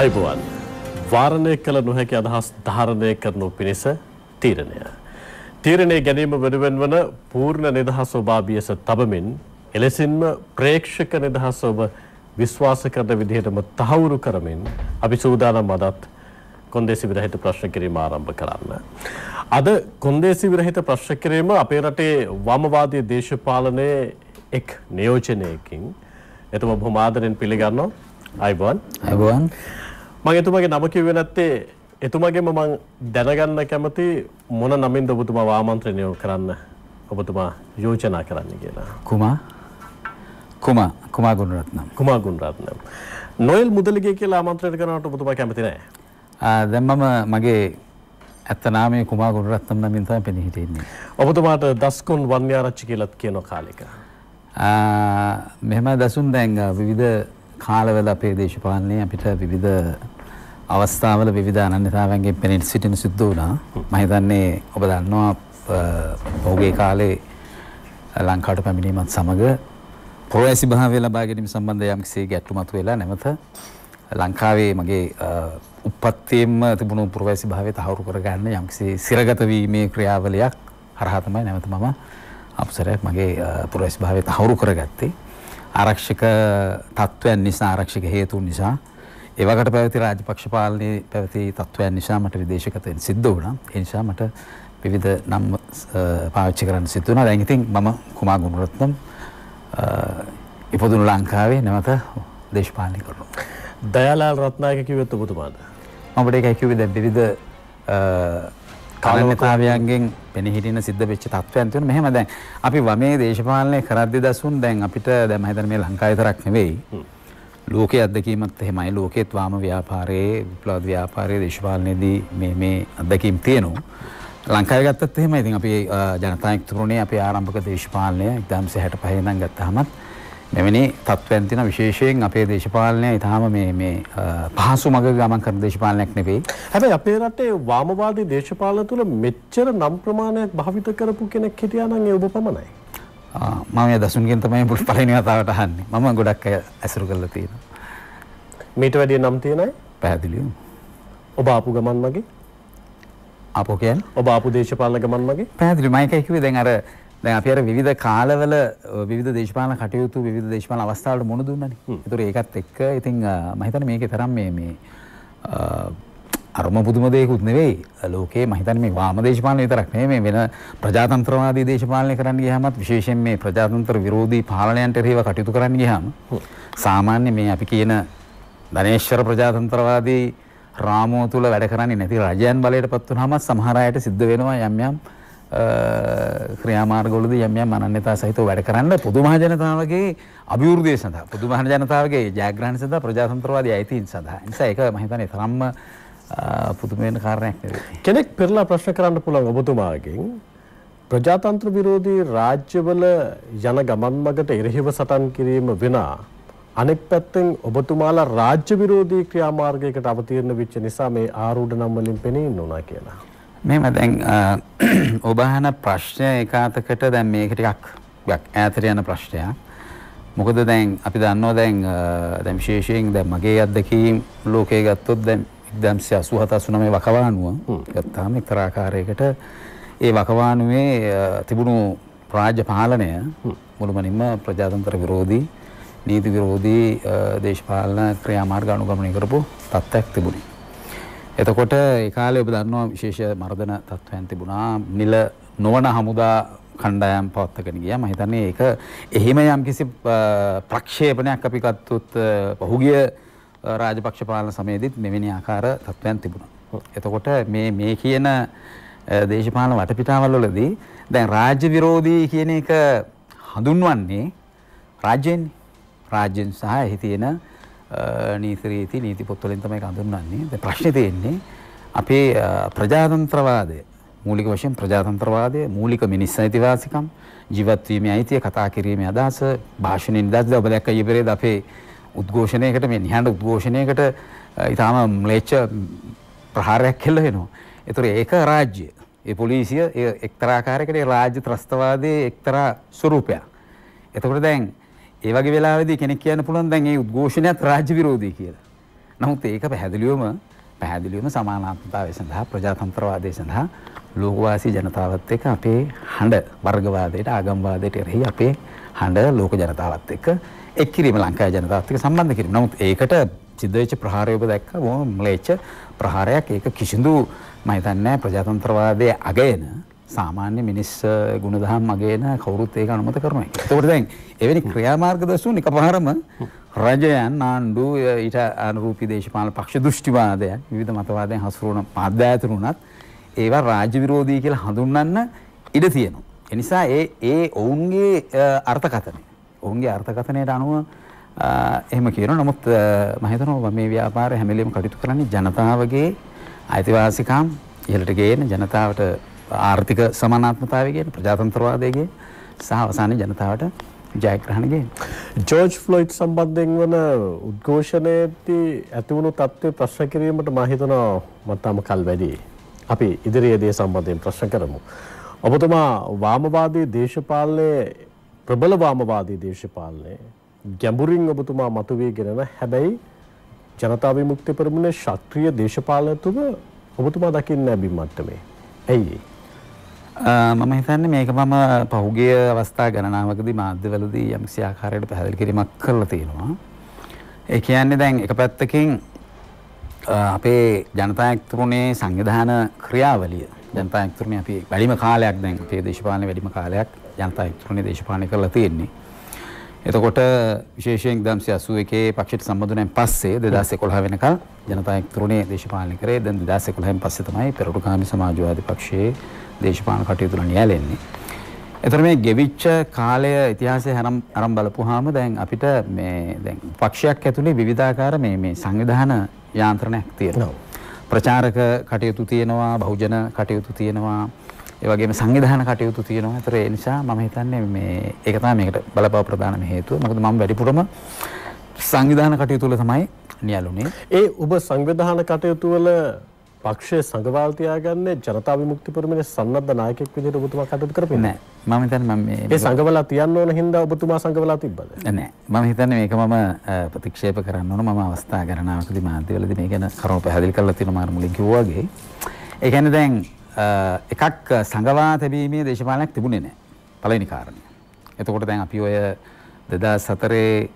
අයිබුවන් වාරණය කළ නොහැකි අදහස් ධාරණය කරනු පිණිස තීරණය. තීරණය ගැනීම වෙනුවෙන් වන පූර්ණ නිදහස් ඔබාබියස තබමින් එලෙසින්ම ප්‍රේක්ෂක නිදහස් ඔබ විශ්වාස කරන විදිහටම තහවුරු කරමින් අපි සූදානම් අදත් කොන්දේසි විරහිත ප්‍රශ්න කිරීම ආරම්භ කරන්න. අද කොන්දේසි විරහිත ප්‍රශ්න කිරීම අපේ රටේ වමවාදී දේශපාලනයේ එක් නියෝජනයකින් එතුම බොහොම ආදරෙන් පිළිගන්නවා අයිබෝන් අයිබෝන් මම එතුමාගේ නම කිව්වේ නැත්තේ එතුමාගෙම මම දැනගන්න කැමති මොන නමින්ද ඔබතුමා ආමන්ත්‍රණය කරන්න ඔබතුමා යෝජනා කරන්න කියලා. කුමා කුමා කුමා ගුණරත්නම්. කුමා ගුණරත්නම්. නොයල් මුදලිගේ කියලා ආමන්ත්‍රණය කරනවට ඔබතුමා කැමති නැහැ. දැන් මම මගේ ඇත්ත නාමය කුමා ගුණරත්නම් නමින් තමයි පෙනී හිටින්නේ. ඔබතුමාට දස්කුන් වන්‍යාරච්චි කියලාත් කියන කාලෙක. මෙහෙම දසුන් දැන් විවිධ කාලවල අපේ දේශපාලනයේ අපිට විවිධ අවස්ථාවල විධ අනන්‍යතාවන්ගේ පෙනට සිටින සිද්ධ වුණා මහිතන්නේ ඔබ දන්නවා ඔහුගේ කාලේ ලංකාට පැමිණීමත් සමඟ පොරඇසි භාවය ලබාගැනීම සම්බන්ධ යම්කිසේ ගැට්ටුමතු වෙලා නැමත ලංකාවේ මගේ උපත්තේම තිබුණු පුරවැසි භාවය තහවුරු කරගන්න යම්කිසේ සිරගතවීමේ ක්‍රියාවලයක් හරහතමයි නැමත මම අපසරයක් මගේ පුරවැසි භාවය තහවුරු කරගත්තේ ආරක්ෂක තත්ත්වයන් නිසා ආරක්ෂක හේතුන් නිසා ඒවකට පැවති රාජපක්ෂ පාලනයේ පැවති තත්ත්වයන් නිසා මට විදේශගතයෙන් සිද්ධ වුණා. ඒ නිසා මට විවිධ නම් පාවිච්චි කරන්න සිද්ධ වුණා. දැන් ඉතින් මම කුමා ගුණරත්නම් ඉපදුණු ලංකාවේ නැවත දේශපාලනය කරනවා. දයාලාල් රත්නායක කිව්වෙත් ඔබතුමාද? මම ඒක කිව්වේ දැන් විවිධ කාලනතාවයන්ගෙන් පෙනහිටින සිද්ධ වෙච්ච තත්ත්වයන් තියෙන මෙහෙම දැන් අපි වමේ දේශපාලනය කරද්දී දසුන් දැන් අපිට දැන් මම හිතන්නේ මේ ලංකාවේ තරක් නෙවෙයි. ලෝකයේ අත්දැකීමත් එහෙමයි ලෝකෙත් වාම ව්‍යාපාරයේ විප්ලව ව්‍යාපාරයේ දේශපාලනයේදී මේ මේ අත්දැකීම් තියෙනවා. ලංකාවේ ගත්තත් එහෙමයි. ඉතින් අපි ජනතා එක්තුරුනේ අපේ ආරම්භක දේශපාලනය 1965 ඉඳන් ගත්තාමත් මෙවැනි තත්ත්වයන් තියෙන විශේෂයෙන් අපේ දේශපාලනය ඊටාම මේ මේ පහසු මඟ ගමන් කරන දේශපාලනයක් නෙවෙයි. හැබැයි අපේ රටේ වාමවාදී දේශපාලන තුල මෙච්චර නම් ප්‍රමාණයක් භාවිත කරපු කෙනෙක් හිටියා නම් ඒ ඔබ පමණයි. මම ඒ දසුන්ගෙන් තමයි මුළු පළවෙනි වතාවට අහන්නේ. මම ගොඩක් අය ඇසුරු කරලා තියෙනවා. මීට වැඩිය නම් තියෙන අය? පැහැදිලිවම. ඔබ ආපු ගමන් මගේ? ආපෝ කියන්නේ? ඔබ ආපු දේශපාලන ගමන් මගේ? පැහැදිලි මම ඒකයි කිව්වේ දැන් අර දැන් අපි අර විවිධ කාලවල විවිධ දේශපාලන කටයුතු විවිධ දේශපාලන අවස්ථාවලට මුණ දුන්නනේ. ඒතර ඒකත් එක්ක ඉතින් මම හිතන්නේ මේකේ තරම් මේ මේ අරුම පුදුම දෙයකුත් නෙවෙයි. ලෝකයේ මම හිතන්නේ මේ වාම දේශපාලන විතරක් නෙවෙයි මේ වෙන ප්‍රජාතන්ත්‍රවාදී දේශපාලනය කරන්න ගියාමත් විශේෂයෙන් මේ ප්‍රජාතන්ත්‍ර විරෝධී පාලනයන්ට එරෙහිව කටයුතු කරන්න ගියාම සාමාන්‍ය මේ අපි කියන ධනේශ්වර ප්‍රජාතන්ත්‍රවාදී රාමෝ තුල වැඩ කරන්නේ නැති රජයන් බලයට පත් වුනහම සමහර අයට සිද්ධ වෙනවා යම් යම් ක්‍රියාමාර්ගවලදී යම් යම් අනන්‍යතා සහිතව වැඩ කරන්න පුදුමහ ජනතාවගේ අභිවෘද්ධිය සඳහා පුදුමහ ජනතාවගේ ජයග්‍රහණ සඳහා ප්‍රජාතන්ත්‍රවාදී අයිතීන් සඳහා. ඒ නිසා ඒක මම හිතන්නේ තරම්ම පුදුම වෙන කාරණයක් නෙවෙයි. කෙනෙක් පෙරලා ප්‍රශ්න කරන්න පුළුවන් ඔබතුමාගෙන් ප්‍රජාතන්ත්‍ර විරෝධී රාජ්‍යවල යන ගමන් මගට එරෙහිව සටන් කිරීම වෙනා අනෙක් පැත්තෙන් ඔබතුමාලා රාජ්‍ය විරෝධී ක්‍රියාමාර්ගයකට අවතීර්ණ වෙච්ච නිසා මේ ආරූඪ නම් වලින් පෙනී නොනා කියලා. මෙහෙම දැන් ඔබ අහන ප්‍රශ්නය එකාතකට දැන් මේක ටිකක් ඈතට යන ප්‍රශ්නයක්. මොකද දැන් අපි දන්නවා දැන් දැන් විශේෂයෙන් දැන් මගේ අත්දැකීම් ලෝකේ ගත්තොත් දැන් ඉක්දම්සි අසු හතසුන මේ වකවානුව ගත්තාම එක් තරාකාරයකට ඒ වකවානුවේ තිබුණු ප්‍රාජ්‍ය පාලනය මුළුමනින්ම ප්‍රජාතන්ත්‍ර විරෝධී නීති විරෝධී දේශපාලන ක්‍රියාමාර්ග අනුගමනය කරපු තත්ත්වයක් තිබුණේ. එතකොට ඒ කාලේ ඔබ දන්නවා විශේෂ මර්ධන තත්ත්වයන් තිබුණා. නිල නොවන හමුදා කණ්ඩායම් පවත්වගෙන ගියා. මම හිතන්නේ ඒක එහෙම යම්කිසි ප්‍රක්ෂේපණයක් අපි ගත්තොත් පහුගිය රාජපක්ෂ පාලන සමයේදීත් මෙවැනි ආකාර තත්ත්වයන් තිබුණා. එතකොට මේ මේ කියන දේශපාලන වටපිටාවල් වලදී දැන් රාජ්‍ය විරෝධී කියන එක හඳුන්වන්නේ රාජ්‍යයෙන් රාජ්‍යයෙන් සහ එහි තියෙන නීති රීති නීති පොත් වලින් තමයි හඳුන්වන්නේ. දැන් ප්‍රශ්නේ තියෙන්නේ අපේ ප්‍රජාතන්ත්‍රවාදය මූලික වශයෙන් ප්‍රජාතන්ත්‍රවාදය මූලික මිනිස් අයිතිවාසිකම් ජීවත්වීමේ අයිතිය කතා කිරීමේ අදහස භාෂණ නිදහස් ඔබ දැක්ක ඊපෙරේද අපේ උද්ඝෝෂණයකට මේ නිහඬ උද්ඝෝෂණයකට ඉතාම ම්ලේච්ඡ ප්‍රහාරයක් කෙල්ල වෙනවා. ඒතර ඒක රාජ්‍ය. ඒ පොලිසිය ඒ එක්තරා ආකාරයකට ඒ රාජ්‍ය ත්‍රස්තවාදයේ එක්තරා ස්වරූපයක්. එතකොට දැන් ඒ වගේ වෙලාවෙදී කෙනෙක් කියන්න පුළුවන් දැන් මේ උද්ඝෝෂණයත් රාජ්‍ය විරෝධී කියලා. නමුත් ඒක පැහැදිලිවම පැහැදිලිවම සමානාත්මතාවය සඳහා ප්‍රජාතන්ත්‍රවාදය සඳහා ලෝකවාසී ජනතාවත් එක්ක අපේ හඬ වර්ගවාදයට ආගම්වාදයට එරෙහි අපේ හඬ ලෝක ජනතාවත් එක්ක එක් කිරීම ලංකා ජනතාවත් එක්ක සම්බන්ධ කිරීම. නමුත් ඒකට සිද්ධ වෙච්ච ප්‍රහාරය ඔබ දැක්ක බොහොම ම්ලේච්ඡ ප්‍රහාරයක්. ඒක කිසිදු මම හිතන්නේ ප්‍රජාතන්ත්‍රවාදයේ අගයන සාමාන්‍ය මිනිස් ගුණදහම් අගේන කවුරුත් ඒක අනුමත කරනවා. ඒකට දැන් එවැනි ක්‍රියාමාර්ග දසුන් එකපාරම රජයන් ආණ්ඩු ඊට අනුරූපී දේශපාලන පක්ෂ දෘෂ්ටිවාදයන් විවිධ මතවාදයන් හසුරුවන මාධ්‍යයතුරු උනත් ඒවා රාජ්‍ය විරෝධී කියලා හඳුන්වන්න ඉඩ තියෙනවා. එනිසා ඒ ඒ ඔවුන්ගේ අර්ථකථනය ඔවුන්ගේ අර්ථකථනයට අනුව එහෙම කියනවා. නමුත් මම හිතනවා මේ ව්‍යාපාරය හැම වෙලෙම කටයුතු කරන්නේ ජනතාවගේ අයිතිවාසිකම් ඉහළට ගේන ජනතාවට ආර්ථික සමානාත්මතාවය කියන ප්‍රජාතන්ත්‍රවාදය කියන සහ අවසානයේ ජනතාවට ජයග්‍රහණ ගේන. ජෝර්ජ් ෆ්ලොයිඩ් සම්බන්ධයෙන් වන උද්ඝෝෂණයේදී ඇතිවුණු තත්ත්වය ප්‍රශ්න කිරීමට මම හිතනවා මත්තම කල් වැඩි. අපි ඉදිරියේදී සම්බන්ධයෙන් ප්‍රශ්න කරමු. ඔබතුමා වාමවාදී දේශපාලනයේ ප්‍රබල වාමවාදී දේශපාලනය ගැඹුරින් ඔබතුමා මතුවේගෙනම හැබැයි ජනතා විමුක්ති පෙරමුණේ ශාස්ත්‍රීය දේශපාලනතුම ඔබතුමා දකින්නේ නැබි මට්ටමේ. ඇයි මම හිතන්නේ මේක මම පහුගිය අවස්ථා ගණනාවකදී මාධ්‍යවලදී යම්කිසි ආකාරයකට පැහැදිලි කිරීමක් කරලා තියෙනවා. ඒ කියන්නේ දැන් එක පැත්තකින් අපේ ජනතායක්තුරුණේ සංවිධාන ක්‍රියාවලිය ජනතායක්තුරුණේ අපි වැඩිම කාලයක් දැන් අපේ දේශපාලනේ වැඩිම කාලයක් ජනතා එක්තුරණය දේශපානය කරලා තියෙන්නේ. එතකොට විශේෂයෙන් දම්සය අසුව එකේ පක්ෂට සම්බඳනයෙන් පස්සේ දෙදස් කොළහ වෙනකල් ජනතා එක්තුරණය දේශපාලි කරේ දැන් දෙදස කොළහෙන් පස්ස තමයි පෙරටු කාමි සමාජවාධ පක්ෂයේ දේශපාන කටයුතුල නියලෙන්නේ. එතර මේ ගෙවිච්ච කාලය ඉතිහාසය හැනම් අරම් බලපුහාම දැන් අපිට පක්ෂයක් ඇතුළේ විවිධාකාර මේ සංවිධාන යාන්ත්‍රණයක් තියෙනවා. ප්‍රචාරක කටයුතු තියෙනවා බහුජන කටයුතු තියෙනවා ඒ වගේම සංවිධාන කටයුතු තියෙනවා. ඒතර ඒ නිසා මම හිතන්නේ මේ ඒක තමයි මේකට බලපාව ප්‍රධානම හේතුව. මොකද මම වැඩිපුරම සංවිධාන කටයුතු වල තමයි නියැලුනේ. ඒ ඔබ සංවිධාන කටයුතු වල පක්ෂය සංගවාල් තියාගන්නේ ජනතා විමුක්ති පෙරමුණේ සන්නද්ධ නායකයෙක් විදිහට ඔබතුමා කටයුතු කරපේ නෑ මම හිතන්නේ මම මේ ඒ සංගවලා තියන්න ඕන හින්දා ඔබතුමා සංගවලා තිබ්බද නෑ මම හිතන්නේ මේක මම ප්‍රතික්ෂේප කරන්න ඕන මම අවස්ථා ගණනාවකදී මාධ්‍යවලදී මේ ගැන කරුණු පැහැදිලි කරලා තියෙනවා මම මුලින් කිව්වා වගේ ඒ කියන්නේ දැන් එකක් සඟවා තැබීමේ දේශපාලනයක් තිබුණේ නෑ පලනි කාරණය. එතකොට දැන් අපි ඔය දෙදා සතරේ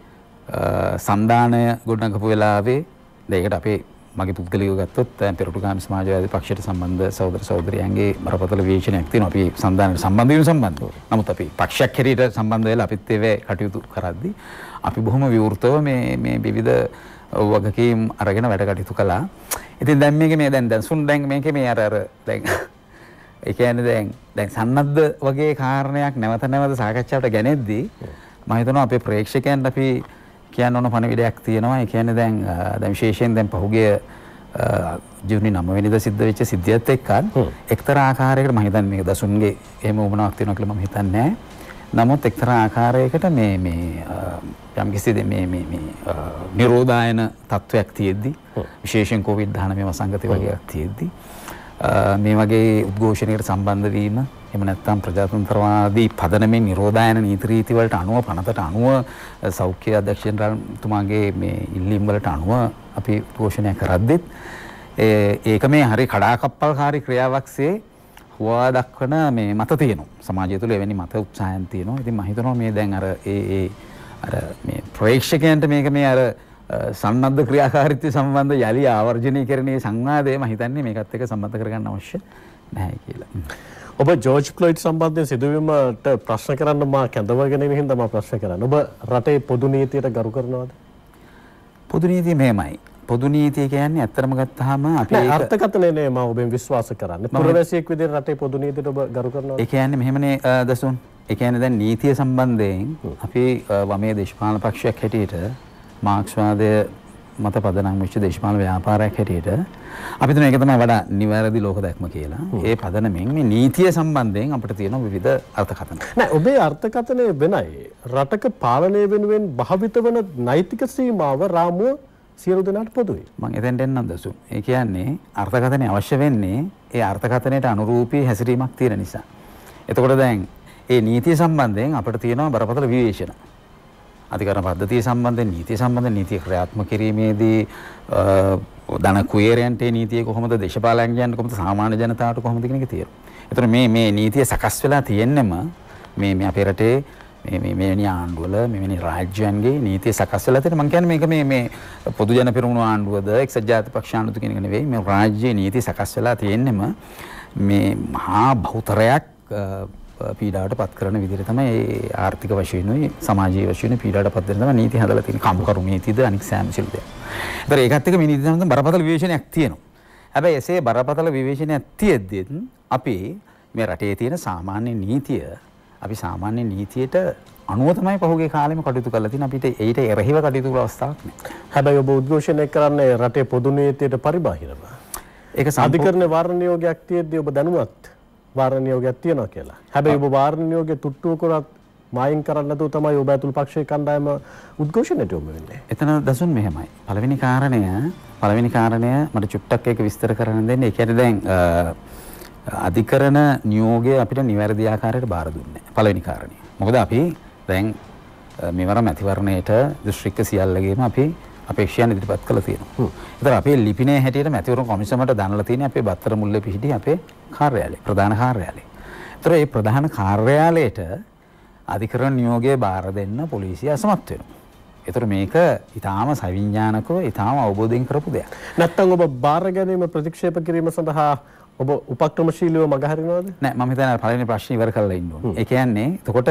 සන්ධානය ගොඩනකපු වෙලාවේ දෙකට අපේ මගේ පුද්ගලික ගත්තොත් පෙරටු ගාමි සමාජවාදී පක්ෂයට සම්බන්ධ සහෝදර සහෝදරියන්ගේ බරපතල විවේචනයක් තියෙනවා අපි සන්ධානයට සම්බන්ධ වීම සම්බන්ධව. නමුත් අපි පක්ෂයක් හැටියට සම්බන්ධ වෙලා අපිත් ඒවේ කටයුතු කරද්දී අපි බොහොම විවෘතව මේ මේ විවිධ වගකීම් අරගෙන වැඩ කටයුතු කළා. ඉතින් දැන් මේක මේ දැන් දැන් සුන් දැන් මේකේ මේ අර අර දැන් ඒ කියන්නේ දැන් දැන් සන්නද්ධ වගේ කාරණයක් නැවත නැවත සාකච්ඡාවට ගෙනෙද්දී මම හිතනවා අපේ ප්‍රේක්ෂකයන්ට අපි කියන්න ඕන පණිවිඩයක් තියෙනවා. ඒ කියන්නේ දැන් දැන් විශේෂයෙන් දැන් පහුගිය ජුනි 9 වෙනිදා සිද්ධ වෙච්ච සිද්ධියත් එක්කත් එක්තරා ආකාරයකට මම හිතන්නේ මේක දසුන්ගේ එහෙම වුණාවක් තියෙනවා කියලා මම හිතන්නේ නැහැ. නමුත් එක්තරා ආකාරයකට මේ මේ යම්කිසි මේ මේ මේ නිරෝධායන තත්වයක් තියෙද්දි විශේෂයෙන් කොවිඩ් 19 වසංගතය වගේක් තියෙද්දි මේ වගේ උද්ඝෝෂණයකට සම්බන්ධ වීම එහෙම නැත්නම් ප්‍රජාතන්ත්‍රවාදී පදනමේ නිරෝධායන නීති රීති වලට අනුව පනතට අනුව සෞඛ්‍ය අධ්‍යක්ෂකතුමාගේ මේ ඉල්ලීම් වලට අනුව අපි උද්ඝෝෂණය කරද්දිත් ඒක මේ හරි කඩාකප්පල්කාරී ක්‍රියාවක්සේ හුවා දක්වන මේ මත තියෙනවා සමාජය තුළ එවැනි මත උත්සාහයන් තියෙනවා ඉතින් මම හිතනවා මේ දැන් අර ඒ ඒ අර මේ ප්‍රේක්ෂකයන්ට මේක මේ අර සන්නද්ධ ක්‍රියාකාරීත්වය සම්බන්ධ යලි ආවර්ජනය කරණයේ සංවාදය මම හිතන්නේ මේකත් එක්ක සම්බන්ධ කරගන්න අවශ්‍ය නැහැ කියලා. ඔබ ජෝර්ජ් ෆ්ලොයිඩ් සම්බන්ධයෙන් සිදුවීමට ප්‍රශ්න කරන්න මා කැඳවගෙන ඉන්න හින්දා මම ප්‍රශ්න කරන්නේ. ඔබ රටේ පොදු නීතියට ගරු කරනවද? පොදු නීතිය මෙහෙමයි. පොදු නීතිය කියන්නේ ඇත්තම ගත්තාම අපි අර්ථකථනය නේ මම ඔබෙන් විශ්වාස කරන්නේ. පුරවැසියෙක් විදිහට රටේ පොදු නීතියට ඔබ ගරු කරනවා. ඒ කියන්නේ මෙහෙමනේ දසුන්. ඒ කියන්නේ දැන් නීතිය සම්බන්ධයෙන් අපි වමේ දේශපාලන පක්ෂයක් හැටියට මාක්ෂවාදය මත පදනම් විච්ච දේශපාල ව්‍යාපාරයක් හැටියට අපි තුන එක තමයි වඩා නිවැරදි ලෝක දැක්ම කියලා. ඒ පදනමෙන් මේ නීතිය සම්බන්ධයෙන් අපිට තියෙන විවිධ අර්ථකථන. නෑ ඔබේ අර්ථකථනය වෙනයි. රටක පාලනය වෙනුවෙන් භාවිත වන නෛතික සීමාව රාමුව සියලු දෙනාට පොදුයි. මම එතෙන්ට එන්නම් දසු. ඒ කියන්නේ අර්ථකථනය අවශ්‍ය වෙන්නේ ඒ අර්ථකථනයට අනුරූපී හැසිරීමක් තියෙන නිසා. එතකොට දැන් ඒ නීතිය සම්බන්ධයෙන් අපිට තියෙනවා බරපතල විවේචන. අධිකරණ පද්ධතිය සම්බන්ධයෙන් නීතිය සම්බන්ධ නීතිය ක්‍රියාත්මක කිරීමේදී ධන කුයරයන්ට නීතිය කොහොමද දේශපාලකයන්ට කොහොමද සාමාන්‍ය ජනතාවට කොහොමද කියන එක තියෙනවා. ඒතර මේ මේ නීතිය සකස් වෙලා තියෙන්නම මේ මේ අපේ රටේ මේ මේ මෙවැනි ආණ්ඩුවල මෙවැනි රාජ්‍යයන්ගේ නීතිය සකස් වෙලා තියෙන මම කියන්නේ මේක මේ මේ පොදු ජන පෙරමුණු ආණ්ඩුවද එක්සත් ජාතික පක්ෂ ආණ්ඩුවද කියන එක නෙවෙයි මේ රාජ්‍ය නීති සකස් වෙලා තියෙන්නම මේ මහා බහුතරයක් පීඩාට පත් කරන විදිහට තමයි ආර්ථික වශයෙන්ුයි සමාජීය වශයෙන් පීඩාට පත් වෙන තමයි නීති හදලා තියෙන කම්කරුමේතිද අනික් සෑම සිල් දෙයක්. ඒතර ඒකත් එක්ක මේ නීති සම්බන්ධ බරපතල විවේචනයක් තියෙනවා. හැබැයි එසේ බරපතල විවේචනයක් තියෙද්දී අපි මේ රටේ තියෙන සාමාන්‍ය නීතිය අපි සාමාන්‍ය නීතියට අනුව තමයි පහුගේ කාලෙම කටයුතු කරලා තියෙන අපිට ඒට එරෙහිව කටයුතු කරන අවස්ථාවක් නෑ. හැබැයි ඔබ උද්ඝෝෂණය කරන්නේ රටේ පොදු නීතියට පරිබාහිරව. ඒක අධිකරණ වාරණ නියෝගයක් තියෙද්දී ඔබ දැනුවත් වාරණ නියෝගයක් තියෙනවා කියලා. හැබැයි ඔබ වාරණ නියෝගයේ තුට්ටුව කරත් මායින් කරන්න නැතුව තමයි ඔබ ඇතුළු පක්ෂයේ කණ්ඩායම උද්ඝෝෂණයට යොමු වෙන්නේ. එතන දසුන් මෙහෙමයි. පළවෙනි කාරණය පළවෙනි කාරණය මට චුට්ටක් ඒක විස්තර කරන්න දෙන්න. ඒ කියන්නේ දැන් අධිකරණ නියෝගය අපිට නිවැරදි ආකාරයට බාර දුන්නේ. පළවෙනි කාරණය. මොකද අපි දැන් මෙවර මැතිවරණයට දිස්ත්‍රික්ක සියල්ලගේම අපි අපේක්ෂයන් ඉදිරිපත් කළ තියෙනවා. ඒතර අපේ ලිපිනේ හැටියට මැතිවරණ කොමිසමට දනලා තියෙන අපේ බත්තර මුල්ලේ පිහිටි අපේ කාර්යාලය ප්‍රධාන කාර්යාලය. ඒතර මේ ප්‍රධාන කාර්යාලයට අධිකරණ නියෝගය බාර දෙන්න පොලිසිය අසමත් වෙනවා. එතුර මේක ඉතාම සවිඤ්ඥානකව ඉතාම අවබෝධයෙන් කරපු දෙයක්. නැත්තං ඔබ භාරගැනීම ප්‍රතික්ෂේප කිරීම සඳහා ඔබ උපක්‍රමශීලව මගහරනවද නෑ මහිතන පලන ප්‍රශ්ී වර කරලා ඉන්න. එකයන්නේ තකොට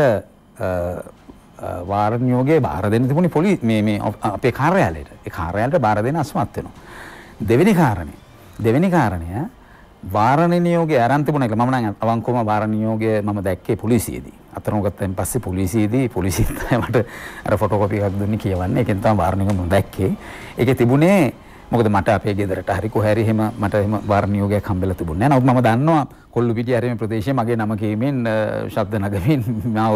වාරණයෝගේ බාර දෙන්න තිබුණි පොලි මේ අපේ කාර්යාලයට කාර්යාලට බාර දෙන අස්මත් වෙනවා. දෙවෙනි කාරණය දෙවෙනි කාරණය වාරණනියෝගේ අරන්තිබුණ එක මම නම් අවංකවම වාරණියෝගේ මම දැක්කේ පොලිසියේදී. අතනෝගත්තෙන් පස්සේ පොලිසියේදී පොලිසියත් මට අර ෆොටෝකෝපි එකක් දුන්නේ කියවන්නේ. ඒකෙන් තමයි වාරණියක මම දැක්කේ. ඒකේ තිබුණේ මොකද මට අපේ ගෙදරට හරි කොහරි එහෙම මට එහෙම වාර නියෝගයක් හම්බෙලා තිබුණේ නැහැ. නමුත් මම දන්නවා කොල්ලුපිටිය හැරෙම ප්‍රදේශයේ මගේ නම කියමින් ශබ්ද නගමින් මාව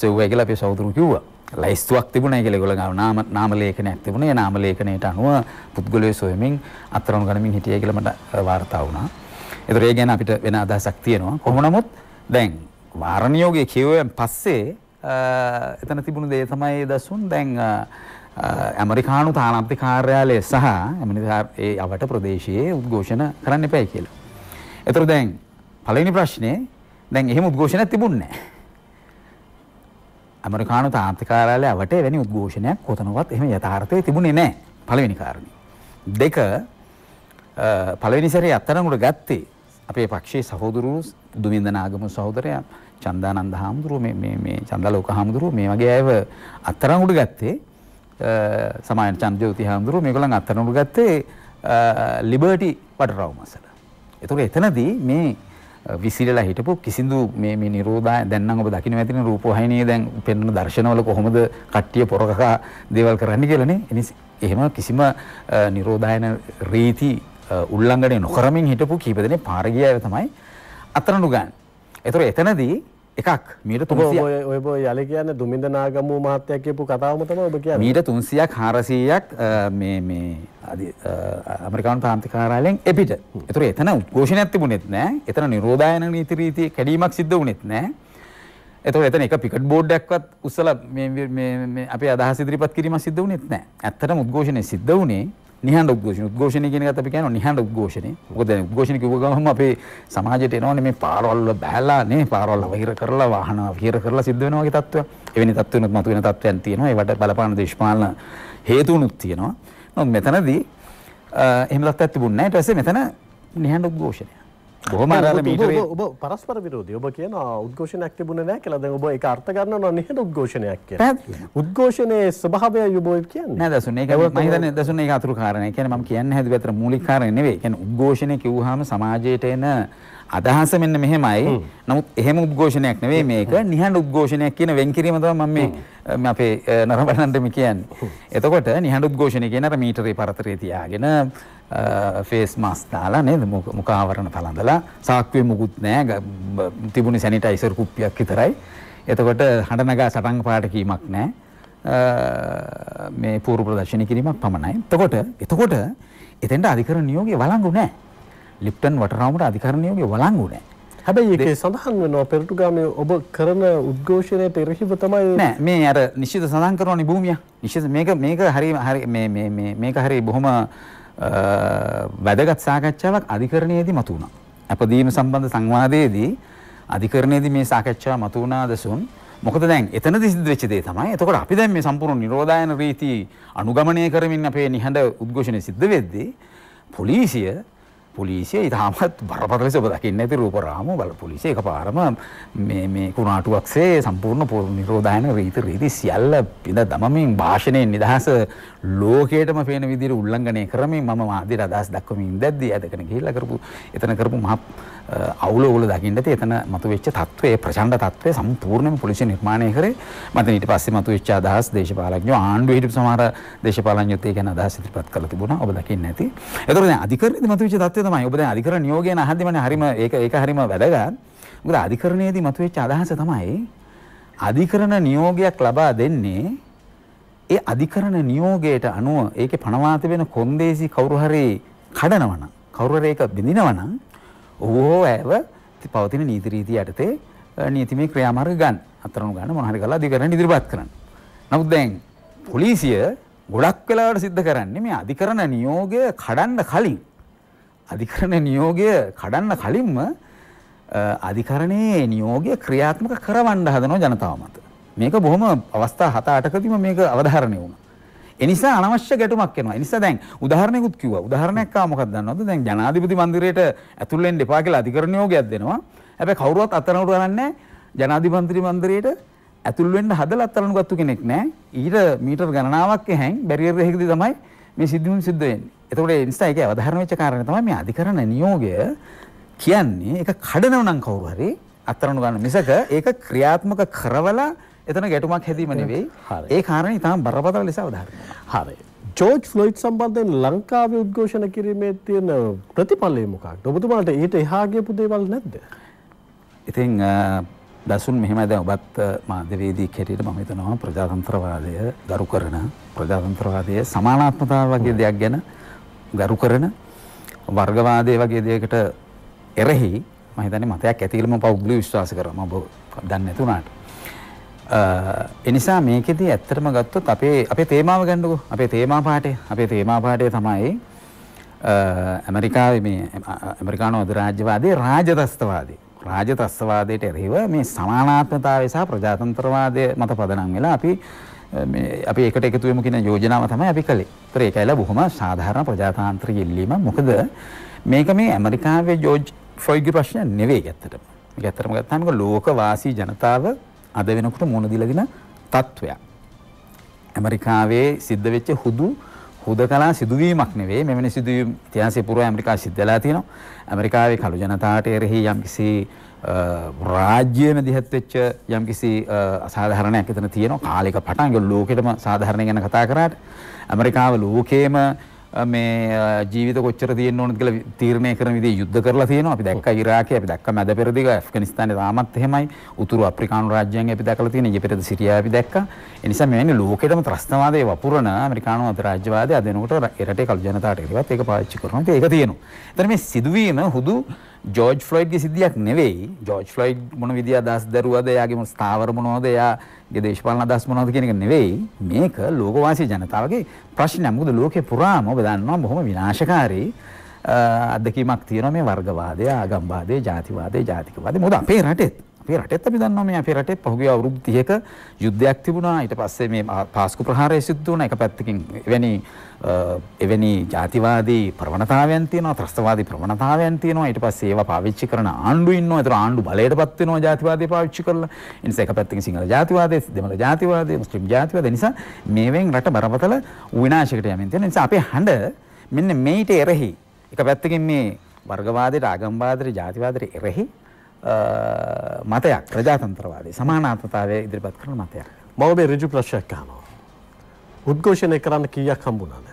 සෙව්වයි කියලා අපේ සහෝදරු කිව්වා. ලයිස්තුවක් තිබුණයි කියලා ඒගොල්ලෝ ගාව නාම නාම ලේඛනයක් තිබුණා. ඒ නාම ලේඛනයට අනුව පුද්ගලයේ සොයමින් අත්තරණු ගණමින් හිටියයි කියලා මට වාර්තා වුණා. ඒතර ඒ ගැන අපිට වෙන අදහසක් තියෙනවා. කොහොම නමුත් දැන් වාරණියෝගේ කියවෙන් පස්සේ එතන තිබුණු දේ තමයි දසුන් දැන් ඇමරිකානු තානාපති කාර්යාලය සහ ඇමනිකාර ඒ අවට ප්‍රදේශයේ උද්ඝෝෂණ කරන්න එපැයි කියලා. එතර දැන් පලනි ප්‍රශ්නය දැන් එහෙම උද්ඝෝෂණ තිබුන්නේ. ඇමරිකානු තාන්තිකාරාලය අවට වැනි උද්ඝෝෂණයක් කොතනවත් එහම යථාර්ථය තිබුණේ නෑ පලවෙනි කාරණි. දෙක පලවෙනිසරේ අත්තරමුට ගත්තේ අපේ පක්ෂයේ සහෝදුරු දුමින්දනාගම සහෝදරයා චන්දානන්ද හාමුදුරුව මේ චන්දලෝක හාමුදුරුව මේ වගේ ඇව අත්තරංගුට ගත්තේ සමායන චන්ද්‍රයෝති හාමුදුරුව මේගොල්ලන් අත්තරනු ගත්තේ ලිබර්ටි වඩරව් මසල. එතකොට එතනදී මේ විසිරලා හිටපු කිසිදු මේ මේ නිරෝධා දැන් ඔබ දකින්න ඇතින රූපවාහිනියේ දැන් පෙන්වන දර්ශනවල කොහොමද කට්ටිය පොරකකා දේවල් කරන්නේ කියලානේ. එනිසා එහෙම කිසිම නිරෝධායන රීති උල්ලංඝනය නොකරමින් හිටපු කීප දෙනෙක් පාර ගිය අය තමයි අතරනු ගන්න. ඒතර එතනදී එකක් මීට තුන්සිය ඔය යල කියන්න දුමින්ද නාගමූ මහත්තයක් කියපු කතාවම තමයි ඔබ කියන්නේ. මීට 300ක් 400ක් මේ මේ ඇමරිකානු ප්‍රාන්තික කාර්යාලයෙන් එපිට. ඒතර එතන උද්ඝෝෂණයක් තිබුණෙත් නැහැ. එතන නිරෝධායන නීති රීති කැඩීමක් සිද්ධ වුණෙත් නැහැ. ඒතර එතන එක පිකට් බෝඩ් එකක්වත් උස්සලා මේ මේ මේ අපේ අදහස් ඉදිරිපත් කිරීමක් සිද්ධ වුණෙත් නැහැ. ඇත්තටම උද්ඝෝෂණය සිද්ධ වුණේ නිහඬ උද්ඝෝෂණ. උද්ඝෝෂණය කියන එකත් අපි කියනවා නිහඬ උද්ඝෝෂණය. මොකද උද්ඝෝෂණ කිව්ව ගමන්ම අපේ සමාජයට එනවනේ මේ පාරවල් වල බහැලා නේ පාරවල් වහිර කරලා වාහන වහිර කරලා සිද්ධ වෙනවා වගේ තත්ත්වයක්. එවැනි තත්ත්වෙනුත් මතුවෙන තත්ත්වයන් තියෙනවා. ඒවට බලපාන දේශපාලන හේතුණුත් තියෙනවා. නමුත් මෙතනදී එහෙම තත්ත්වයක් තිබුණේ නැහැ. ඊට පස්සේ මෙතන නිහඬ උද්ඝෝෂණය. බොහොම අර මීටරේ ඔබ පරස්පර විරෝධී. ඔබ කියන උද්ඝෝෂණයක් තිබුණේ නැහැ කියලා. දැන් ඔබ ඒක අර්ථ ගන්නවා නිහඬ උද්ඝෝෂණයක් කියලා. උද්ඝෝෂණයේ ස්වභාවය යොබෝ කියන්නේ. නෑ දසුන් ඒක මම හිතන්නේ දසුන් ඒක අතුරු කාරණේ. කියන්නේ මම කියන්න හැදුවේ අතර මූලික කාරණේ නෙවෙයි. කියන්නේ උද්ඝෝෂණය කිව්වහම සමාජයට එන අදහස මෙන්න මෙහෙමයි. නමුත් එහෙම උද්ඝෝෂණයක් නෙවෙයි මේක. නිහඬ උද්ඝෝෂණයක් කියන වෙන්කිරීම තමයි මම මේ අපේ නරඹනන්ට මේ කියන්නේ. එතකොට නිහඬ උද්ඝෝෂණය කියන අර මීටරේ පරතරේ තියාගෙන ෆේස් මාස් දාලා නේද මුඛ ආවරණ පළඳලා සාක්කුවේ මුකුත් නැහැ තිබුණේ සැනිටයිසර් කුප්පියක් විතරයි. එතකොට හඬ නගා සටන් පාට කීමක් නැහැ. මේ පූර්ව ප්‍රදර්ශන කිරීමක් පමණයි. එතකොට එතකොට එතෙන්ට අධිකරණ නියෝගය වළංගු නැහැ. ලිප්ටන් වටරාමුට අධිකරණ නියෝගය වළංගු නැහැ. හැබැයි ඒකේ සඳහන් වෙනවා පෙරටුගාමේ ඔබ කරන උද්ඝෝෂණයට එරෙහිව තමයි නෑ මේ අර නිශ්චිත සඳහන් කරනවානේ භූමිය. නිශ්චිත මේක මේක හරි හරි මේ මේ මේක හරි බොහොම වැදගත් සාකච්ඡාවක් අධිකරණයේදී මතු වුණා. අපදීම සම්බන්ධ සංවාදයේදී අධිකරණයේදී මේ සාකච්ඡාව මතු වුණා දසුන්. මොකද දැන් එතනදි සිද්ධ වෙච්ච දේ තමයි. එතකොට අපි දැන් මේ සම්පූර්ණ නිරෝධායන රීති අනුගමනය කරමින් අපේ නිහඬ උද්ඝෝෂණය සිද්ධ වෙද්දී පොලිසිය පොලිසිය ඉතාමත් බරපතල සබ දකින්න ඇති රූපරාම බල පොලිසිය එක පාරම කුණාටුවක්සේ සම්පූර්ණ පො නිරෝධයන රීත රීති සියල්ල පිඳ දමමින් භාෂණයෙන් නිදහස ලෝකයටම පේන විදිර උල්ලංගනය කරමින් මම මාදිර අදහස් දක්වමින් දැද්දී ඇදකන ගහිල්ල කරපු එතන කරපු මහ අවුල ඔගොල්ලෝ දකින්නට එතන මතුවෙච්ච තත්ත්වයේ ප්‍රචණ්ඩ තත්ත්වයේ සම්පූර්ණයෙන්ම පොලිසිය නිර්මාණය කරේ. මම ඊට පස්සේ මතුවෙච්ච අදහස් දේශපාලඥයෝ ආණ්ඩුවේ හිටපු සමහර දේශපාලඥයෝත් ඒ ගැන අදහස් ඉදිරිපත් කරලා තිබුණා. ඔබ දකින්න ඇති. ඒතකොට දැන් අධිකරණයේදී මතුවෙච්ච තත්ත්වය තමයි. ඔබ දැන් අධිකරණ නියෝගයෙන් අහද්දිමනේ හරිම ඒක ඒක හරිම වැදගත්. මොකද අධිකරණයේදී මතුවෙච්ච අදහස තමයි අධිකරණ නියෝගයක් ලබා දෙන්නේ ඒ අධිකරණ නියෝගයට අනුව ඒකේ පනවා තිබෙන කොන්දේසි කවුරු හරි කඩනවනම් කවුරු හරි ඒක බිඳිනවනම් ඔහු හෝ ඇව පවතින නීතිරීති යටතේ නීතිමේ ක්‍රියාමාර්ග ගන්න අතරනු ගන්න මොහරි කලා අධිකරණ ඉදිරිපත් කරන්න. නමුත් දැන් පොලිසිය ගොඩක් වෙලාවට සිද්ධ කරන්නේ මේ අධිකරණ නියෝගය කඩන්න කලින් අධිකරණ නියෝගය කඩන්න කලින්ම අධිකරණයේ නියෝගය ක්‍රියාත්මක කරවන්න හදනව ජනතාව මත. මේක බොහොම අවස්ථා හත අටකදිම මේක අවධාරණය වුණ. එනිසා අනවශ්‍ය ගැටුමක් එනවා. එනිසා දැන් උදාහරණයකුත් කිව්වා. උදාහරණයක් ආ මොකක්ද දන්නවද? දැන් ජනාධිපති මන්දිරයට ඇතුල් වෙන්න එපා කියලා අධිකරණ යෝගයක් දෙනවා. හැබැයි කවුරුවත් අතරනට ගන්නෑ. ජනාධිපති මන්දිරයට ඇතුල් වෙන්න හදලා අතරනු ගත්තු කෙනෙක් නෑ. ඊට මීටර් ගණනාවක් එහැන් බැරියර් එකකදී තමයි මේ සිද්ධියුම් සිද්ධ වෙන්නේ. එතකොට ඒ නිසා ඒකේ අවධාරණ වෙච්ච කාරණේ තමයි මේ අධිකරණ නියෝගය කියන්නේ ඒක කඩනව නම් කවුරු හරි අත්තරණු ගන්න මිසක ඒක ක්‍රියාත්මක කරවලා එතන ගැටුමක් හැදීම නෙවෙයි. ඒ කාරණේ ඉතාම බරපතල ලෙස අවධාරණය හරි. ජෝර්ජ් ෆ්ලොයිඩ් සම්බන්ධයෙන් ලංකාවේ උද්ඝෝෂණ කිරීමේ තියෙන ප්‍රතිඵලය මොකක්ද? ඔබතුමාට ඊට එහා ගියපු දේවල් නැද්ද? ඉතින් දසුන් මෙහෙමයි දැන් ඔබත් මාධ්‍යවේදියෙක් හැටියට මම හිතනවා ප්‍රජාතන්ත්‍රවාදය ගරු කරන ප්‍රජාතන්ත්‍රවාදයේ සමානාත්මතාව වගේ දෙයක් ගැන ගරු කරන වර්ගවාදය වගේ දෙයකට එරෙහි මම හිතන්නේ මතයක් ඇති කියලා මම පෞද්ගලිකව විශ්වාස කරනවා මම දන්නේ නැතුණාට එනිසා මේකෙදී ඇත්තටම ගත්තොත් අපේ අපේ තේමාව ගන්නකො අපේ තේමා පාඩේ අපේ තේමා පාඩේ තමයි ඇමරිකාවේ මේ ඇමරිකානු අධිරාජ්‍යවාදී රාජතස්තවාදී රාජතස්තවාදයට එරෙහිව මේ සමානාත්මතාවය සහ ප්‍රජාතන්ත්‍රවාදය මත පදනම් වෙලා අපි අපි එකට එකතු වෙමු කියන යෝජනාව තමයි අපි කළේ. ඒතර ඒක ඇයිලා බොහොම සාධාරණ ප්‍රජාතාන්ත්‍රික ඉල්ලීම. මොකද මේක මේ ඇමරිකාවේ ජෝර්ජ් ෆ්ලොයිඩ්ගේ ප්‍රශ්න නෙවෙයි ඇත්තටම. මේක ඇත්තටම ගත්තාම ලෝකවාසී ජනතාව අද වෙනකොට මුණ දීලා දින තත්වයක්. ඇමරිකාවේ සිද්ධ වෙච්ච හුදු හුදකලා සිදුවීමක් නෙවෙයි මෙවැනි සිදුවීම් ඉතිහාසයේ පුරා ඇමරිකාව සිද්ධ වෙලා තියෙනවා. ඇමරිකාවේ කළු ජනතාවට එරෙහි යම්කිසි රාජ්‍යයම දිහත් වෙච්ච යම්කිසි අසාධාරණයක් එතන තියෙනවා කාලයක පටන් ඒක ලෝකෙටම සාධාරණ ගැන කතා කරාට ඇමරිකාව ලෝකයේම මේ ජීවිත කොච්චර තියෙන්න ඕනද කියලා තීරණය කරන විදිහේ යුද්ධ කරලා තියෙනවා. අපි දැක්ක ඉරාකේ, අපි දැක්ක මැද පෙරදිග, ඇෆ්ගනිස්තානේ තාමත් එහෙමයි. උතුරු අප්‍රිකානු රාජ්‍යයන් අපි දැකලා තියෙන. ඊයේ පෙරේද සිරියාව අපි දැක්කා. ඒ නිසා මෙවැනි ලෝකෙටම ත්‍රස්තවාදයේ වපුරන අමරිකානු අධිරාජ්‍යවාදය අද වෙනකොට රටේ කළු ජනතාවට ඒවත් ඒක පාවිච්චි කරනවා. ඉතින් ඒක තියෙනවා. එතන මේ සිදුවීම හුදු ජෝර්ජ් ෆ්ලොයිඩ්ගේ සිද්ධියක් නෙවෙයි. ජෝර්ජ් ෆ්ලොයිඩ් මොන විදිය අදහස් දරුවද? එයාගේ මොන ස්ථාවර මොනවද? එයා ගේ දේශපාලන අදහස් මොනවද කියන එක නෙවෙයි මේක ලෝකවාසී ජනතාවගේ ප්‍රශ්නයක්. මොකද ලෝකේ පුරාම ඔබ දන්නවා බොහොම විනාශකාරී අත්දැකීමක් තියෙනවා මේ වර්ගවාදය, ආගම්වාදය, ජාතිවාදය, ජාතිකවාදය. මොකද අපේ රටේ අපේ රටෙත් අපි දන්නවා මේ අපේ රටේ පහුගිය අවුරුදු 30ක යුද්ධයක් තිබුණා ඊට පස්සේ මේ පාස්කු ප්‍රහාරය සිද්ධ වුණා එක පැත්තකින් එවැනි එවැනි ජාතිවාදී ප්‍රවණතාවයන් තියෙනවා ත්‍රස්තවාදී ප්‍රවණතාවයන් තියෙනවා ඊට පස්සේ ඒවා පාවිච්චි කරන ආණ්ඩු ඉන්නවා ඒතර ආණ්ඩු බලයටපත් වෙනවා ජාතිවාදී පාවිච්චි කරලා ඒ නිසා එක පැත්තකින් සිංහල ජාතිවාදයේ දෙමළ ජාතිවාදයේ මුස්ලිම් ජාතිවාදයේ නිසා මේවෙන් රට බරපතල විනාශයකට යමින් තියෙන නිසා අපේ හඬ මෙන්න මේිට එරෙහි එක පැත්තකින් මේ වර්ගවාදයට ආගම්වාදයට ජාතිවාදයට එරෙහි මතයක් ප්‍රජාතන්ත්‍රවාදී සමානාතතාවය ඉදිරිපත් කරන මතයක්. මම මේ ඍජු ප්‍රශ්නයක් අහනවා. උද්ඝෝෂණය කරන්න කීයක් හම්බුණාද?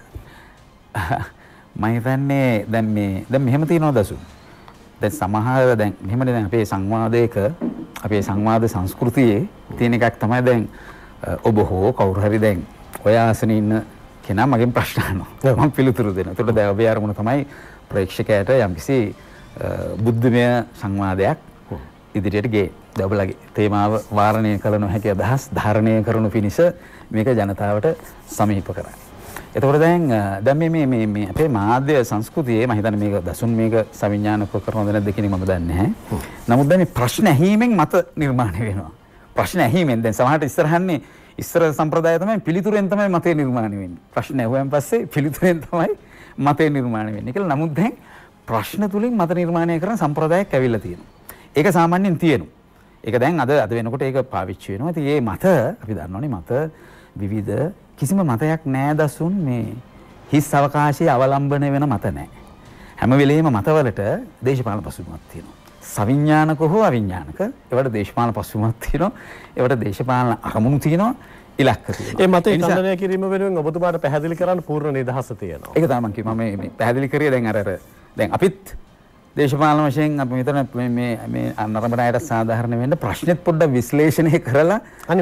මම හිතන්නේ දැන් මේ දැන් මෙහෙම තියෙනවා දසු. දැන් සමහර දැන් මෙහෙමනේ දැන් අපේ සංවාදයක අපේ සංවාද සංස්කෘතියේ තියෙන එකක් තමයි දැන් ඔබ හෝ කවුරු හරි දැන් ඔය ආසනේ ඉන්න කෙනා මගෙන් ප්‍රශ්න අහනවා. මම පිළිතුරු දෙනවා. ඒකට දැන් ඔබේ අරමුණ තමයි ප්‍රේක්ෂකයාට යම්කිසි බුද්ධමය සංවාදයක් ඉදිරියට ගේ දැබලගේ තේමාව වාරණය කළ නොහැකි අදහස් ධාරණය කරනු පිණිස මේක ජනතාවට සමීප කරයි. එතකොට දැන් දැන් මේ මේ මේ අපේ මාධ්‍ය සංස්කෘතියේ මම හිතන්නේ මේක දසුන් මේක සවිඥානික කරනවද නැද්ද කියන එක මම දන්නේ නැහැ. නමුත් දැන් මේ ප්‍රශ්න ඇහිීමෙන් මත නිර්මාණය වෙනවා. ප්‍රශ්න ඇහිීමෙන් දැන් සමහරට ඉස්සරහන්නේ ඉස්සර සම්ප්‍රදාය තමයි පිළිතුරෙන් තමයි මතය නිර්මාණය වෙන්නේ. ප්‍රශ්න ඇහුවෙන් පස්සේ පිළිතුරෙන් තමයි මතය නිර්මාණය වෙන්නේ කියලා. නමුත් දැන් ප්‍රශ්න තුලින් මත නිර්මාණය කරන සම්ප්‍රදායක් ඇවිල්ලා තියෙනවා. ඒක සාමාන්‍යයෙන් තියෙනවා. ඒක දැන් අද අද වෙනකොට ඒක පාවිච්චි වෙනවා. ඉතින් මේ මත අපි දන්නවනේ මත විවිධ කිසිම මතයක් නෑ දසුන් මේ හිස් අවකාශයේ අවලම්බන වෙන මත නෑ. හැම වෙලෙම මතවලට දේශපාලන පසුබිමක් තියෙනවා. සවිඥානික හෝ අවිඥානික ඒවට දේශපාලන පසුබිමක් තියෙනවා. ඒවට දේශපාලන අරමුණු තියෙනවා. ඉලක්ක ඒ මත ඉන්දනය කිරීම වෙනුවෙන් ඔබතුමාට පැහැදිලි කරන්න පූර්ණ නිදහස තියෙනවා. ඒක තමයි මම මේ පැහැදිලි කරේ දැන් අර දැන් අපිත් දේශපාලන වශයෙන් අපි මෙතන මේ මේ අන්නරඹන අයට සාධාරණ වෙන්න ප්‍රශ්නෙත් පොඩ්ඩක් විශ්ලේෂණය කරලා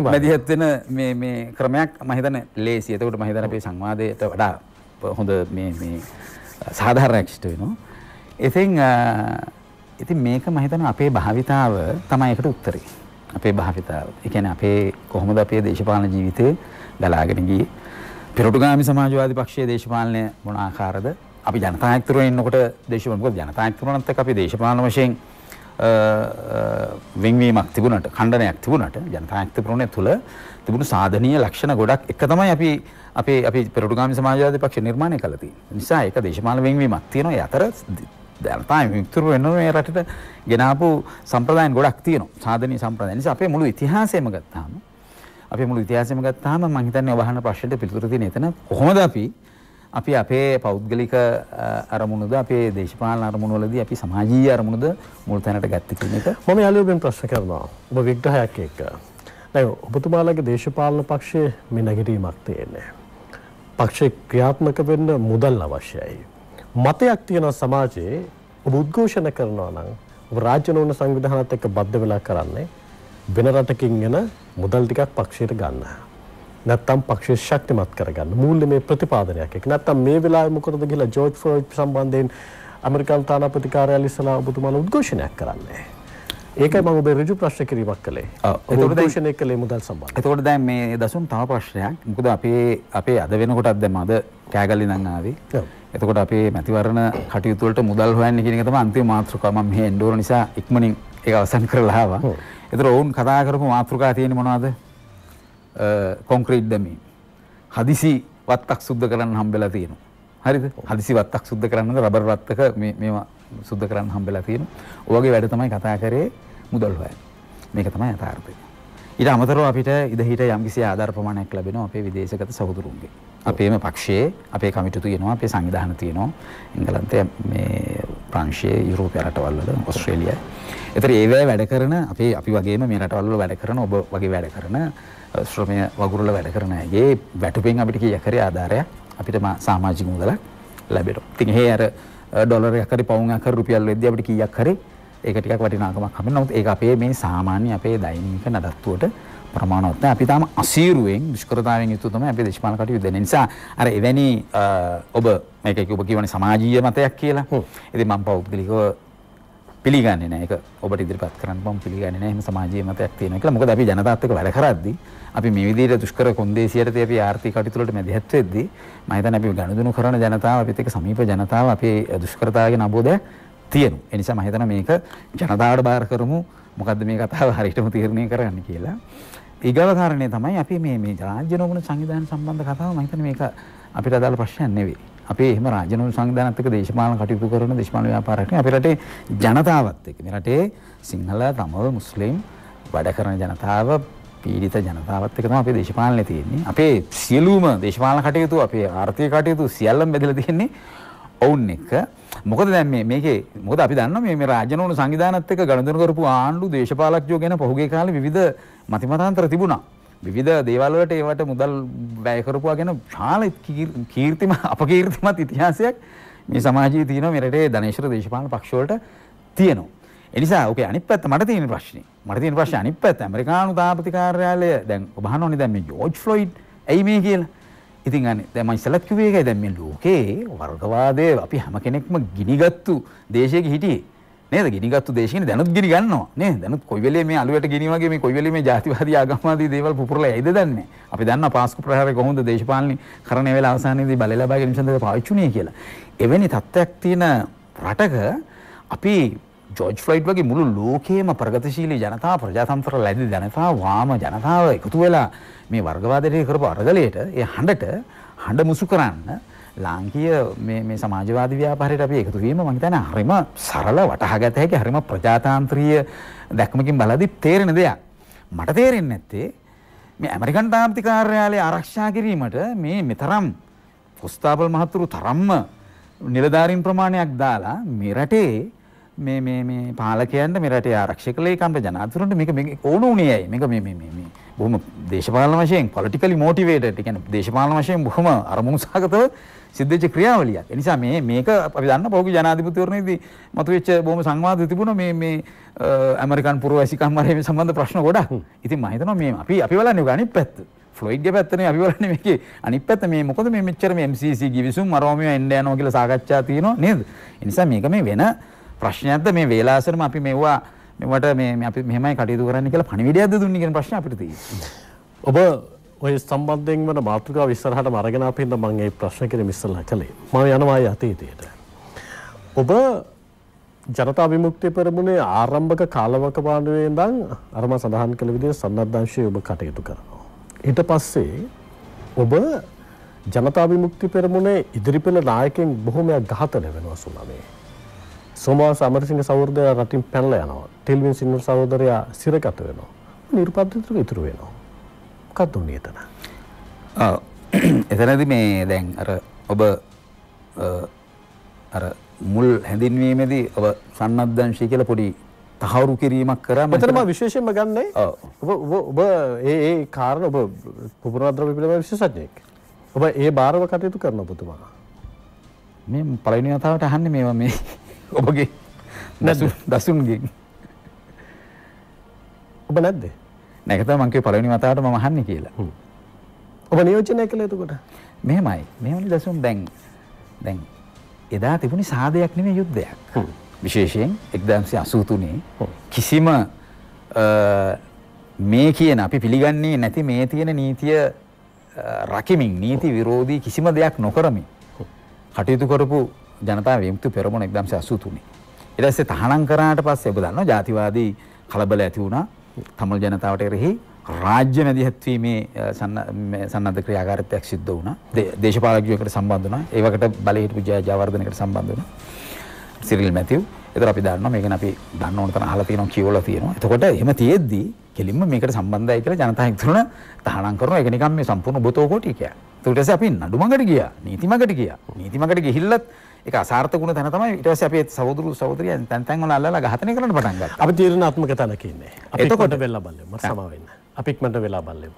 මැදිහත් වෙන මේ මේ ක්‍රමයක් මම හිතන්නේ ලේසි. එතකොට මම හිතන්නේ අපේ සංවාදයට වඩා හොඳ මේ මේ සාධාරණයක් සිදු වෙනවා. ඉතින් ඉතින් මේක මම හිතන්නේ අපේ භාවිතාව තමයි ඒකට උත්තරේ. අපේ භාවිතාව. ඒ කියන්නේ අපේ කොහොමද අපේ දේශපාලන ජීවිතේ ගලාගෙන ගියේ? පෙරටුගාමි සමාජවාදී පක්ෂයේ දේශපාලනය මොන ආකාරද? අපි ජනතායක්තුරුවෙන් එන්නකොට දේශපාලන මොකද ජනතායක්තුරුවනත් එක්ක අපි දේශපාලන වශයෙන් වෙන්වීමක් තිබුණට ඛණ්ඩනයක් තිබුණට ජනතායක්තුරුවනේ තුල තිබුණු සාධනීය ලක්ෂණ ගොඩක් එක තමයි අපි අපේ අපි පෙරටුගාමි සමාජවාදී පක්ෂ නිර්මාණය කළා තියෙන්නේ. නිසා ඒක දේශපාලන වෙන්වීමක් තියෙනවා. ඒ අතර ජනතායක්තුරුව වෙනුවෙන් මේ රටට ගෙනාපු සම්ප්‍රදායන් ගොඩක් තියෙනවා. සාධනීය සම්ප්‍රදායන්. නිසා අපේ මුළු ඉතිහාසයම ගත්තාම අපේ මුළු ඉතිහාසයම ගත්තාම මම හිතන්නේ ඔබ අහන ප්‍රශ්නෙට පිළිතුරු දෙන්නේ එතන කොහොමද අපි අපි අපේ පෞද්ගලික අරමුණුද අපේ දේශපාලන අරමුණුවලදී අපි සමාජීය අරමුණුද මුල් තැනට ගත්ත කියන එක. මම යාළුවෙන් ප්‍රශ්න කරනවා. ඔබ විග්‍රහයක් එක්ක. දැන් ඔබතුමාලගේ දේශපාලන පක්ෂයේ මේ නැගිටීමක් තියෙන්නේ. පක්ෂේ ක්‍රියාත්මක වෙන්න මුදල් අවශ්‍යයි. මතයක් තියෙන සමාජයේ ඔබ උද්ඝෝෂණ කරනවා නම් ඔබ රාජ්‍ය නෝන සංවිධානත් එක්ක බද්ධ වෙලා කරන්නේ වෙන රටකින් එන මුදල් ටිකක් පක්ෂයට ගන්නවා. නැත්තම් පක්ෂය ශක්තිමත් කරගන්න මූල්‍යමය ප්‍රතිපාදනයක් එක. නැත්තම් මේ වෙලාවේ මොකටද ගිහලා ජෝර්ජ් ෆ්ලොයිඩ් සම්බන්ධයෙන් ඇමරිකානු තානාපති කාර්යාලය ඉස්සලා ඔබතුමාලා උද්ඝෝෂණයක් කරන්නේ. ඒකයි මම ඔබේ ඍජු ප්‍රශ්න කිරීමක් කළේ. උද්ඝෝෂණය කළේ මුදල් සම්බන්ධ. එතකොට දැන් මේ දසුන් තව ප්‍රශ්නයක්. මොකද අපේ අපේ අද වෙනකොටත් දැන් අද කෑගල්ලි නම් ආවේ. එතකොට අපේ මැතිවරණ කටයුතු වලට මුදල් හොයන්න කියන එක තමයි අන්තිම මාතෘකාව. මම මේ එන්ඩෝර නිසා ඉක්මනින් ඒක අවසන් කරලා ආවා. එතකොට ඔවුන් කතා කරපු මාතෘකාව තියෙන්නේ මොනවද? කොන්ක්‍රීට් දැමීම. හදිසි වත්තක් සුද්ධ කරන්න හම්බෙලා තියෙනවා. හරිද? හදිසි වත්තක් සුද්ධ කරන්නද රබර් වත්තක මේ මේවා සුද්ධ කරන්න හම්බෙලා තියෙනවා. ඔයගේ වැඩ තමයි කතා කරේ මුදල් හොයන. මේක තමයි යථාර්ථය. ඊට අමතරව අපිට ඉදහිට යම්කිසි ආධාර ප්‍රමාණයක් ලැබෙනවා අපේ විදේශගත සහෝදරුන්ගෙන්. අපේම පක්ෂයේ අපේ කමිටු තියෙනවා, අපේ සංවිධාන තියෙනවා. එංගලන්තය මේ ප්‍රංශයේ යුරෝපය රටවල් වල ඕස්ට්‍රේලියාව. ඒතර ඒවැය වැඩ කරන අපේ අපි වගේම මේ රටවල් වල වැඩ කරන ඔබ වගේ වැඩ කරන ශ්‍රමය වගුරල වැඩ කරනයගේ වැටපෙන් අපිට කිය කරේ ආධාරයක් අපිට සාමාජික මුදලක් ලැබෙට තින් හේ අර ඩොලරයකරි පවුන්ක රුපියල් වෙද අපට කියක් කරේ ඒකටික වටිනාකමක් හම නොත් ඒ අපේ මේ සාමාන්‍ය අපේ දෛනික නදත්තුවට ප්‍රමාණවත්න අපි තාම අසීරුවෙන් දුෂ්කරතාවෙන් යුතුතම අපි දේශපාලන කටයුතු දෙන නිසා අර එවැනි ඔබ මේක ඔබ කියවන සමාජීය මතයක් කියලා. ඉතින් මම පෞද්ගලිකව පිළිගන්නේ නැහැ. ඒක ඔබට ඉදිරිපත් කරන්න මම පිළිගන්නේ නැහැ. එහෙම සමාජීය මතයක් තියෙනවා කියලා. මොකද අපි ජනතාවත් එක්ක වැඩ කරද්දී අපි මේ විදිහට දුෂ්කර කොන්දේසියටදී අපි ආර්ථික කටයුතු වලට මැදිහත් වෙද්දී මම හිතන්නේ අපි ගනුදෙනු කරන ජනතාව අපිත් එක්ක සමීප ජනතාව අපේ දුෂ්කරතාවගෙන අවබෝධය තියෙනවා. ඒ නිසා මම හිතනවා මේක ජනතාවට බාර කරමු. මොකද්ද මේ කතාව හරියටම තීරණය කරන්න කියලා. ඊගව කාරණේ තමයි අපි මේ මේ රාජ්‍ය නෝමුණ සංවිධාන සම්බන්ධ කතාව මම හිතන්නේ මේක අපිට අදාළ ප්‍රශ්නයක් නෙවෙයි. අපි එහෙම රාජනු සංවිධානත් එක්ක දේශපාලන කටයුතු කරන දේශපාලන ව්‍යාපාරයක් නේ අපේ රටේ ජනතාවත් එක්ක මේ රටේ සිංහල තමිල් මුස්ලිම් වැඩ කරන ජනතාව පීඩිත ජනතාවත් එක්ක තමයි අපේ දේශපාලනේ තියෙන්නේ. අපේ සියලුම දේශපාලන කටයුතු අපේ ආර්ථික කටයුතු සියල්ලම බෙදලා තියෙන්නේ ඔවුන් එක්ක. මොකද දැන් මේ මේකේ මොකද අපි දන්නවා මේ මේ රාජ්‍යනෝන සංවිධානත් එක්ක ගනුදෙනු කරපු ආණ්ඩු දේශපාලකයෝ ගැන පහුගිය කාලේ විවිධ මතිමතාන්තර තිබුණා. විධ දේවල්ලට ඒවට මුදල් වැයකරපුවා ගැන ශාල කීර්තිම අප කීර්තිමත් ඉතිහාසයක් මේ සමාජී තියන මෙරටේ ධනේශ්‍ර දේශපාලන පක්ෂවලට තියනවා. එනිසා ඔක අනිත් පැත්ත මට තියෙන ප්‍රශ්නේ. මට තියෙන ප්‍රශ්නේ අනිත් පැත්ත ඇමරිකානු තාපති කාර්යාලය දැන් ඔබ අහනෝනේ දැන් මේ ජෝර්ජ් ෆ්ලොයිඩ් ඇයි මේ කියලා. ඉතින් අනේ දැන් මම ඉස්සලත් කිව්වේ ඒකයි දැන් මේ ලෝකේ වර්ගවාදය අපි හැම කෙනෙක්ම ගිනිගත්තු දේශයක හිටියේ. නේද ගිනිගත්තු දේශන දැනුත් ගිනි ගන්නවා නේ දැනුත් කොයිවෙලේ මේ අලුවට ගිනිවගේ මේ කොයිවෙලේ මේ ජාතිවාදී ආගම්වාදී දේවල් පුපුරලා ඇයිද දන්නේ අපි දන්නා පාස්කු ප්‍රහාරය කොහොමද දේශපාලන කරන වෙලාව අවසානයේදී බලය ලබාගෙන ඉන්සන්දේ පාවිච්චි වුණේ කියලා එවැනි තත්ත්වයක් තියෙන රටක අපි ජෝජ් ෆ්ලයිඩ් වගේ මුළු ලෝකයේම ප්‍රගතිශීලී ජනතාව ප්‍රජාතන්ත්‍ර ලැබි ජනතාව වාම ජනතාව එකතු වෙලා මේ වර්ගවාදයට කරපු අරගලයට ඒ හඬට හඬ මුසු කරන්න ලාංකීය මේ සමාජවාද ව්‍යාපාරයට අපි එකතු වීම මම හිතන්නේ හරිම සරල වටහාගත හැකි හරිම ප්‍රජාතන්ත්‍රීය දැක්මකින් බලද්දි තේරෙන දෙයක්. මට තේරෙන්නේ නැත්තේ මේ ඇමරිකන් තාපති කාර්යාලය ආරක්ෂා කිරීමට මේ මෙතරම් කොස්තාපල් මහතුරු තරම්ම නිලධාරීන් ප්‍රමාණයක් දාලා මෙරටේ මේ මේ මේ පාලකයන්ට මෙරටේ ආරක්ෂක ලේකම්ට ජනාධිපතිතුමන්ට මේක මේ ඕන උනේ ඇයි මේක මේ මේ මේ බොහොම දේශපාලන වශයෙන් පොලිටිකලි මොටිවේටඩ් කියන්නේ දේශපාලන වශයෙන් බොහොම අරමුණු සහගතව සිද්ධච්ච ක්‍රියාවලියක්. ඒ නිසා මේ මේක අපි දන්න පෞද්ගලික ජනාධිපතිවරණයේදී මතුවෙච්ච බොහොම සංවාද තිබුණා මේ මේ ඇමරිකන් පුරවැසිකම් වල මේ සම්බන්ධ ප්‍රශ්න ගොඩක්. ඉතින් මම හිතනවා මේ අපි අපි බලන්නේ අනිත් පැත්ත. ෆ්ලොයිඩ්ගේ පැත්තනේ අපි බලන්නේ මේකේ අනිත් පැත්ත මේ මොකද මේ මෙච්චර මේ MCC ගිවිසුම් මරවමිය එන්න යනවා කියලා සාකච්ඡා තියෙනවා නේද? ඒ නිසා මේක මේ වෙන ප්‍රශ්නයක්ද මේ වේලාසරම අපි මෙවුවා මෙවට මේ අපි මෙහෙමයි කටයුතු කරන්න කියලා පණිවිඩයක්ද දුන්නේ කියන ප්‍රශ්න අපිට තියෙනවා. ඔබ ඔය සම්බන්ධයෙන් වන මාතෘකාව ඉස්සරහට මරගෙන අපින්ද මම මේ ප්‍රශ්න කෙරෙම ඉස්සලා කළේ. මම යනවා ආයේ අතීතයට. ඔබ ජනතා විමුක්තිය පෙරමුණේ ආරම්භක කාලවක පාඩුවේ ඉඳන් අර මම සඳහන් කළ විදිහට සන්නද්ධංශයේ ඔබ කටයුතු කරනවා. ඊට පස්සේ ඔබ ජනතා විමුක්ති පෙරමුණේ ඉදිරිපෙළ නායකයන් බොහොමයක් ඝාතනය වෙනවා සුනාමේ. සෝමවාස අමරසිංහ සහෝදරයා රටින් පැනලා යනවා. ටෙල්වින් සින්නර සහෝදරයා සිරගත වෙනවා. නිර්පද්‍රිතව ඉතුරු වෙනවා. මොකක්ද උනේ එතන? ආ එතනදී මේ දැන් අර ඔබ අර මුල් හැඳින්වීමේදී ඔබ සන්නද්ධංශී කියලා පොඩි තහවුරු කිරීමක් කරා මම. මෙතනම විශේෂයෙන්ම ගන්නයි. ඔබ ඔබ ඒ ඒ කාරණා ඔබ පුපුරාද්‍රව්‍ය පිළිබඳ විශේෂඥයෙක්. ඔබ ඒ බාරව කටයුතු කරන ඔබතුමා. මේ පළවෙනි වතාවට අහන්නේ මේවා මේ ඔබගේ දසුන්ගෙන්. ඔබ නැද්ද? නෑ ඒක තමයි මම කිව්වේ පළවෙනි වතාවට මම අහන්නේ කියලා. ඔබ නියෝජනය කළේ එතකොට? මෙහෙමයි. මෙහෙමනේ දසුන් දැන් දැන් එදා තිබුණේ සාදයක් නෙමෙයි යුද්ධයක්. විශේෂයෙන් 1983 කිසිම මේ කියන අපි පිළිගන්නේ නැති මේ තියෙන නීතිය රකිමින් නීති විරෝධී කිසිම දෙයක් නොකරමින් කටයුතු කරපු ජනතාව විමුක්ති පෙරමුණ 1983. ඊට පස්සේ තහනම් කරාට පස්සේ ඔබ දන්නවා ජාතිවාදී කලබල ඇති වුණා. තමල් ජනතාවට එරෙහි රාජ්‍ය මැදිහත්වීමේ සන්නද්ධ ක්‍රියාකාරීත්වයක් සිද්ධ වුණා. දේශපාලකයකට සම්බන්ධ වුණා. ඒවකට බලය හිටපු ජය ජයවර්ධනකට සම්බන්ධ වුණා. සිරිල් මැතිව්. ඒතර අපි දන්නවා මේක අපි දන්න ඕන තරම් අහලා තියෙනවා කියවලා තියෙනවා. එතකොට එහෙම තියෙද්දි කෙලින්ම මේකට සම්බන්ධයි කියලා ජනතා හිතන තහනම් කරනවා. ඒක නිකන් මේ සම්පූර්ණ බොතෝ කොටිය කියන්නේ. ඊට පස්සේ අපි නඩු මඟට ගියා. නීති මඟට ගියා. නීති මඟට ගිහිල්ලත් ඒක අසාර්ථක වුණ තැන තමයි ඊට පස්සේ අපි සහෝදරු සහෝදරියන් තැන් තැන් වල අල්ලලා ඝාතනය කරන්න පටන් ගත්තා. අපි තීරණාත්මක තැනක ඉන්නේ. අපි කොට වෙලා බලමු. මට සමා වෙන්න. අපි ඉක්මනට වෙලා බලමු.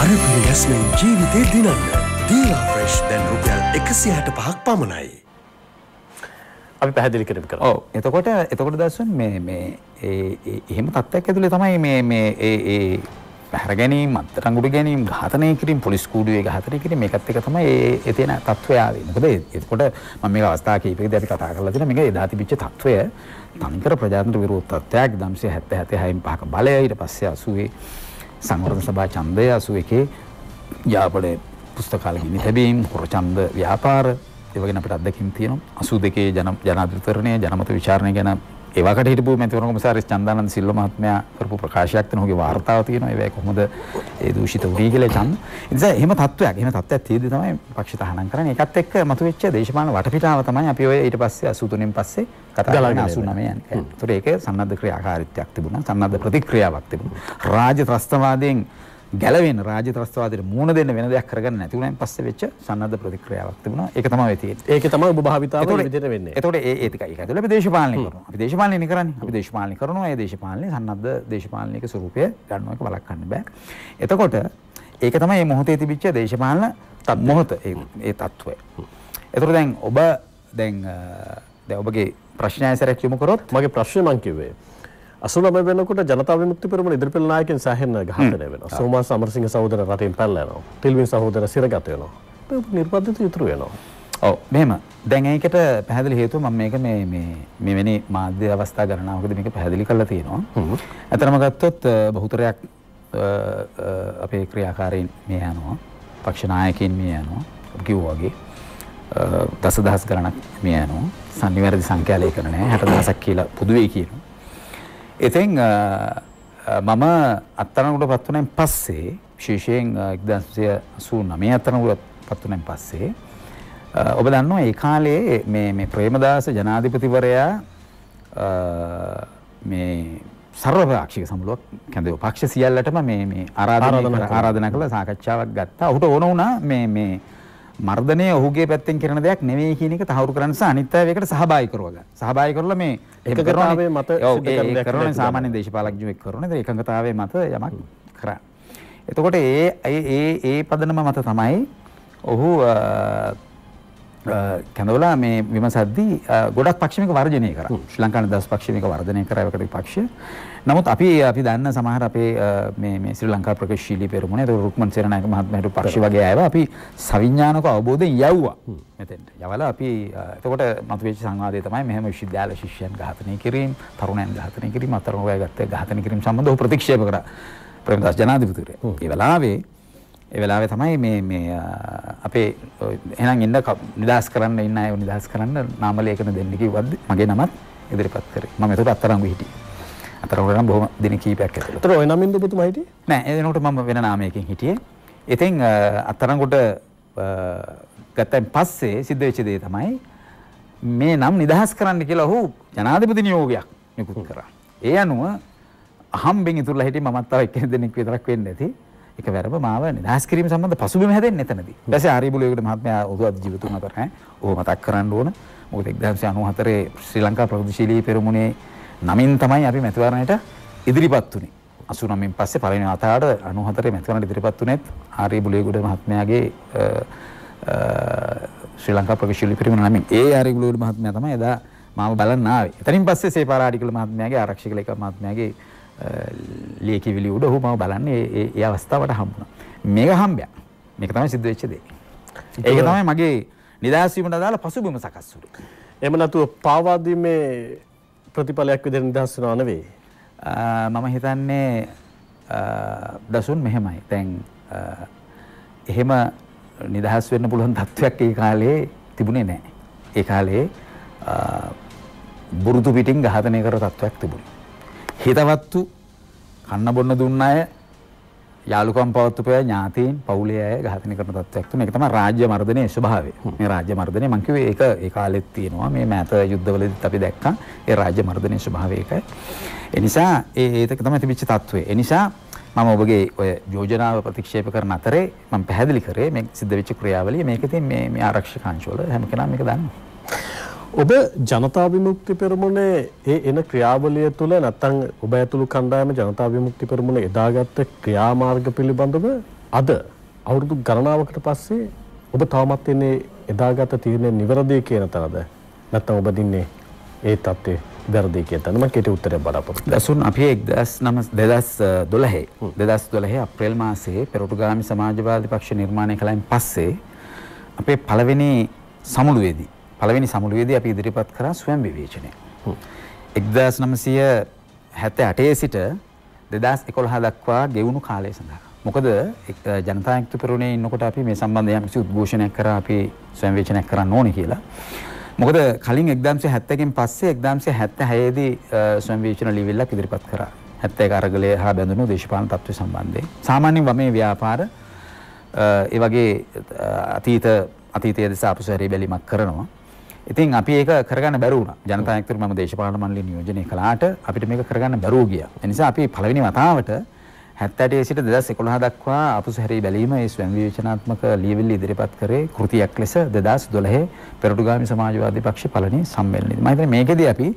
අරපිරිගැස්මෙන් ජීවිතේ දිනන්න. දීලා ෆ්‍රෙෂ් දැන් රුපියල් 165ක් පමණයි. අපි පැහැදිලි කරමු කරා. ඔව්. එතකොට එතකොට දැස්සන් මේ මේ ඒ එහෙම තත්ත්වයක් ඇතුලේ තමයි මේ මේ ඒ ඒ පැහැර ගැනීම, අත්තරංගුඩු ගැනීම, ඝාතනය කිරීම, පොලිස් කූඩුවේ ඝාතනය කිරීම මේකත් එක තමයි ඒ ඒ තියෙන තත්ත්වය ආවේ. මොකද එතකොට මම මේක අවස්ථා කීපයකදී අපි කතා කරලා තියෙනවා මේක එදා තිබිච්ච තත්ත්වය තනිකර ප්‍රජාතන්ත්‍ර විරෝධ තත්ත්වයක් 1970 75 පහක බලය ඊට පස්සේ 80 සංවර්ධන සභා ඡන්දය 81 යාපනයේ පුස්තකාල ගිනි තැබීම්, හොරචන්ද ව්‍යාපාර ඒවගෙන අපට අදකින් තියෙන අසු දෙකේ ජන ජනාධිකරණය ජනමත විචාරණය ගැන ඒවකට හිටපු මැතිවරණ කොමසාරිස් චන්දානන්ද සිල්ව මහත්මයා කරපු ප්‍රකාශයක් තියෙන ඔහුගේ වාර්තාව තියෙනවා ඒවයි කොහොමද ඒ දූෂිත වුණේ කියලා චන්ද. ඒ නිසා එහෙම තත්ත්වයක් එහෙම තත්ත්වයක් තියෙද්දි තමයි පක්ෂ තහනම් කරන්නේ. ඒකත් එක්ක මතුවෙච්ච දේශපාලන වටපිටාව තමයි අපි ඔය ඊට පස්සේ 83 න් පස්සේ කතා කරන 89 යන්නේ. ඒතකොට ඒක සම්නද්ධ ක්‍රියාකාරීත්වයක් තිබුණා. සම්නද්ධ ප්‍රතික්‍රියාවක් තිබුණා. රාජ්‍ය ත්‍රස්තවාදයෙන් ගැලවෙන්න රාජ්‍ය ත්‍රස්තවාදයට මුහුණ දෙන්න වෙන දෙයක් කරගන්න නැති වුණාන් පස්සේ වෙච්ච සන්නද්ධ ප්‍රතික්‍රියාවක් තිබුණා. ඒක තමයි තියෙන්නේ. ඒක තමයි ඔබ භාවිතාව විදිහට වෙන්නේ. එතකොට ඒ ඒ ටිකයි. ඒක ඇතුළේ අපි දේශපාලනය කරනවා. අපි දේශපාලනය කරන්නේ. අපි දේශපාලනය කරනවා. ඒ දේශපාලනේ සන්නද්ධ දේශපාලනික ස්වරූපය ගන්නවා එක වළක්වන්න බෑ. එතකොට ඒක තමයි මේ මොහොතේ තිබිච්ච දේශපාලන මොහොත ඒ ඒ తত্ত্বය. එතකොට දැන් ඔබ දැන් දැන් ඔබගේ ප්‍රශ්නය සරක් යොමු කරොත් මගේ ප්‍රශ්නේ මං කිව්වේ 89 වෙනකොට ජනතා විමුක්ති පෙරමුණ ඉදිරිපෙළ නායකයන් සෑහෙන ඝාතනය වෙනවා. සෝමාස් අමරසිංහ සහෝදර රටින් පැනලා යනවා. තිල්වින් සහෝදර සිරගත වෙනවා. මේ නිර්බන්ධිත ඉතුරු වෙනවා. ඔව් මෙහෙම දැන් ඒකට පැහැදිලි හේතුව මම මේක මේ මේ මෙවැනි මාධ්‍ය අවස්ථා ගණනාවකදී මේක පැහැදිලි කරලා තියෙනවා. අතරම ගත්තොත් බහුතරයක් අපේ ක්‍රියාකාරීන් මේ යනවා. පක්ෂ නායකයින් මේ යනවා. කිව්වා වගේ දසදහස් ගණනක් මේ යනවා. සංනිවැරදි සංඛ්‍යා ලේඛන නැහැ. 60000ක් කියලා පොදුවේ කියනවා. ඉතින් මම අත්තරනකට පත්වනෙන් පස්සේ විශේෂයෙන් 1989 අත්තරනකට පත්වනෙන් පස්සේ ඔබ දන්නවා ඒ කාලේ මේ මේ ප්‍රේමදාස ජනාධිපතිවරයා මේ සර්වපාක්ෂික සමුළුවක් කැඳව පක්ෂ සියල්ලටම මේ මේ ආරාධනා කළ ආරාධනා කළ සාකච්ඡාවක් ගත්තා. ඔහුට ඕන වුණා මේ මේ මර්ධනය ඔහුගේ පැත්තෙන් කරන දෙයක් නෙවෙයි කියන එක තහවුරු කරන්න සහ අනිත් අය ඒකට සහභාගී කරවගන්න. සහභාගී කරලා මේ එකඟතාවයේ මත සිද්ධ කරන දෙයක් කරන සාමාන්‍ය දේශපාලඥයෙක් කරන දේ එකඟතාවයේ මත යමක් කරා. එතකොට ඒ ඒ ඒ පදනම මත තමයි ඔහු කැඳවලා මේ විමසද්දී ගොඩක් පක්ෂමික වර්ජනය කරා. ශ්‍රී ලංකාවේ දස් පක්ෂමික වර්ධනය කරා ඒකට පක්ෂය. නමුත් අපි අපි දන්න සමහර අපේ මේ ශ්‍රී ලංකා ප්‍රකේශීලී පෙරමුණ ඒතකොට රුක්මන් සේනානායක මහත්මයාට පක්ෂ වගේ අයව අපි සවිඥානික අවබෝධයෙන් යවුවා මෙතෙන්ට. යවලා අපි එතකොට මතුවෙච්ච සංවාදය තමයි මෙහෙම විශ්වවිද්‍යාල ශිෂ්‍යයන් ඝාතනය කිරීම, තරුණයන් ඝාතනය කිරීම, අතරුණ අය ගත්ත ඝාතනය කිරීම සම්බන්ධව ප්‍රතික්ෂේප කරා. ප්‍රේමදාස ජනාධිපතිතුමා. ඒ වෙලාවේ ඒ වෙලාවේ තමයි මේ මේ අපේ එහෙනම් ඉන්න නිදාස් කරන්න ඉන්න අය නිදාස් කරන්න නාම ලේඛන දෙන්න කිව්වද මගේ නමත් ඉදිරිපත් කරේ. මම එතකොට අත්තරංගු හිටියේ. අතරකට නම් බොහොම දින කීපයක් ඇතුළත. ඒතර ඔය නමින්ද ඔබතුමා හිටියේ? නෑ එනකොට මම වෙන නාමයකින් හිටියේ. ඉතින් අතරකට ගත්තයින් පස්සේ සිද්ධ වෙච්ච දේ තමයි මේ නම් නිදහස් කරන්න කියලා ඔහු ජනාධිපති නියෝගයක් නිකුත් කරා. ඒ අනුව අහම්බෙන් ඉතුරුලා හිටියේ මමත් තව එක්කෙනෙක් දෙනෙක් විතරක් වෙන්නේ නැති. එක වැරම මාව නිදහස් කිරීම සම්බන්ධ පසුබිම හැදෙන්නේ එතනදී. ඊපස්සේ ආරිබුලේකට මහත්මයා උතුවත් ජීවිතුන් අතර ඈ ඕව මතක් කරන්න ඕන. මොකද 1994 ශ්‍රී ලංකා ප්‍රගතිශීලී පෙරමුණේ නමින් තමයි අපි මැතිවරණයට ඉදිරිපත් වුණේ. 89න් පස්සේ පළවෙනි වතාවට 94 මැතිවරණයට ඉදිරිපත් වුණේත් ආර්ය බුලේගොඩ මහත්මයාගේ ශ්‍රී ලංකා ප්‍රවිශිලි පිරිමුණ නමින් ඒ ආර්ය බුලේගොඩ මහත්මයා තමයි එදා මාව බලන්න ආවේ. එතනින් පස්සේ සේපාරාඩිකල මහත්මයාගේ ආරක්ෂක ලේකම් මහත්මයාගේ ලියකිවිලි උඩ ඔහු මාව බලන්නේ ඒ ඒ අවස්ථාවට හම්බුණා. මේක හම්බයක්. මේක තමයි සිද්ධ වෙච්ච දේ. ඒක තමයි මගේ නිදහස් වීමට අදාළ පසුබිම සකස් වුනේ. එහෙම නැතුව පාවාදීමේ ප්‍රතිඵලයක් විදිහට නිදහස් වෙනව නෙවෙයි. මම හිතන්නේ දසුන් මෙහෙමයි. දැන් එහෙම නිදහස් වෙන්න පුළුවන් තත්වයක් ඒ කාලේ තිබුණේ නැහැ. ඒ කාලේ බුරුතු පිටින් ඝාතනය කර තත්වයක් තිබුණේ. හිතවත්තු කන්න බොන්න දුන්න අය යාලුකම් පවත්තුපය ඥාතීන් පවුලේ අය ඝාතනය කරන තත්ත්වයක් තියෙනවා. මේක තමයි රාජ්‍ය මර්ධනයේ ස්වභාවය. මේ රාජ්‍ය මර්ධනය මම කිව්වේ ඒක ඒ කාලෙත් තියෙනවා. මේ මෑත යුද්ධවලදීත් අපි දැක්කා. ඒ රාජ්‍ය මර්ධනයේ ස්වභාවය ඒකයි. ඒ නිසා ඒ ඒක තමයි තිබිච්ච තත්ත්වය. ඒ නිසා මම ඔබගේ ඔය යෝජනාව ප්‍රතික්ෂේප කරන අතරේ මම පැහැදිලි කරේ මේ සිද්ධ වෙච්ච ක්‍රියාවලිය මේක ඉතින් මේ මේ ආරක්ෂක අංශවල හැම කෙනාම මේක දන්නවා. ඔබ ජනතා විමුක්ති පෙරමුණේ ඒ එන ක්‍රියාවලිය තුළ නැත්තම් ඔබ ඇතුළු කණ්ඩායම ජනතා විමුක්ති පෙරමුණ එදාගත්ත ක්‍රියාමාර්ග පිළිබඳව අද අවුරුදු ගණනාවකට පස්සේ ඔබ තවමත් ඉන්නේ එදාගත තීරණය නිවැරදි කියන තැනද නැත්තම් ඔබ දින්නේ ඒ தත්ත්වේ වැරදි කියන තැන මම කෙටි උත්තරයක් බලාපොරොත්තු වෙනවා. දසුන් අපි 1912 2012 අප්‍රේල් මාසයේ පෙරටුගාමි සමාජවාදී පක්ෂ නිර්මාණය කලයින් පස්සේ අපේ පළවෙනි සමුළුවේදී පළවෙනි සමුළුවේදී අපි ඉදිරිපත් කරා ස්වයං විවේචනය. 1978 සිට 2011 දක්වා ගෙවුණු කාලය සඳහා. මොකද ජනතා යුක්තිපරුණේ ඉන්නකොට අපි මේ සම්බන්ධයෙන් යම්කිසි උද්ඝෝෂණයක් කරා අපි ස්වයං විවේචනයක් කරන්න ඕනේ කියලා. මොකද කලින් 1970කින් පස්සේ 1976 දී ස්වයං විවේචන ලිවිල්ලක් ඉදිරිපත් කරා. 71 අරගලය හා බැඳුණු දේශපාලන තත්ත්වය සම්බන්ධයෙන්. සාමාන්‍යයෙන් වමේ ව්‍යාපාර ඒ වගේ අතීත අතීතයේ දිස අපසරේ බැලීමක් කරනවා. ඉතින් අපි ඒක කරගන්න බැරි වුණා. ජනතා ඇක්තර මම දේශපාලන මණ්ඩලයේ නියෝජනය කළාට අපිට මේක කරගන්න බැරුව ගියා. ඒ නිසා අපි පළවෙනි වතාවට 78 සිට 2011 දක්වා අපුසු හැරී බැලීම ඒ ස්වයං විවේචනාත්මක ලියවිලි ඉදිරිපත් කරේ කෘතියක් ලෙස 2012 පෙරටුගාමි සමාජවාදී පක්ෂ පළවෙනි සම්මේලනයේදී. මම හිතන්නේ මේකෙදී අපි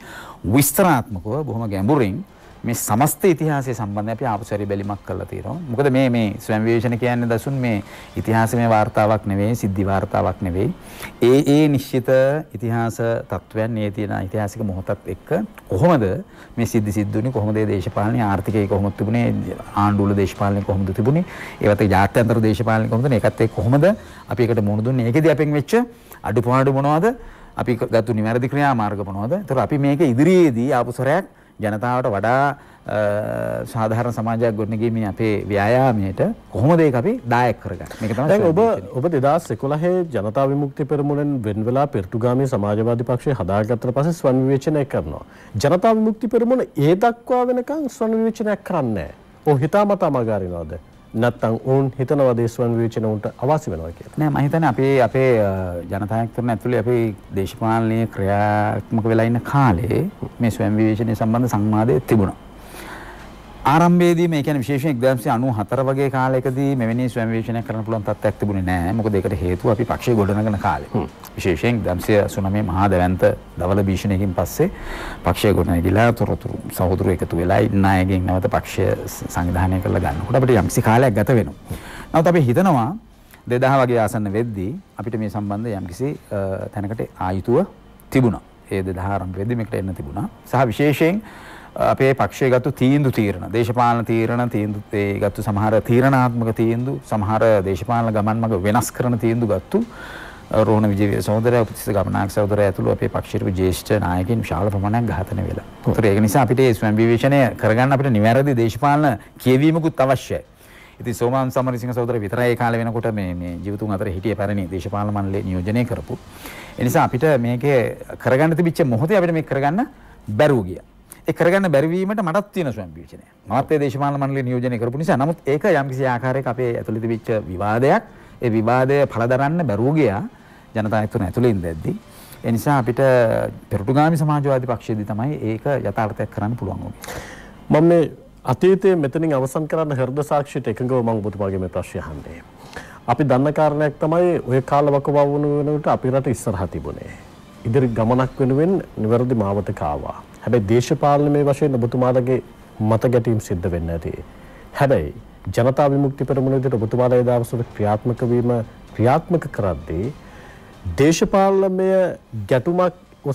විස්තරාත්මකව බොහොම ගැඹුරින් මේ සමස්ත ඉතිහාසය සම්බන්ධයෙන් අපි ආපු සැරි බැලිමක් කරලා තියෙනවා. මොකද මේ මේ ස්වයං විවේචන කියන්නේ දසුන් මේ ඉතිහාසමය වார்த்தාවක් නෙවෙයි, සිද්ධි වார்த்தාවක් නෙවෙයි. ඒ ඒ නිශ්චිත ඉතිහාස තත්වයන් මේ තියෙන ඓතිහාසික මොහොතත් එක්ක කොහොමද මේ සිද්ධි සිද්ධුනේ කොහොමද ඒ දේශපාලනේ ආර්ථිකය කොහොමද තිබුණේ ආණ්ඩුවල දේශපාලනේ කොහොමද තිබුණේ ඒවත් එක්ක ජාත්‍යන්තර දේශපාලනේ කොහොමද ඒකත් එක්ක කොහොමද අපි ඒකට මුහුණ දුන්නේ ඒකෙදි අපෙන් වෙච්ච අඩුපාඩු මොනවද අපි ගත්තු නිවැරදි ක්‍රියාමාර්ග මොනවද ඒතර අපි මේක ඉදිරියේදී ආපු සැරයක් ජනතාවට වඩා සාධාරණ සමාජයක් ගොඩනගීමේ අපේ ව්‍යායාමයට කොහොමද ඒක අපි දායක කරගන්නේ මේක තමයි දැන් ඔබ ඔබ 2011 ජනතා විමුක්ති පෙරමුණෙන් වෙන් වෙලා පෙරටුගාමී සමාජවාදී පක්ෂය හදාගත්තට පස්සේ ස්වයං විවේචනය කරනවා ජනතා විමුක්ති පෙරමුණ ඒ දක්වා වෙනකන් ස්වයං විවේචනයක් කරන්නේ නැහැ ඔව් හිතාමතා මග අරිනවද නැත්තම් ඔවුන් හිතනවා දේශවන් විවේචන උන්ට අවශ්‍ය වෙනවා කියලා. නෑ මම හිතන්නේ අපේ අපේ ජනතායන්ත්‍රණ ඇතුලේ අපේ දේශපාලනීය ක්‍රියාත්මක වෙලා ඉන්න කාලේ මේ ස්වයං විවේචනය සම්බන්ධ සංවාදයේ තිබුණා. ආරම්භයේදී මේ කියන්නේ විශේෂයෙන් 1994 වගේ කාලයකදී මෙවැනි ස්වයංවේෂණයක් කරන්න පුළුවන් තත්ත්වයක් තිබුණේ නැහැ. මොකද ඒකට හේතුව අපි පක්ෂය ගොඩනගන කාලේ. විශේෂයෙන් 1989 මහා දැවැන්ත දවල භීෂණයකින් පස්සේ පක්ෂය ගොඩනැගිලා තොරතුරු සහෝදරු එකතු වෙලා ඉන්න අයගෙන් නැවත පක්ෂය සංවිධානය කරලා ගන්නකොට අපිට යම්කිසි කාලයක් ගත වෙනවා. නමුත් අපි හිතනවා 2000 වගේ ආසන්න වෙද්දී අපිට මේ සම්බන්ධ යම්කිසි තැනකට ආයුතුව තිබුණා. ඒ 2000 ආරම්භයේදී මේකට එන්න තිබුණා. සහ විශේෂයෙන් අපේ පක්ෂය ගත්තු තීන්දු තීරණ දේශපාලන තීරණ තීන්දු ගත්තු සමහර තීරණාත්මක තීන්දු සමහර දේශපාලන ගමන් මඟ වෙනස් කරන තීන්දු ගත්තු රෝහණ විජේ සහෝදරයා උපතිස්ස ගමනාක් සහෝදරයා ඇතුළු අපේ පක්ෂයේ ජ්‍යෙෂ්ඨ නායකයින් විශාල ප්‍රමාණයක් ඝාතනය වෙලා. ඒතර ඒක නිසා අපිට ඒ ස්වයං විවේචනය කරගන්න අපිට නිවැරදි දේශපාලන කියවීමකුත් අවශ්‍යයි. ඉති සෝමන් සමරිසිංහ සහෝදර විතරයි ඒ කාලේ වෙනකොට මේ මේ ජීවිතුන් අතර හිටියේ පැරණි දේශපාලන මණ්ඩලය නියෝජනය කරපු. ඒ නිසා අපිට මේකේ කරගන්න තිබිච්ච මොහොතේ අපිට මේක කරගන්න බැරුව ගියා. ඒ කරගන්න බැරි වීමට මටත් තියෙන ස්වයංවිචනය. මමත් ඒ දේශපාලන මණ්ඩලය නියෝජනය කරපු නිසා නමුත් ඒක යම්කිසි ආකාරයක අපේ ඇතුළේ තිබිච්ච විවාදයක්. ඒ විවාදය පළදරන්න බැරුව ගියා ජනතාවක් තුන ඇතුළේ ඉඳද්දී. ඒ නිසා අපිට පෙරටුගාමි සමාජවාදී පක්ෂයේදී තමයි ඒක යථාර්ථයක් කරන්න පුළුවන් වුනේ. මම මේ අතීතයේ මෙතනින් අවසන් කරන්න හෘද සාක්ෂියට එකඟව මම ඔබතුමාගේ මේ ප්‍රශ්නය අහන්නේ. අපි දන්න කාරණයක් තමයි ওই කාල වකවාවුණු වෙනකොට අපි රට ඉස්සරහා තිබුණේ. ඉදිරි ගමනක් වෙනුවෙන් නිවැරදි මාවතක ආවා. හැබැයි දේශපාලනමය වශයෙන් ඔබතුමාලගේ මත ගැටීම් සිද්ධ වෙන්න ඇති. හැබැයි ජනතා විමුක්ති පෙරමුණ විදිහට ඔබතුමාලා ඒ දවස්වල ක්‍රියාත්මක වීම ක්‍රියාත්මක කරද්දී දේශපාලනමය ගැටුමක්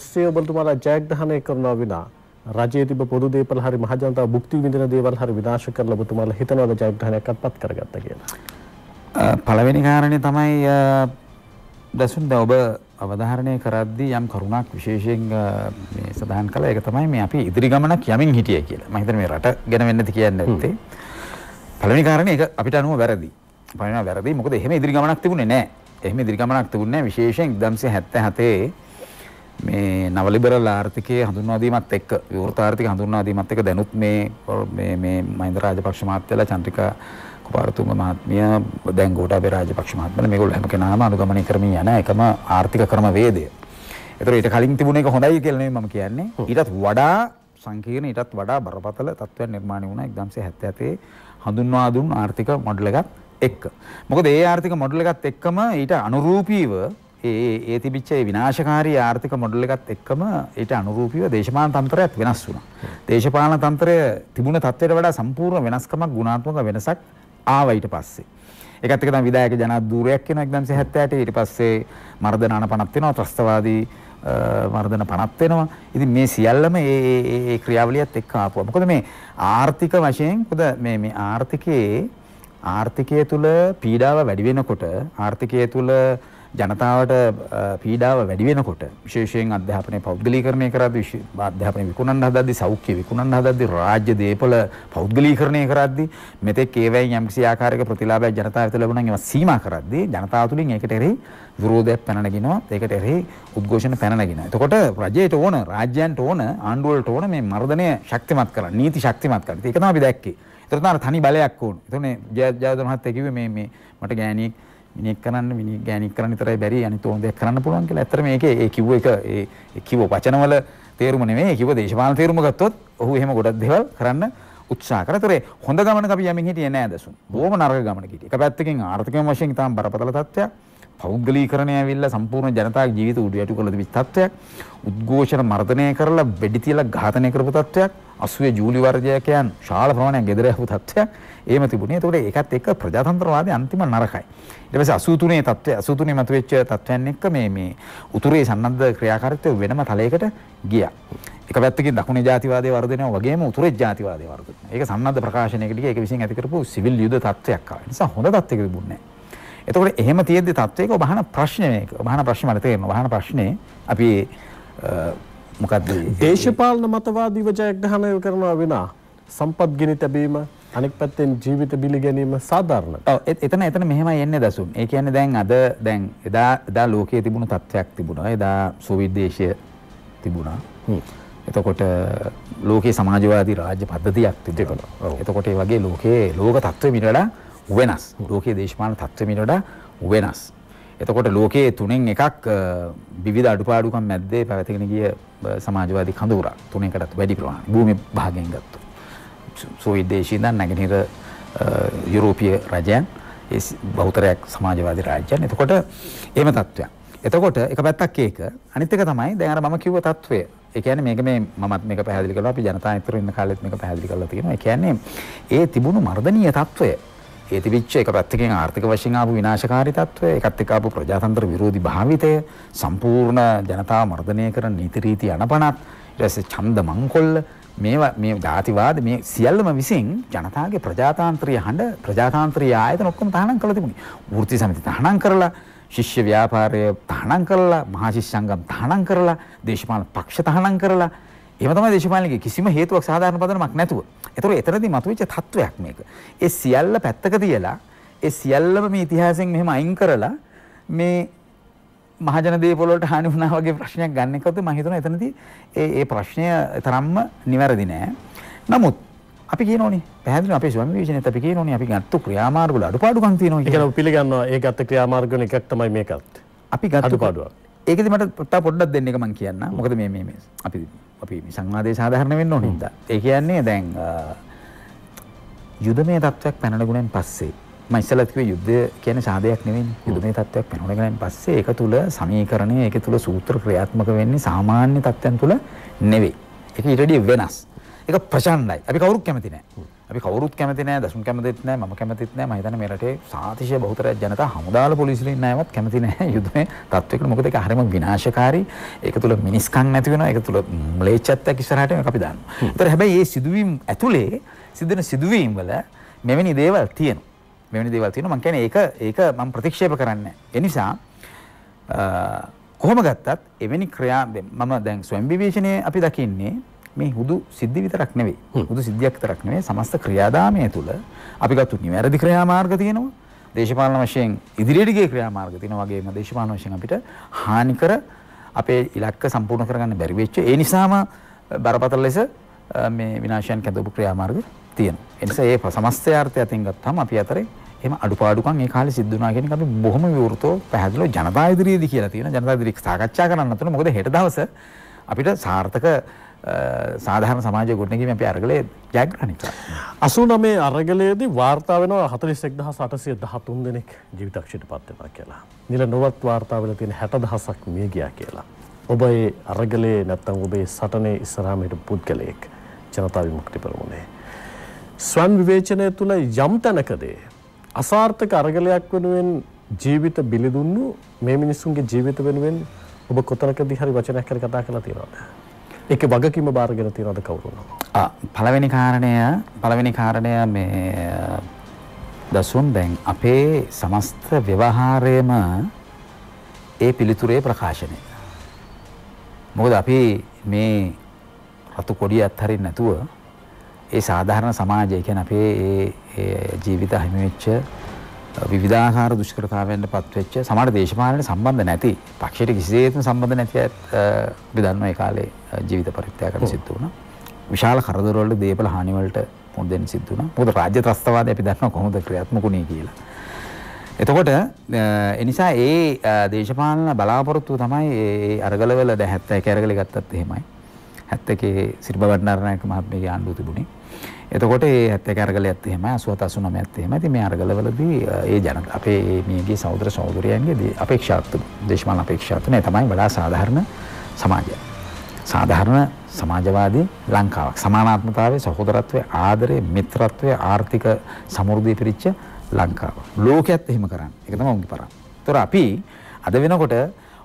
ඔස්සේ ඔබතුමාලා ජයග්‍රහණය කරනවා විනා රජයේ තිබ පොදු දේපල හරි මහජනතාව භුක්ති විඳින දේවල් හරි විනාශ කරලා ඔබතුමාලා හිතනවාද ජයග්‍රහණයක් අත්පත් කරගත්ත කියලා? පළවෙනි කාරණේ තමයි දසුන් දැ ඔබ අවධාරණය කරද්දී යම් කරුණක් විශේෂයෙන් සඳහන් කළ එක තමයි මේ අපි ඉදිරි ගමනක් යමින් හිටිය කියලා මහිතර මේ රට ගැන වෙන්නති කියන්න ඇත්තේ පළමි කාරණය එක අපිට අනුව වැරදි පන වැරදි මොකද එහෙම ඉදිරි ගමනක් තිබුණේ නෑ එහෙම ඉදිරි ගමනක් තිබුණේ විශේෂයෙන් දම්සේ හැත්ත හතේ මේ නවලිබරල් ආර්ථිකය හඳුන්වාදීමත් එක්ක විවෘත ආර්ථික හඳුන්වාදීමත් එක දැනුත් මේ මහින්ද රාජපක්ෂ මාත්‍යලා චන්ත්‍රිකා කුමාරතුංග මහත්මිය දැන් ගෝඨාභය රාජපක්ෂ මහත්මයා මේගොල්ලෝ හැම කෙනාම අනුගමනය කරමින් යන එකම ආර්ථික ක්‍රමවේදය. ඒතර ඊට කලින් තිබුණ එක හොඳයි කියලා නෙමෙයි මම කියන්නේ. ඊටත් වඩා සංකීර්ණ ඊටත් වඩා බරපතල තත්ත්වයක් නිර්මාණය වුණා 1977 හඳුන්වා දුන් ආර්ථික මොඩල් එකත් එක්ක. මොකද ඒ ආර්ථික මොඩල් එකත් එක්කම ඊට අනුරූපීව ඒ ඒ තිබිච්ච ඒ විනාශකාරී ආර්ථික මොඩල් එකත් එක්කම ඊට අනුරූපීව දේශපාලන තන්ත්‍රයත් වෙනස් වුණා. දේශපාලන තන්ත්‍රය තිබුණ තත්ත්වයට වඩා සම්පූර්ණ වෙනස්කමක් ගුණාත්මක වෙනසක් ආවා ඊට පස්සේ. ඒකත් එක්ක තමයි විදායක ජනාධූරයක් වෙනවා 1978 ඊට පස්සේ මර්ධනාන 50ක් වෙනවා ත්‍රස්තවාදී මර්ධන 50ක් වෙනවා. ඉතින් මේ සියල්ලම ඒ ඒ ඒ ක්‍රියාවලියත් එක්ක ආපුවා. මොකද මේ ආර්ථික වශයෙන් මොකද මේ මේ ආර්ථිකයේ ආර්ථිකය තුල පීඩාව වැඩි වෙනකොට ආර්ථිකය තුල ජනතාවට පීඩාව වැඩි වෙනකොට විශේෂයෙන් අධ්‍යාපනය පෞද්ගලීකරණය කරද්දි අධ්‍යාපනය විකුණන්න හදද්දි සෞඛ්‍ය විකුණන්න හදද්දි රාජ්‍ය දේපල පෞද්ගලීකරණය කරද්දි මෙතෙක් ඒවයින් යම්කිසි ආකාරයක ප්‍රතිලාභයක් ජනතාව වෙත ලැබුණා නම් ඒවා සීමා කරද්දී ජනතාව තුලින් ඒකට එරෙහි විරෝධයක් පැන නගිනවා ඒකට එරෙහි උද්ඝෝෂණ පැන නගිනවා එතකොට රජයට ඕන රාජ්‍යයන්ට ඕන ආණ්ඩුවලට ඕන මේ මර්ධනය ශක්තිමත් කරන්න නීති ශක්තිමත් කරන්න ඒක තමයි අපි දැක්කේ එතකොට තනි බලයක් ඕන එතකොට ජයජයත මහත්තයා කිව්වේ මේ මේ මට ගෑණියෙක් මිනිහෙක් කරන්න මිනිහ ගෑණික් කරන්න විතරයි බැරි අනිත් ඕන දෙයක් කරන්න පුළුවන් කියලා. ඇත්තට මේකේ ඒ කිව්ව එක ඒ කිව්ව වචනවල තේරුම නෙමෙයි ඒ කිව්ව දේශපාලන තේරුම ගත්තොත් ඔහු එහෙම ගොඩක් දේවල් කරන්න උත්සාහ කරා. ඒතරේ හොඳ ගමනක අපි යමින් හිටියේ නෑ දසුන්. බොහොම නරක ගමනක හිටියේ. එක පැත්තකින් ආර්ථිකයෙන් වශයෙන් තාම බරපතල තත්ත්වයක්. පෞද්ගලීකරණය ඇවිල්ලා සම්පූර්ණ ජනතාවගේ ජීවිත උඩු යටු කරලා තිබිච්ච තත්ත්වයක්. උද්ඝෝෂණ මර්ධනය කරලා වෙඩි තියලා ඝාතනය කරපු තත්ත්වයක්. අසුවේ ජූලි වර්ජයකයන් ශාල ප්‍රමාණයක් ගෙදර යහපු තත්ත්වයක්. එහෙම තිබුණේ. ඒතකොට ඒකත් එක්ක ප්‍රජාතන්ත්‍රවාදී අන්තිම නරකයි. ඊට පස්සේ 83 තත්ත්වය 83 මතුවෙච්ච තත්ත්වයන් එක්ක මේ මේ උතුරේ සන්නද්ධ ක්‍රියාකාරීත්වය වෙනම තලයකට ගියා. එක පැත්තකින් දකුණේ ජාතිවාදයේ වර්ධනය වගේම උතුරේ ජාතිවාදයේ වර්ධනය. ඒක සම්නද්ධ ප්‍රකාශනයකට ගිය ඒක විසින් ඇති කරපු සිවිල් යුද තත්ත්වයක් ආවා. ඒ නිසා හොඳ තත්ත්වයක තිබුණේ නැහැ. එතකොට එහෙම තියෙද්දි තත්වයක ඔබ අහන ප්‍රශ්නේ මේක. ඔබ අහන ප්‍රශ්නේ මට තේරෙනවා. ඔබ අහන ප්‍රශ්නේ අපි මොකද්ද? දේශපාලන මතවාදීව ජයග්‍රහණය කරනවා විනා සම්පත් ගිනි තැබීම අනෙක් පැත්තෙන් ජීවිත බිලි ගැනීම සාධාරණ. ඔව් එතන එතන මෙහෙමයි එන්නේ දසුන්. ඒ කියන්නේ දැන් අද දැන් එදා එදා ලෝකයේ තිබුණු තත්වයක් තිබුණා. එදා සෝවියට් දේශය තිබුණා. එතකොට ලෝකයේ සමාජවාදී රාජ්‍ය පද්ධතියක් තිබුණා. එතකොට ඒ වගේ ලෝකයේ ලෝක තත්ත්වෙ මිනලා වෙනස් ලෝකයේ දේශපාලන තත්ත්වෙට වඩා වෙනස්. එතකොට ලෝකයේ තුනෙන් එකක් විවිධ අඩුපාඩුකම් මැද්දේ පැවතගෙන ගිය සමාජවාදී කඳවුරක් තුනකටත් වැඩි ප්‍රමාණයක් භූමි භාගයෙන් ගත්තා. සෝවියට් දේශයේ ඉඳන් නැගෙනහිර යුරෝපීය රජයන් ඒ බෞතරයක් සමාජවාදී රාජ්‍යයන්. එතකොට එහෙම තත්ත්වයක්. එතකොට එක පැත්තක් ඒක අනිත් එක තමයි දැන් අර මම කිව්ව තත්ත්වය එකන මේක මේ මත් මේ පැදිලි කලා අපි ජනතාතර ඉන්න කාලෙත් මේක පැදිලි කලා තියෙනවා එකන්නේ ඒ තිබුණු මර්ධනය තත්ත්වය ඒ තිබිච්ච එක පැත්තකින් ආර්ථික වශයෙන් ආපු විනාශකාරී තත්ත්වය ඒකත් එක්ක ආපු ප්‍රජාතන්ත්‍ර විරෝධී භාවිතය සම්පූර්ණ ජනතාව මර්ධනය කරන නීති රීති අනපනත් ඊට පස්සේ ඡන්ද මංකොල්ල මේවා මේ ජාතිවාද මේ සියල්ලම විසින් ජනතාවගේ ප්‍රජාතන්ත්‍රීය හඬ ප්‍රජාතන්ත්‍රීය ආයතන ඔක්කොම තහනම් කරලා තිබුණේ. වෘත්ති සමිති තහනම් කරලා, ශිෂ්‍ය ව්‍යාපාරය තහනම් කරලා, මහා ශිෂ්‍යංගම් තහනම් කරලා, දේශපාලන පක්ෂ තහනම් කරලා ඒම තමයි දේශපාලනයේ කිසිම හේතුවක් සාධාරණ පදනමක් නැතුව. ඒතර එතනදී මතුවෙච්ච තත්වයක් මේක. ඒ සියල්ල පැත්තක තියලා ඒ සියල්ලම මේ ඉතිහාසයෙන් මෙහෙම අයින් කරලා මේ මහජන දේපොළ වලට හානි වුණා වගේ ප්‍රශ්නයක් ගන්න එකත් මම හිතනවා එතනදී ඒ ඒ ප්‍රශ්නය තරම්ම නිවැරදි නෑ. නමුත් අපි කියනෝනේ පැහැදිලිව අපේ ස්වාමි විශ්ලේෂණයත් අපි කියනෝනේ අපි ගත්ත ක්‍රියාමාර්ග වල අඩුපාඩුකම් තියෙනවා කියලා. ඒක පිළිගන්නවා. ඒ ගත්ත ක්‍රියාමාර්ග වල එකක් තමයි මේකත්. අපි ගත්ත අඩුපාඩුවක්. ඒකෙදි මට පොඩ්ඩක් දෙන්න එක මම කියන්න. මොකද මේ මේ අපි අපි සංවාදය සාධාරණ වෙන්න ඕනින්ද. ඒ කියන්නේ දැන් යුදමය තත්ත්වයක් පැනට ගුණෙන් පස්සේ මයිස්සලතිව යුද්ධ කියන සාධයක් නෙවෙන් යුදමේ තත්ත්වයක් පැනගෙන පස්සේ ඒක තුළ සමීකරණය ඒක තුළ සූත්‍ර ක්‍රියාත්මක වෙන්නේ සාමාන්‍ය තත්ත්වයන් තුළ නෙවෙයි. ඒක ඊටඩිය වෙනස්. ඒක ප්‍රචණ්ඩයි. අපි කවුරුත් කැමති නැහැ. අපි කවරුත් කැමති නෑ දසුන් කැමතිත් නෑ මම කැමතිත් නෑ මම හිතන්නේ මේ රටේ සාතිශය බහුතරයක් ජනතා හමුදාවල පොලිසියෙන් නෑවත් කැමති නෑ යුද්ධයේ තත්ත්වයකට මොකද ඒක හරිම විනාශකාරී ඒක තුල මිනිස්කම් නැති වෙනවා ඒක තුල ම්ලේච්ඡත්වයක් ඉස්සරහට මේක අපි දානවා. ඒතර හැබැයි මේ සිදුවීම් ඇතුලේ සිදෙන සිදුවීම් වල මෙවැනි දේවල් තියෙනවා. මෙවැනි දේවල් තියෙනවා මම කියන්නේ ඒක ඒක මම ප්‍රතික්ෂේප කරන්නේ නැහැ. ඒ නිසා කොහොම ගත්තත් එවැනි ක්‍රියා මම දැන් ස්වයං විවේචනය අපි දකින්නේ මේ හුදු සිද්ධි විතරක් නෙවෙයි. හුදු සිද්ධියක් විතරක් නෙවෙයි සමස්ත ක්‍රියාදාමය තුළ අපි ගත්තු නිවැරදි ක්‍රියාමාර්ග තියෙනවා. දේශපාලන වශයෙන් ඉදිරියට ගිය ක්‍රියාමාර්ග තියෙනවා වගේම දේශපාලන වශයෙන් අපිට හානිකර අපේ ඉලක්ක සම්පූර්ණ කරගන්න බැරි වෙච්ච ඒ නිසාම බරපතල ලෙස මේ විනාශයන් කැදවපු ක්‍රියාමාර්ග තියෙනවා. ඒ නිසා ඒ සමස්තය අර්ථය අතින් ගත්තාම අපි අතරේ එම අඩුපාඩුකම් ඒ කාලේ සිද්ධ වුණා කියන එක අපි බොහොම විවෘතව පැහැදිලිව ජනතා ඉදිරියේදී කියලා තියෙනවා. ජනතා ඉදිරියේ සාකච්ඡා කරන්න අතන මොකද හෙට දවසේ අපිට සාර්ථක සාධාරණ සමාජය ගොඩනැගීම අපි අරගලේ ජයග්‍රහණික. 89 අරගලයේදී වාර්තා වෙනවා 41813 දෙනෙක් ජීවිතක්ෂයට පත් වෙනවා කියලා. නිල නොවත් වාර්තා වෙලා තියෙන 60000ක් මිය ගියා කියලා. ඔබ ඒ අරගලේ නැත්තම් ඔබේ සටනේ ඉස්සරහාම හිටපු පුද්ගලයෙක් ජනතා විමුක්ති පෙරමුණේ. ස්වන් විවේචනය තුළ යම් තැනකදී අසාර්ථක අරගලයක් වෙනුවෙන් ජීවිත බිලි දුන්නු මේ මිනිසුන්ගේ ජීවිත වෙනුවෙන් ඔබ කොතනකදී හරි වචනයක් හරි කතා කරලා තියෙනවද? ඒකේ වගකීම බාරගෙන තියනවද කවුරුද? ආ පළවෙනි කාරණය පළවෙනි කාරණය මේ දසුන් දැන් අපේ සමස්ත ව්‍යවහාරයේම ඒ පිළිතුරේ ප්‍රකාශනය. මොකද අපි මේ රතු කොඩිය අත්හරින්න නැතුව ඒ සාධාරණ සමාජය කියන්නේ අපේ ජීවිත හිමි වෙච්ච විවිධාකාර දුෂ්කරතාවයන්ට පත්වෙච්ච සමහර දේශපාලනට සම්බන්ධ නැති පක්ෂයට කිසිසේත්ම සම්බන්ධ නැති අයත් අපි දන්නවා ඒ කාලේ ජීවිත පරිත්‍යාගකට සිද්ධ වුණා. විශාල කරදරවලට දේපල හානිවලට මුහුණ දෙන්න සිද්ධ වුණා. මොකද රාජ්‍ය ත්‍රස්තවාදය අපි දන්නවා කොහොමද ක්‍රියාත්මකුනේ කියලා. එතකොට එනිසා ඒ දේශපාලන බලාපොරොත්තුව තමයි ඒ අරගලවල දැන් 71 අරගලේ ගත්තත් එහෙමයි. 71 සිරිබ බණ්ඩාරනායක මහත්මයාගේ ආණ්ඩුව තිබුණේ. එතකොට ඒ 71 අරගලයත් එහෙමයි 87 89ත් එහෙමයි. ඉතින් මේ අරගලවලදී ඒ ජන අපේ මේගේ සහෝදර සහෝදරයන්ගේ අපේක්ෂාත් දේශපාලන අපේක්ෂාත් නේ තමයි වඩා සාධාරණ සමාජය. සාධාරණ සමාජවාදී ලංකාවක්. සමානාත්මතාවය, සහෝදරත්වය, ආදරය, මිත්‍රත්වය, ආර්ථික සමෘද්ධිය පිරිච්ච ලංකාව. ලෝකයේත් එහෙම කරන්නේ. ඒක තමයි උන්ගේ පරම්. ඒතර අපි අද වෙනකොට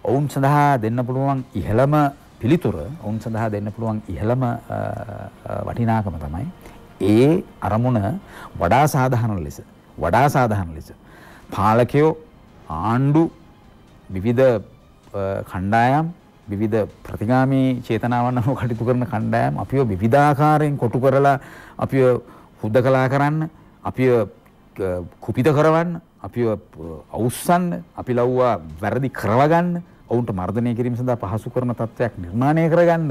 ඔවුන් සඳහා දෙන්න පුළුවන් ඉහළම පිළිතුර ඔවුන් සඳහා දෙන්න පුළුවන් ඉහළම වටිනාකම තමයි ඒ අරමුණ වඩා සාධාරණ ලෙස වඩා සාධාරණ ලෙස පාලකයෝ ආණ්ඩු විවිධ කණ්ඩායම් විවිධ ප්‍රතිගාමී චේතනාවන් අනුව කටයුතු කරන කණ්ඩායම් අපිව විවිධාකාරයෙන් කොටු කරලා අපිව හුදකලා කරන්න අපිව කුපිත කරවන්න අපිව අවුස්සන්න අපි ලව්වා වැරදි කරවගන්න ඔවුන්ට මර්ධනය කිරීම සඳහා පහසු කරන තත්ත්වයක් නිර්මාණය කරගන්න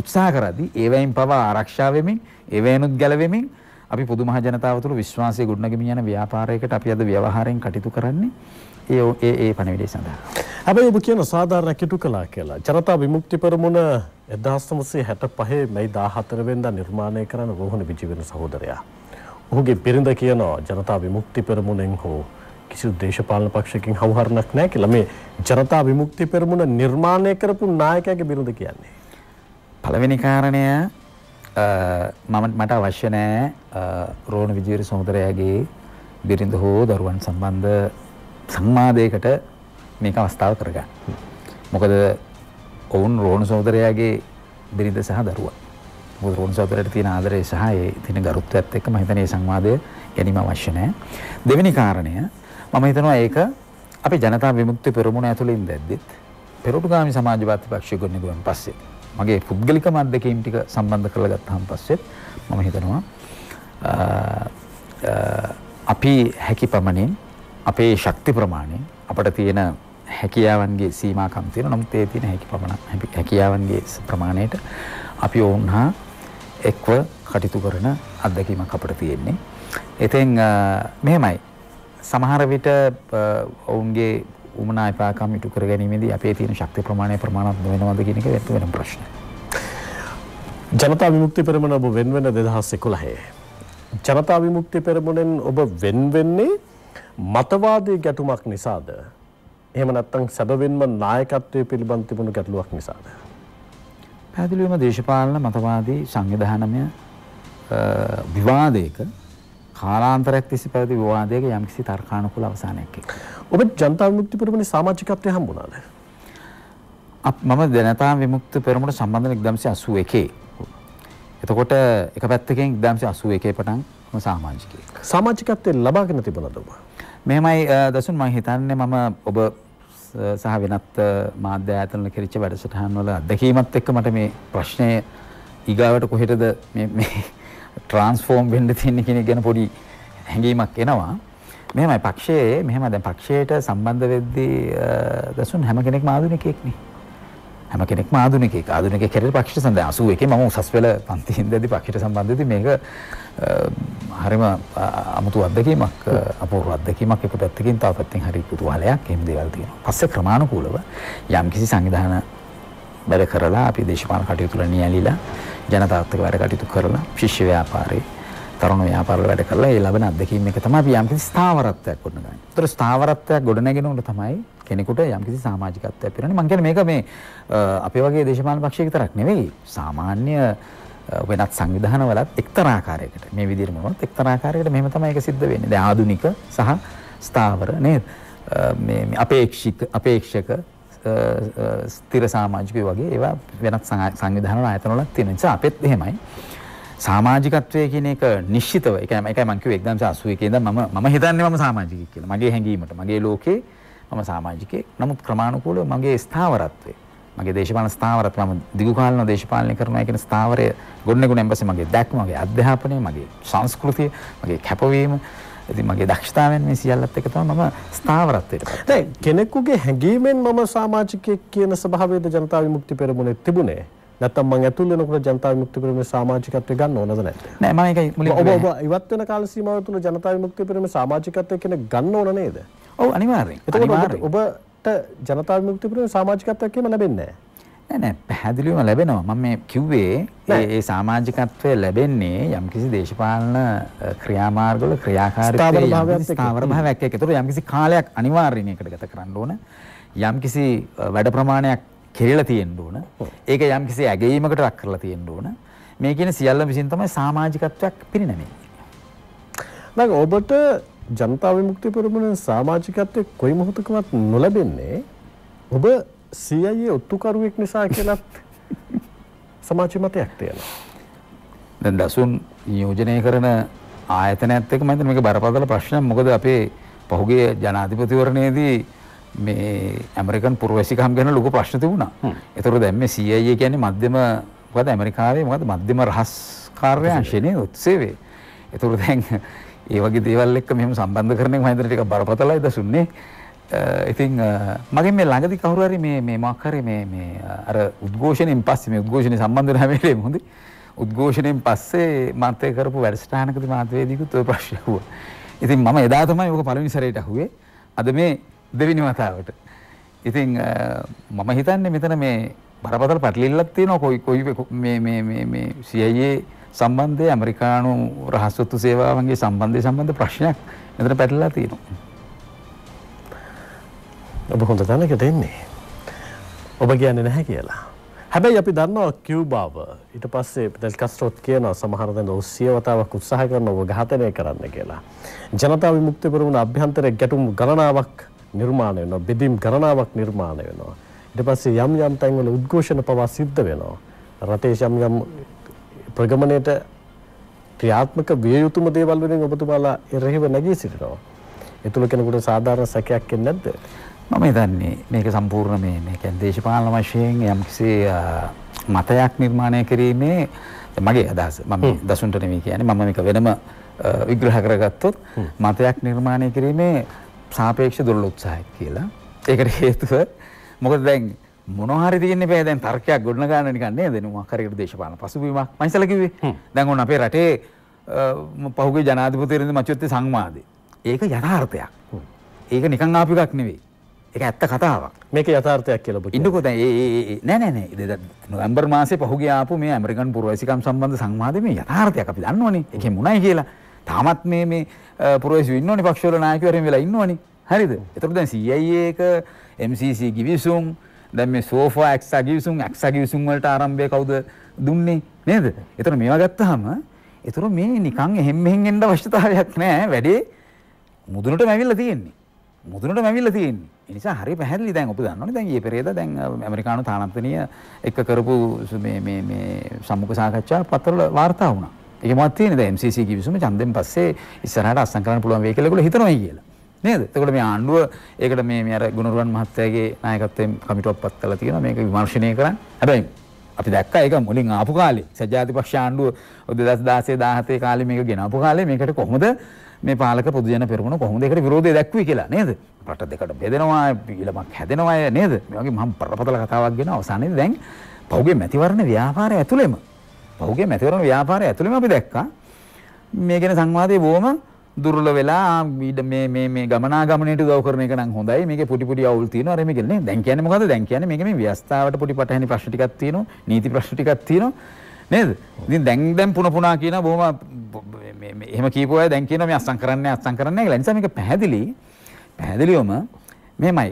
උත්සාහ කරද්දී ඒවයින් පවා ආරක්ෂා වෙමින් එවැනුත් ගැලවෙමින් අපි පොදු මහ ජනතාව තුළ විශ්වාසය ගොඩනගමින් යන ව්‍යාපාරයකට අපි අද ව්‍යවහාරයෙන් කටයුතු කරන්නේ ඒ ඒ ඒ පණිවිඩය සඳහා. හැබැයි ඔබ කියන සාධාරණ කිටු කළා කියලා. ජනතා විමුක්ති පෙරමුණ 1965 මැයි 14 වෙනිදා නිර්මාණය කරන රෝහණ විජේවර්ධන සහෝදරයා. ඔහුගේ බිරිඳ කියනවා ජනතා විමුක්ති පෙරමුණෙන් හෝ කිසිදු දේශපාලන පක්ෂකින් හවුහරණක් නැහැ කියලා මේ ජනතා විමුක්ති පෙරමුණ නිර්මාණය කරපු නායකයාගේ බිරිඳ කියන්නේ. පළවෙනි කාරණය මම මට අවශ්‍ය නෑ රෝණ විජේරි සහෝදරයාගේ බිරිඳ හෝ දරුවන් සම්බන්ධ සංවාදයකට මේක අවස්ථාව කරගන්න. මොකද ඔවුන් රෝණ සහෝදරයාගේ බිරිඳ සහ දරුවා. මොකද රෝණ සහෝදරයට තියෙන ආදරය සහ ඒ තියෙන ගරුත්වයත් එක්ක මම හිතන්නේ මේ සංවාදය ගැනීම අවශ්‍ය නෑ. දෙවෙනි කාරණය මම හිතනවා ඒක අපි ජනතා විමුක්ති පෙරමුණ ඇතුළින් දැද්දිත් පෙරටුගාමි සමාජවාදී පක්ෂය ගොඩනගුවන් පස්සේ මගේ පුද්ගලික මද්දකීම් ටික සම්බන්ධ කරලා ගත්තාන් පස්සෙත් මම හිතනවා අපි හැකි පමණින් අපේ ශක්ති ප්‍රමාණය අපට තියෙන හැකියාවන්ගේ සීමාකම් තියෙන නමුත් ඒ තියෙන හැකි පමණ හැකියාවන්ගේ ප්‍රමාණයට අපි ඔවුන් හා එක්ව කටයුතු කරන අත්දැකීමක් අපට තියෙන්නේ. ඉතින් මෙහෙමයි. සමහර විට ඔවුන්ගේ උමනා එපාකම් ඉටු කර ගැනීමේදී අපේ තියෙන ශක්ති ප්‍රමාණය ප්‍රමාණවත් වෙනවද කියන එක වැත්ත වෙන ප්‍රශ්නයක්. ජනතා විමුක්ති පෙරමුණ ඔබ වෙන්වෙන දෙදහස් එකොළහේ. ජනතා විමුක්ති පෙරමුණෙන් ඔබ වෙන්වෙන්නේ මතවාදී ගැටුමක් නිසාද. එහෙම නැත්තං සැබවින්ම නායකත්වය පිළිබඳ තිබුණු ගැටලුවක් නිසාද. පැදිලිවීම දේශපාලන මතවාදී සංවිධානමය විවාදයක කාලාන්තරයක් තිස්සේ පැවති විවාදයක යම්කිසි තර්කානුකූල අවසානයක් එක්ක. ඔබ ජනතා විමුක්ති පෙරමුණේ සමාජිකත්වය හම්බුණාද? මම ජනතා විමුක්ති පෙරමුණට සම්බන්ධ වෙන 1981. එතකොට එක පැත්තකින් 1981 පටන් මම සමාජිකයෙක්. සමාජිකත්වයේ ලබාගෙන තිබුණාද ඔබ? මෙහෙමයි දසුන් මම හිතන්නේ මම ඔබ සහ වෙනත් මාධ්‍ය ආයතන කෙරිච්ච වැඩසටහන් වල අත්දැකීමත් එක්ක මට මේ ප්‍රශ්නේ ඊගාවට කොහෙටද මේ මේ ට්‍රාන්ස්ෆෝර්ම් වෙන්න තියෙන කෙනෙක් ගැන පොඩි හැඟීමක් එනවා. මෙහෙමයි පක්ෂයේ මෙහෙම දැන් පක්ෂයට සම්බන්ධ වෙද්දී දසුන් හැම කෙනෙක්ම ආධුනිකයෙක්නේ. හැම කෙනෙක්ම ආධුනිකයෙක්. ආධුනිකයෙක් කියලා පක්ෂය සඳහන් 81 මම උසස් පෙළ පන්තිෙන් දැදී පක්ෂයට සම්බන්ධ වෙද්දී මේක හරිම අමුතු අත්දැකීමක් අපූර්ව අත්දැකීමක් එක පැත්තකින් තව පැත්තකින් හරි කුතුහලයක් එහෙම දේවල් තියෙනවා. පස්සේ ක්‍රමානුකූලව යම්කිසි සංවිධාන බැල කරලා අපි දේශපාලන කටයුතු වල නියැලිලා ජනතාත්මක වැඩ කටයුතු කරලා ශිෂ්‍ය ව්‍යාපාරේ තරුණ ව්‍යාපාරවල වැඩ කරලා ඒ ලබන අත්දැකීම් එක තමයි අපි යම්කිසි ස්ථාවරත්වයක් ගොඩනගන්නේ. ඒතර ස්ථාවරත්වයක් ගොඩනගෙනකොට තමයි කෙනෙකුට යම්කිසි සමාජිකත්වයක් පිරෙන්නේ. මම කියන්නේ මේක මේ අපේ වගේ දේශපාලන පක්ෂයක විතරක් නෙවෙයි. සාමාන්‍ය වෙනත් සංවිධානවලත් එක්තරා ආකාරයකට මේ විදිහටම වුණත් එක්තරා ආකාරයකට මෙහෙම තමයි ඒක සිද්ධ වෙන්නේ. දැන් ආදුනික සහ ස්ථාවර නේද? මේ අපේක්ෂික අපේක්ෂක ස්ථිර සමාජිකය වගේ ඒවා වෙනත් සංවිධාන ආයතනවලත් තියෙන නිසා අපෙත් එහෙමයි. සමාජිකත්වය කියන එක නිශ්චිතව එකයි එකයි මං කිව්වේ 1981 ඉඳන් මම මම හිතන්නේ මම සමාජිකයෙක් කියලා. මගේ හැඟීමට මගේ ලෝකේ මම සමාජිකයෙක්. නමුත් ක්‍රමානුකූලව මගේ ස්ථාවරත්වය මගේ දේශපාලන ස්ථාවරත් මම දිගු කාලන දේශපාලනය කරනවා කියන ස්ථාවරය ගොඩනැගුණෙන් පස්සේ මගේ දැක්ම, මගේ අධ්‍යාපනය, මගේ සංස්කෘතිය, මගේ කැපවීම ඉතින් මගේ දක්ෂතාවයන් මේ සියල්ලත් එක තමයි මම ස්ථාවරත්වයට පත් දැන් කෙනෙකුගේ හැඟීමෙන් මම සමාජිකයෙක් කියන ස්වභාවයද ජනතා විමුක්ති පෙරමුණේ තිබුණේ නැත්තම් මං ඇතුල් වෙනකොට ජනතා විමුක්ති පෙරමුණේ සමාජිකත්වය ගන්න ඕනද නැද්ද නෑ මම ඒකයි මුලින්ම ඔබ ඔබ ඉවත් වෙන කාල සීමාව තුළ ජනතා විමුක්ති පෙරමුණේ සමාජිකත්වය කියන ගන්න ඕන නේද ඔව් අනිවාර්යෙන් අනිවාර්යෙන් ඔබට ජනතා විමුක්ති පෙරමුණේ සමාජිකත්වයක් කියම ලැබෙන්නේ නෑ නෑ නෑ පැහැදිලිවම ලැබෙනවා මම මේ කිව්වේ ඒ සමාජිකත්වය ලැබෙන්නේ යම්කිසි දේශපාලන ක්‍රියාමාර්ගවල ක්‍රියාකාරීත්වය ස්ථාවර භාවයක් එක්ක. ඒතර යම්කිසි කාලයක් අනිවාර්යෙන් ඒකට ගත කරන්න ඕන. යම්කිසි වැඩ ප්‍රමාණයක් කෙරෙලා තියෙන්න ඕන. ඒක යම්කිසි ඇගීමකට ලක් කරලා තියෙන්න ඕන. මේ කියන සියල්ල විසින් තමයි සමාජිකත්වයක් පිරිනැමෙන්නේ. දැන් ඔබට ජනතා විමුක්ති පෙරමුණ සමාජිකත්වයේ කොයි මොහොතකවත් නොලැබෙන්නේ ඔබ සීයේ ඔත්තුකරුවෙක් නිසා කියලා සමාජ මතයක් තියෙනවා. දැන් දසුන් නියෝජනය කරන ආයතනයත් එක්ක මම හිතන්නේ මේක බරපතල ප්‍රශ්නයක්. මොකද අපේ පහුගිය ජනාධිපතිවරණයේදී මේ ඇමරිකන් පුරවැසිකම් ගැන ලොකු ප්‍රශ්න තිබුණා. ඒතර දැන් මේ CIA කියන්නේ මධ්‍යම මොකද ඇමරිකාවේ මොකද මධ්‍යම රහස් කාර්යාංශනේ උත්සේවේ. ඒතර දැන් ඒ වගේ දේවල් එක්ක මෙහෙම සම්බන්ධ කරන එක මම හිතන්නේ ටිකක් බරපතලයි දසුන්නේ. Uh, ඉතින් uh, මගේ මේ ළඟදි කවුරු හරි මේ මේ මොකක් හරි මේ මේ uh, අර උද්ඝෝෂණයෙන් පස්සේ මේ උද්ඝෝෂණේ සම්බන්ධ වෙන හැම වෙලේම හොඳයි උද්ඝෝෂණයෙන් පස්සේ මාතේ කරපු වැඩසටහනකදී මාතවේදීකුත් ඔය ප්‍රශ්නේ ඇහුවා. ඉතින් මම එදා තමයි ඔක පළවෙනි සැරේට අහුවේ. අද මේ දෙවෙනි වතාවට. ඉතින් මම හිතන්නේ මෙතන මේ බරපතල පැටලිල්ලක් තියෙනවා කොයි කොයි මේ මේ මේ මේ CIA සම්බන්ධයේ ඇමරිකානු රහස්සොත්තු සේවාවන්ගේ සම්බන්ධය සම්බන්ධ ප්‍රශ්නයක් මෙතන පැටලලා තියෙනවා. ඔබ හොඳ තැනකට එන්නේ. ඔබ කියන්න නැහැ කියලා. හැබැයි අපි දන්නවා කිව්බාව ඊට පස්සේ පෙල් කස්ට්‍රෝත් කියනවා සමහර දැන් ඔස්සිය වතාවක් උත්සාහ කරන ඔබ ඝාතනය කරන්න කියලා. ජනතා විමුක්ති පෙරමුණ අභ්‍යන්තරයේ ගැටුම් ගණනාවක් නිර්මාණය වෙනවා. බෙදීම් ගණනාවක් නිර්මාණය වෙනවා. ඊට පස්සේ යම් යම් තැන්වල උද්ඝෝෂණ පවා සිද්ධ වෙනවා. රටේ යම් යම් ප්‍රගමණයට ක්‍රියාත්මක විය යුතුම දේවල් වලින් ඔබතුමාලා එරෙහිව නැගී සිටිනවා. ඒ තුල කෙනෙකුට සාධාරණ සැකයක් එන්නේ නැද්ද? මම හිතන්නේ මේක සම්පූර්ණ මේ මේ කියන්නේ දේශපාලන වශයෙන් යම්කිසි මතයක් නිර්මාණය කිරීමේ මගේ අදහස මම දසුන්ට නෙමෙයි කියන්නේ මම මේක වෙනම විග්‍රහ කරගත්තොත් මතයක් නිර්මාණය කිරීමේ සාපේක්ෂ දුර්ලභසහයක් කියලා. ඒකට හේතුව මොකද දැන් මොනහරි තියෙන්නේ බෑ දැන් තර්කයක් ගොඩනගන්න නිකන් නේද මොකක් හරි දේශපාලන පසුබිමක් මම ඉස්සලා කිව්වේ. දැන් ඕන අපේ රටේ පහුගිය ජනාධිපතිවරුන්ගේ මැචුත්තේ සංවාදේ. ඒක යථාර්ථයක්. ඒක නිකන් ආපු එකක් නෙවෙයි. එක ඇත්ත කතාවක් මේක යථාර්ථයක් කියලා ඔබ ඉන්නකෝ දැන් ඒ නෑ නෑ නෑ නොවැම්බර් මාසේ පහුගිය ආපු මේ ඇමරිකන් පුරවැසිකම් සම්බන්ධ සංවාදේ මේ යථාර්ථයක් අපි දන්නවනේ ඒකේ මුණයි කියලා තාමත් මේ මේ පුරවැසියෝ ඉන්නෝනේ පක්ෂවල නායකයෝරෙන් වෙලා ඉන්නෝනේ හරිද එතකොට දැන් CIA එක MCC ගිවිසුම් දැන් මේ සෝෆා එක්සා ගිවිසුම් එක්සා ගිවිසුම් වලට ආරම්භය කවුද දුන්නේ නේද එතකොට මේවා ගත්තාම එතකොට මේ නිකන් එහෙම් මෙහෙම් එන්න අවශ්‍යතාවයක් නෑ වැඩේ මුදුනටම ඇවිල්ලා තියෙන්නේ මුදුනට මැවිල්ල තියෙන් නිසා හරි පැහැදිලි දැන් ඔබ දන්නවනේ දැන් ඊයේ පෙරේදා දැන් ඇමරිකානු තානාපතිනිය එක කරපු මේ මේ මේ සම්මුඛ සාකච්ඡා පත්‍රවල වාර්තා වුණා. ඒක මොකක්ද තියෙන්නේ දැන් MCC කිවිසුම ඡන්දෙන් පස්සේ ඉස්සරහට අස්සම් කරන්න පුළුවන් වෙයි කියලා ඒගොල්ලෝ හිතනවායි කියලා. නේද? එතකොට මේ ආණ්ඩුව ඒකට මේ මේ අර ගුණරුවන් මහත්තයාගේ නායකත්වයෙන් කමිටුවක් පත් කරලා තියෙනවා මේක විමර්ශනය කරන්න. හැබැයි අපි දැක්කා ඒක මුලින් ආපු කාලේ සජාතිපක්ෂ ආණ්ඩුව 2016 17 කාලේ මේක ගෙනාපු කාලේ මේකට කොහොමද මේ පාලක පොදුජන පෙරමුණ කොහොමද ඒකට විරෝධය දැක්වුවේ කියලා නේද? රට දෙකට බෙදෙනවා, ඊළමක් හැදෙනවා නේද? මේ වගේ මහා බරපතල කතාවක් ගෙන අවසානයේ දැන් පහුගේ මැතිවරණ ව්‍යාපාරය ඇතුළෙම පහුගේ මැතිවරණ ව්‍යාපාරය ඇතුළෙම අපි දැක්කා මේ ගැන සංවාදයේ බොහොම දුර්ල වෙලා මේ මේ මේ ගමනාගමනයට උදව් කරන එක නම් හොඳයි. මේකේ පුටි පුටි අවුල් තියෙනවා. අර මේක නේ. දැන් කියන්නේ මොකද්ද? දැන් කියන්නේ මේක මේ ව්‍යස්ථාවට පුටි පටහැනි ප්‍රශ්න ටිකක් තියෙනවා. නීති ප්‍රශ්න ටිකක් තියෙනවා. නේද? ඉතින් දැන් දැන් පුන පුනා කියන බොහොම එහෙම කීපෝ අය දැන් කියනවා මේ අත්සන් කරන්නේ අත්සන් කරන්නේ කියලා. නිසා මේක පැහැදිලි පැහැදිලිවම මෙහෙමයි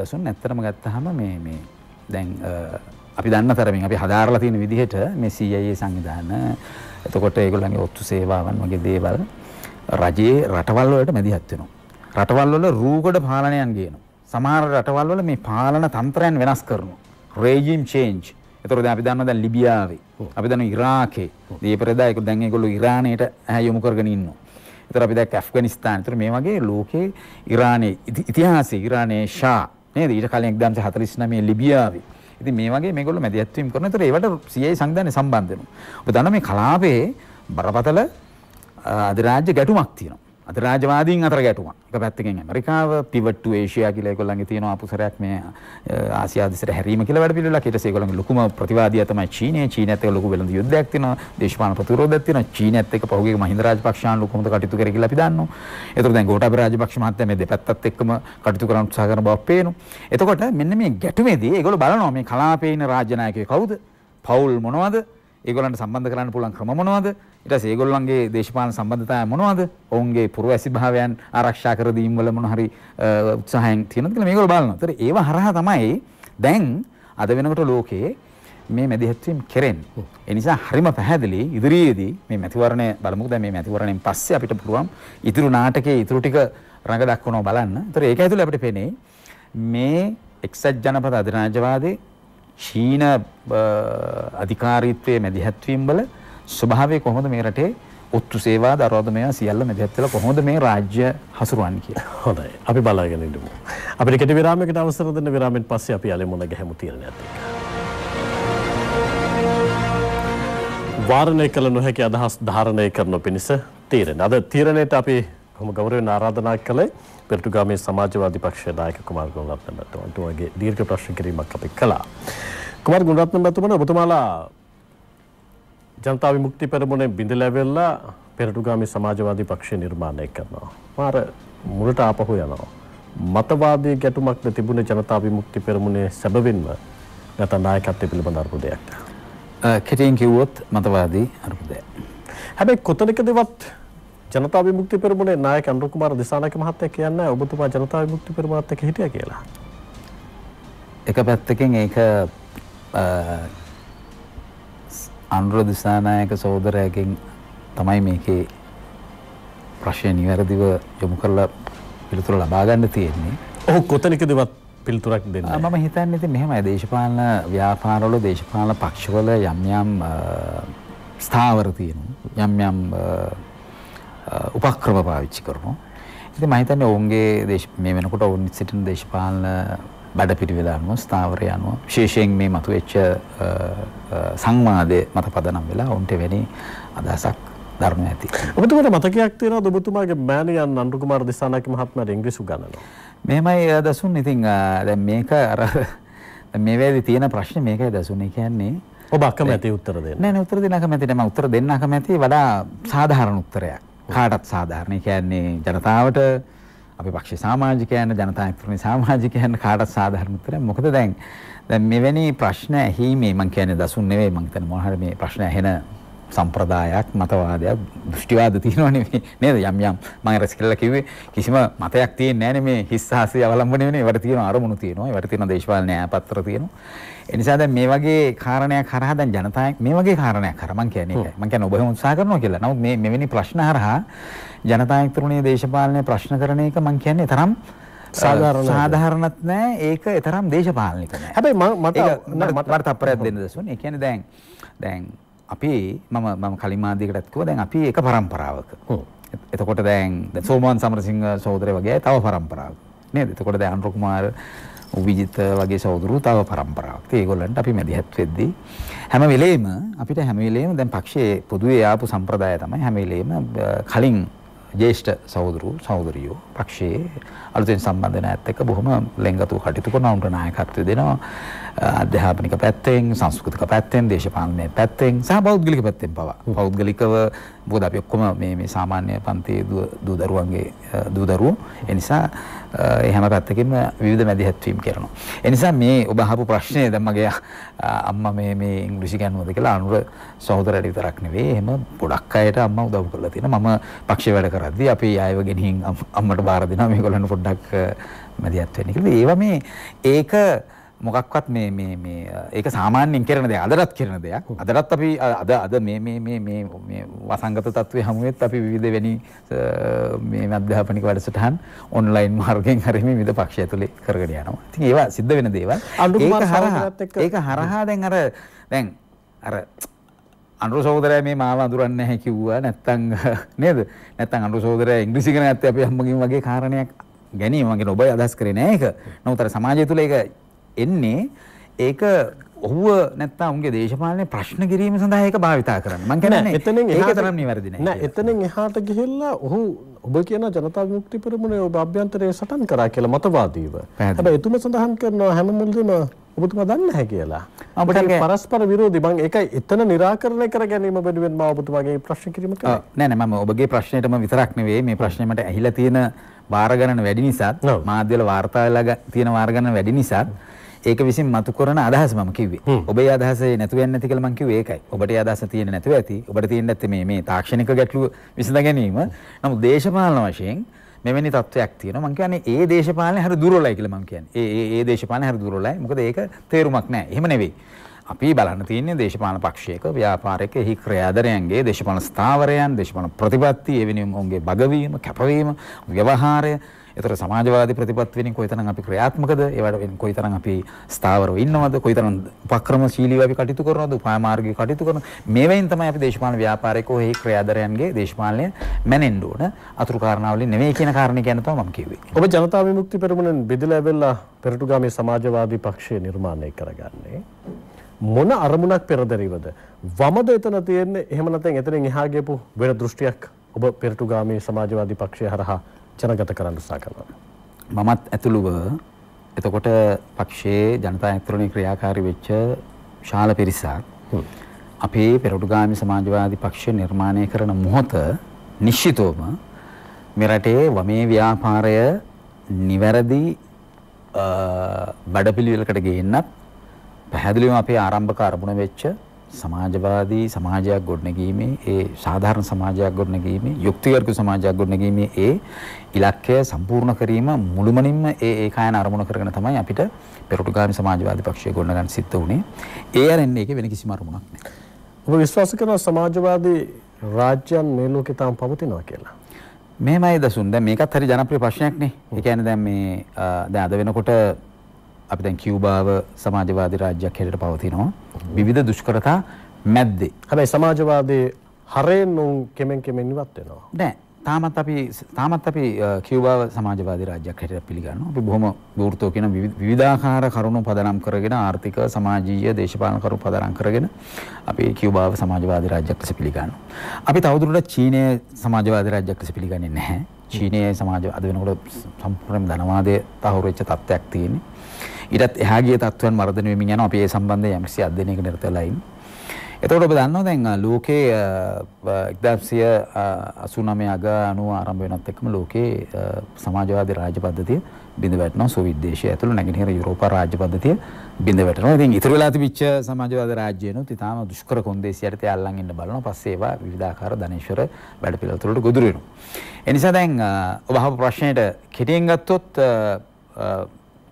දසුන් ඇත්තටම ගත්තාම මේ මේ දැන් අපි දන්න තරමින් අපි හදාරලා තියෙන විදිහට මේ CIA සංවිධාන එතකොට ඒගොල්ලන්ගේ ඔත්තු සේවාවන් වගේ දේවල් රජයේ රටවල් වලට මැදිහත් වෙනවා. රටවල් වල රූකඩ පාලනයන් ගේනවා. සමහර රටවල් වල මේ පාලන තන්ත්‍රයන් වෙනස් කරනවා. රේජිම් චේන්ජ් ඒතකොට දැන් අපි දන්නවා දැන් ලිබියාවේ අපි දන්නවා ඉරාකේ දීපරදා ඒක දැන් ඒගොල්ලෝ ඉරානයට ඇහැ යොමු කරගෙන ඉන්නවා. ඒතර අපි දැක්ක ඇෆ්ගනිස්තාන. ඒතර මේ වගේ ලෝකේ ඉරානයේ ඉතිහාසයේ ඉරානයේ ෂා නේද ඊට කලින් 1949 ලිබියාවේ. ඉතින් මේ වගේ මේගොල්ලෝ මැදිහත්වීම් කරනවා. ඒතර ඒවට CIA සංවිධානය සම්බන්ධ වෙනවා. ඔබ දන්නවා මේ කලාපයේ බරපතල අධිරාජ්‍ය ගැටුමක් තියෙනවා. අතරාජවාදීන් අතර ගැටුමක්. එක පැත්තකින් ඇමරිකාව පිවට් ටු ඒෂියා කියලා ඒගොල්ලන්ගේ තියෙන අපසරයක් මේ ආසියා දිසට හැරීම කියලා වැඩ පිළිවෙලක්. ඊට පස්සේ ඒගොල්ලන්ගේ ලොකුම ප්‍රතිවාදියා තමයි චීනය. චීනයත් එක්ක ලොකු වෙළඳ යුද්ධයක් තියෙනවා. දේශපාලන ප්‍රතිරෝධයක් තියෙනවා. චීනයත් එක්ක පහුගිය මහින්ද රාජපක්ෂාන් ලොකුමද කටයුතු කරේ කියලා අපි දන්නවා. ඒතකොට දැන් ගෝඨාභය රාජපක්ෂ මහත්තයා මේ දෙපැත්තත් එක්කම කටයුතු කරන්න උත්සාහ කරන බව පේනවා. එතකොට මෙන්න මේ ගැටුමේදී ඒගොල්ලෝ බලනවා මේ කලාපේ ඉන්න රාජ්‍ය නායකයෝ කවුද? පවුල් මොනවද? ඒගොල්ලන්ට සම්බන්ධ කරන්න පුළුවන් ක්‍රම මොනවද? ඊට පස්සේ ඒගොල්ලන්ගේ දේශපාලන සම්බන්ධතාවය මොනවද? ඔවුන්ගේ පුරවැසිභාවයන් ආරක්ෂා කර දීම් වල මොන හරි උත්සාහයන් තියෙනවද කියලා මේගොල්ලෝ බලනවා. ඒතර ඒව හරහා තමයි දැන් අද වෙනකොට ලෝකයේ මේ මැදිහත්වීම් කෙරෙන්නේ. ඒ නිසා හරිම පැහැදිලි ඉදිරියේදී මේ මැතිවරණය බලමුකෝ දැන් මේ මැතිවරණයෙන් පස්සේ අපිට පුළුවන් ඉතුරු නාටකයේ ඉතුරු ටික රඟ දක්වනවා බලන්න. ඒතර ඒක ඇතුළේ අපිට පේන්නේ මේ එක්සත් ජනපද අධිරාජ්‍යවාදී චීන අධිකාරීත්වයේ මැදිහත්වීම් වල ස්වභාවය කොහොමද මේ රටේ ඔත්තු සේවා දරවද මේවා සියල්ල මැදිහත් වෙලා කොහොමද මේ රාජ්‍ය හසුරුවන්නේ කියලා. හොඳයි. අපි බලාගෙන ඉඳමු. අපිට කෙටි විරාමයකට අවසර දෙන්න විරාමෙන් පස්සේ අපි යලි මුණ ගැහමු තීරණයක් එක්ක. වාරණය කළ නොහැකි අදහස් ධාරණය කරනු පිණිස තීරණ. අද තීරණයට අපි හොම ගෞරවයෙන් ආරාධනා කළේ පෙරටුගාමේ සමාජවාදී පක්ෂයේ නායක කුමාර ගුණරත්න මැතිතුමාගේ දීර්ඝ ප්‍රශ්න කිරීමක් අපි කළා. කුමාර ගුණරත්න මැතිතුමා ඔබතුමාලා ජනතා විමුක්ති පෙරමුණේ බිඳලැවෙලා පෙරටුගාමේ සමාජවාදී පක්ෂය නිර්මාණය කරනවා. මාර මුලට ආපහු යනවා. මතවාදී ගැටුමක් තිබුණ ජනතා විමුක්ති පෙරමුණේ සැබවින්ම නැත නායකත්වය පිළිබඳ අර්බුදයක්. කෙටියෙන් කිව්වොත් මතවාදී අර්බුදයක්. හැබැයි කොතනකදවත් ජනතා විමුක්ති පෙරමුණේ නායක අනුර කුමාර දිසානායක මහත්තයා කියන්නේ ඔබතුමා ජනතා විමුක්ති පෙරමුණත් එක්ක හිටියා කියලා. එක පැත්තකින් ඒක අනුර දිසානායක සහෝදරයගෙන් තමයි මේකේ ප්‍රශ්නේ නිවැරදිව යොමු කරලා පිළිතුර ලබා ගන්න තියෙන්නේ. ඔහු කොතනකදවත් පිළිතුරක් දෙන්නේ නැහැ. මම හිතන්නේ ඉතින් මෙහෙමයි දේශපාලන ව්‍යාපාරවල දේශපාලන පක්ෂවල යම් යම් ස්ථාවර තියෙනවා. යම් යම් උපක්‍රම පාවිච්චි කරනවා. ඉතින් මම හිතන්නේ ඔවුන්ගේ මේ වෙනකොට ඔවුන් සිටින දේශපාලන බඩපිටිවිල අනුව ස්ථාවරය අනුව විශේෂයෙන් මේ මතුවෙච්ච සංවාදය මත පදනම් වෙලා ඔවුන්ට වෙනි අදහසක් ධර්ම ඇති. ඔබතුමාට මතකයක් තියෙනවද ඔබතුමාගේ මෑණියන් නන්දු කුමාර දිසානායක මහත්මයාට ඉංග්‍රීසි උගන්වනවා? මෙහෙමයි දසුන් ඉතින් දැන් මේක අර මේ වෙලාවේ තියෙන ප්‍රශ්නේ මේකයි දසුනේ කියන්නේ ඔබ අකමැති උත්තර දෙන්න. නෑ නෑ උත්තර දෙන්න අකමැති නෑ මම උත්තර දෙන්න අකමැති වඩා සාධාරණ උත්තරයක්. කාටත් සාධාරණයි. කියන්නේ ජනතාවට අපි පක්ෂ සමාජිකයන් ජනතාන්ත්‍රණ සමාජිකයන් කාටත් සාධාරණ උත්තරයක්. මොකද දැන් දැන් මෙවැනි ප්‍රශ්න ඇහිීමේ මම කියන්නේ දසුන් නෙවෙයි මම හිතන්නේ මොහොතේ මේ ප්‍රශ්න ඇහෙන සම්ප්‍රදායක් මතවාදයක් දෘෂ්ටිවාද තියෙනවා නෙමෙයි නේද යම් යම් මම රස කියලා කිව්වේ කිසිම මතයක් තියෙන්නේ නැහැ නෙමෙයි හිස්සහසිය අවලම්බන වෙන්නේ ඒවට තියෙන අරමුණු තියෙනවා ඒවට තියෙන දේශපාලන න්‍යායපත්‍ර තියෙනවා ඒ නිසා දැන් මේ වගේ කාරණයක් හරහා දැන් ජනතාවක් මේ වගේ කාරණයක් හරහා මම කියන්නේ ඒකයි මම කියන්නේ ඔබ හැම උත්සාහ කරනවා කියලා නමුත් මේ මෙවැනි ප්‍රශ්න හරහා ජනතායන්ත්‍රණයේ දේශපාලනය ප්‍රශ්න කරන එක මම කියන්නේ තරම් සාධාරණ සාධාරණත් නෑ ඒක තරම් දේශපාලනික නෑ හැබැයි මම මට මට තප්පරයක් දෙන්න දසුන් ඒ කියන්නේ දැන් දැන් අපි මම මම කලින් මාධ්‍යයකටත් කිව්වා දැන් අපි එක પરම්පරාවක. ඔව්. එතකොට දැන් දැන් සෝමන් සමරසිංහ සහෝදරය වගේ තව પરම්පරාවක් නේද? එතකොට දැන් අනුර කුමාර උවිජිත වගේ සහෝදරු තව પરම්පරාවක්. ඒ ඒගොල්ලන්ට අපි මැදිහත් වෙද්දී හැම වෙලේම අපිට හැම වෙලේම දැන් පක්ෂයේ පොදුවේ ආපු සම්ප්‍රදාය තමයි හැම වෙලේම කලින් ජේෂ්ඨ සහෝදරු සහෝදරියෝ පක්ෂයේ අලුතෙන් සම්බන්ධ නැත් එක්ක බොහොම ලෙන්ගතුව කටයුතු කරන උන්ට නායකත්වය දෙනවා අධ්‍යාපනික පැත්තෙන් සංස්කෘතික පැත්තෙන් දේශපාලනය පැත්තෙන් සහ බෞද්ධලික පැත්තෙන් පවා පෞද්ගලිකව බොද අපි ඔක්කොම මේ මේ සාමාන්‍ය පන්තියේ දූ දරුවන්ගේ දූ දරුවෝ ඒ නිසා ඒ හැම පැත්තකින්ම විවිධ මැදිහත්වීම් කරනවා. ඒ නිසා මේ ඔබ අහපු ප්‍රශ්නේ දැන් මගේ අම්මා මේ මේ ඉංග්‍රීසි ගන්නවද කියලා අනුර සහෝදරට විතරක් නෙවෙයි එහෙම ගොඩක් අයට අම්මා උදව් කරලා තියෙනවා. මම පක්ෂේ වැඩ කරද්දී අපි ආයෙව ගෙනිහින් අම්මට බාර දෙනවා මේගොල්ලන් පොඩ්ඩක් ගොඩක් මැදිහත් වෙන්නේ කියලා. ඒවා මේ ඒක මොකක්වත් මේ මේ මේ ඒක සාමාන්‍යයෙන් කරන දෙයක් අදටත් කරන දෙයක් අදටත් අපි අද අද මේ මේ මේ මේ මේ වසංගත තත්ත්වයේ හමුවෙත් අපි විවිධ වෙනි මේ අධ්‍යාපනික වැඩසටහන් ඔන්ලයින් මාර්ගයෙන් හරි මේ විවිධ පක්ෂ ඇතුලේ කරගෙන යනවා. ඉතින් ඒවා සිද්ධ වෙන දේවල්. ඒක හරහා ඒක හරහා දැන් අර දැන් අර අනුර සෝදරය මේ මාව අඳුරන්නේ නැහැ කිව්වා නැත්තම් නේද? නැත්තම් අනුර සෝදරය ඉංග්‍රීසි ඉගෙන ගත්තේ අපි අම්මගෙන් වගේ කාරණයක් ගැනීම මගේ ඔබ අදහස් කරේ නෑ ඒක. නමුත් අර සමාජය තුල ඒක එන්නේ ඒක ඔහුව නැත්තම් උන්ගේ දේශපාලනේ ප්‍රශ්න කිරීම සඳහා ඒක භාවිතා කරන්න. මං කියන්නේ එතනින් ඒක තරම් නිවැරදි නෑ. නෑ එතනින් එහාට ගිහිල්ලා ඔහු ඔබ කියන ජනතා විමුක්ති පෙරමුණේ ඔබ අභ්‍යන්තරයේ සටන් කරා කියලා මතවාදීව. හැබැයි එතුම සඳහන් කරනවා හැම මුලදම ඔබතුමා දන්නේ නැහැ කියලා. අපිට පරස්පර විරෝධී මම ඒකයි එතන निराකරණය කර ගැනීම වෙනුවෙන් මම ඔබතුමාගේ ප්‍රශ්න කිරීම කළා. නෑ නෑ මම ඔබගේ ප්‍රශ්නෙටම විතරක් නෙවෙයි මේ ප්‍රශ්නේ මට ඇහිලා තියෙන වාර ගණන වැඩි නිසාත් මාධ්‍යවල වාර්තා වෙලා තියෙන වාර ගණන වැඩි නිසාත් ඒක විසින් මතු කරන අදහස මම කිව්වේ. ඔබේ අදහසේ නැතුව යන්නේ නැති කියලා මම කිව්වේ ඒකයි. ඔබට ඒ අදහස තියෙන්නේ නැතුව ඇති. ඔබට තියෙන්නේ නැත්තේ මේ මේ තාක්ෂණික ගැටලුව විසඳ ගැනීම. නමුත් දේශපාලන වශයෙන් මෙවැනි තත්ත්වයක් තියෙනවා මම කියන්නේ ඒ දේශපාලනේ හරි දුර්වලයි කියලා මම කියන්නේ. ඒ ඒ ඒ දේශපාලනේ හරි දුර්වලයි. මොකද ඒක තේරුමක් නැහැ. එහෙම නෙවෙයි. අපි බලන්න තියන්නේ දේශපාලන පක්ෂයක ව්‍යාපාරයක එහි ක්‍රියාධරයන්ගේ දේශපාලන ස්ථාවරයන් දේශපාලන ප්‍රතිපත්ති එවෙනුම් ඔවුන්ගේ බගවීම කැපවීම ව්‍යවහාරය එතර සමාජවාදී ප්‍රතිපත්ති වෙනින් කොයිතරම් අපි ක්‍රියාත්මකද ඒවට වෙන කොයිතරම් අපි ස්ථාවරව ඉන්නවද කොයිතරම් උපක්‍රමශීලීව අපි කටයුතු කරනවද උපායමාර්ගී කටයුතු කරන මේවෙන් තමයි අපි දේශපාලන ව්‍යාපාරයක එහි ක්‍රියාධරයන්ගේ දේශපාලනය මැනෙන්න ඕන අතුරු කාරණාවලින් නෙමෙයි කියන කාරණේ ගැන තමයි මම කිව්වේ ඔබ ජනතා විමුක්ති පෙරමුණෙන් බෙදලා බෙල්ලා පෙරටුගාමී සමාජවාදී පක්ෂය නිර්මාණය කරගන්නේ මොන අරමුණක් පෙරදරිවද වමද එතන තියෙන්නේ එහෙම නැත්නම් එතනින් එහා ගියපු වෙන දෘෂ්ටියක් ඔබ පෙරටුගාමී සමාජවාදී පක්ෂය හරහා ජනගත කරන්න උත්සාහ කරනවා මමත් ඇතුළුව එතකොට පක්ෂයේ ජනතා ඇතුළේ ක්‍රියාකාරී වෙච්ච ශාල පිරිසක් අපේ පෙරටුගාමී සමාජවාදී පක්ෂය නිර්මාණය කරන මොහොත නිශ්චිතවම මෙරටේ වමේ ව්‍යාපාරය නිවැරදි බඩපිළිවෙලකට ගේන්නත් පැහැදිලිවම අපේ ආරම්භක අරමුණ වෙච්ච සමාජවාදී සමාජයක් ගොඩනැගීමේ ඒ සාධාරණ සමාජයක් ගොඩනැගීමේ යුක්තිගරුක සමාජයක් ගොඩනැගීමේ ඒ ඉලක්කය සම්පූර්ණ කිරීම මුළුමනින්ම ඒ ඒකායන අරමුණ කරගෙන තමයි අපිට පෙරටුගාමි සමාජවාදී පක්ෂය ගොඩනගන්න සිද්ධ වුණේ. ඒ ආරන්නේ එක වෙන කිසිම අරමුණක් නෑ. ඔබ විශ්වාස කරන සමාජවාදී රාජ්‍යයන් මේ ලෝකේ තාම පවතිනවා කියලා. මෙහෙමයි දසුන්. දැන් මේකත් හරි ජනප්‍රිය ප්‍රශ්නයක් නේ. ඒ කියන්නේ දැන් මේ දැන් අද වෙනකොට අපි දැන් කියුබාව සමාජවාදී රාජ්‍යයක් හැටියට පවතිනවා. විවිධ දුෂ්කරතා මැද්දේ. හැබැයි සමාජවාදී හරයෙන් උන් කෙමෙන් කෙමෙන් ඉවත් වෙනවා. නෑ. තාමත් අපි තාමත් අපි කියුබාව සමාජවාදී රාජ්‍යයක් හැටියට පිළිගන්නවා. අපි බොහොම ගුරුත්වෝ කියන විවිධාකාර කරුණු පදනම් කරගෙන ආර්ථික සමාජීය දේශපාලන කරුණු පදනම් කරගෙන අපි කියුබාව සමාජවාදී රාජ්‍යයක් ලෙස පිළිගන්නවා. අපි තවදුරටත් චීනය සමාජවාදී රාජ්‍යයක් ලෙස පිළිගන්නේ නැහැ. චීනයේ සමාජ අද වෙනකොට සම්පූර්ණයෙන්ම ධනවාදයේ තහවුරු වෙච්ච තත්ත්වයක් තියෙන්නේ. ඊටත් එහා ගිය තත්ත්වයන් වර්ධනය වෙමින් යනවා. අපි ඒ සම්බන්ධයෙන් යම්කිසි අධ්‍යයනයක නිරත වෙලා ඉන්නේ. එතකොට ඔබ දන්නවා දැන් ලෝකයේ 1989 අග 90 ආරම්භ වෙනත් එක්කම ලෝකයේ සමාජවාදී රාජ්‍ය පද්ධතිය බිඳ වැටෙනවා සෝවියට් දේශය ඇතුළු නැගෙනහිර යුරෝප රාජ්‍ය පද්ධතිය බිඳ වැටෙනවා. ඉතින් ඉතුරු වෙලා තිබිච්ච සමාජවාදී රාජ්‍යනොත් ඉතාම දුෂ්කර කොන්දේසි යටතේ අල්ලන් ඉන්න බලනවා. පස්සේ ඒවා විවිධාකාර ධනේශ්වර වැඩ පිළිවෙලට ගොදුරු වෙනවා. ඒ නිසා දැන් ඔබ අහපු ප්‍රශ්නයට කෙටියෙන් ගත්තොත්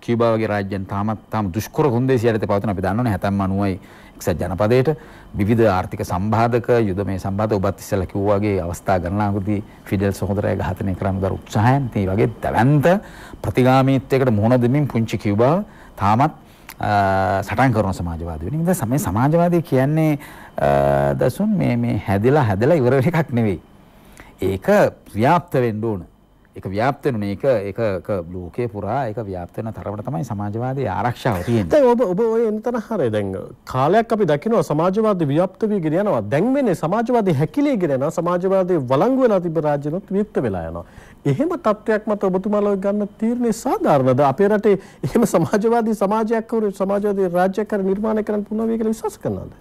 කියුබා වගේ රාජ්‍යයන් තාමත් තාම දුෂ්කර හොන්දේසිය යටතේ පවතින අපි දන්නවනේ 79යි එක්සත් ජනපදයට විවිධ ආර්ථික සම්බාධක යුදමය සම්බාධක ඔබත් ඉස්සෙල්ලා කිව්වා වගේ අවස්ථා ගණනාවකදී ෆිඩල් සහෝදරය ඝාතනය කරන්න දර උත්සාහයන් තේ වගේ දැවැන්ත ප්‍රතිගාමීත්වයකට මුහුණ දෙමින් පුංචි කිව්වා තාමත් සටන් කරන සමාජවාදී වෙන. ඉතින් මේ සමාජවාදී කියන්නේ දසුන් මේ මේ හැදිලා හැදලා ඉවර එකක් නෙවෙයි. ඒක ව්‍යාප්ත වෙන්න ඕනේ. ඒක ව්‍යාප්ත වෙනුනේ ඒක ඒක ඒක ලෝකේ පුරා ඒක ව්‍යාප්ත වෙන තරමට තමයි සමාජවාදී ආරක්ෂාව තියෙන්නේ. දැන් ඔබ ඔබ ඔය එනතන හරය දැන් කාලයක් අපි දකිනවා සමාජවාදී ව්‍යාප්ත වීගෙන යනවා. දැන් වෙන්නේ සමාජවාදී හැකිලීගෙන යනවා. සමාජවාදී වළංගු වෙලා තිබෙන රාජ්‍යනොත් විප්ත වෙලා යනවා. එහෙම තත්ත්වයක් මත ඔබතුමාලා ගන්න තීරණේ සාධාරණද? අපේ රටේ එහෙම සමාජවාදී සමාජයක් කරු සමාජවාදී රාජ්‍යයක් කර නිර්මාණය කරන්න පුළුවන් වෙයි කියලා විශ්වාස කරනවද?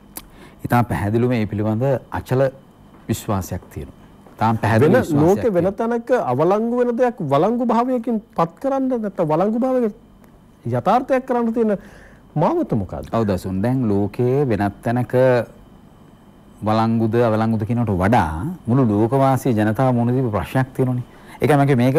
ඉතාලි පැහැදිලිවම මේ පිළිබඳ අචල විශ්වාසයක් තියෙනවා. තාම පැහැදිලි වෙන ලෝකේ වෙන තැනක අවලංගු වෙන දෙයක් වළංගු භාවයකින් පත් කරන්න නැත්නම් වළංගු භාවයක යථාර්ථයක් කරන්න තියෙන මාවත මොකක්ද? ඔව් දසුන් දැන් ලෝකයේ වෙනත් තැනක වළංගුද අවලංගුද කියනට වඩා මුළු ලෝකවාසී ජනතාව මුණ දීපු ප්‍රශ්නයක් තියෙනුනේ. ඒකයි මම මේක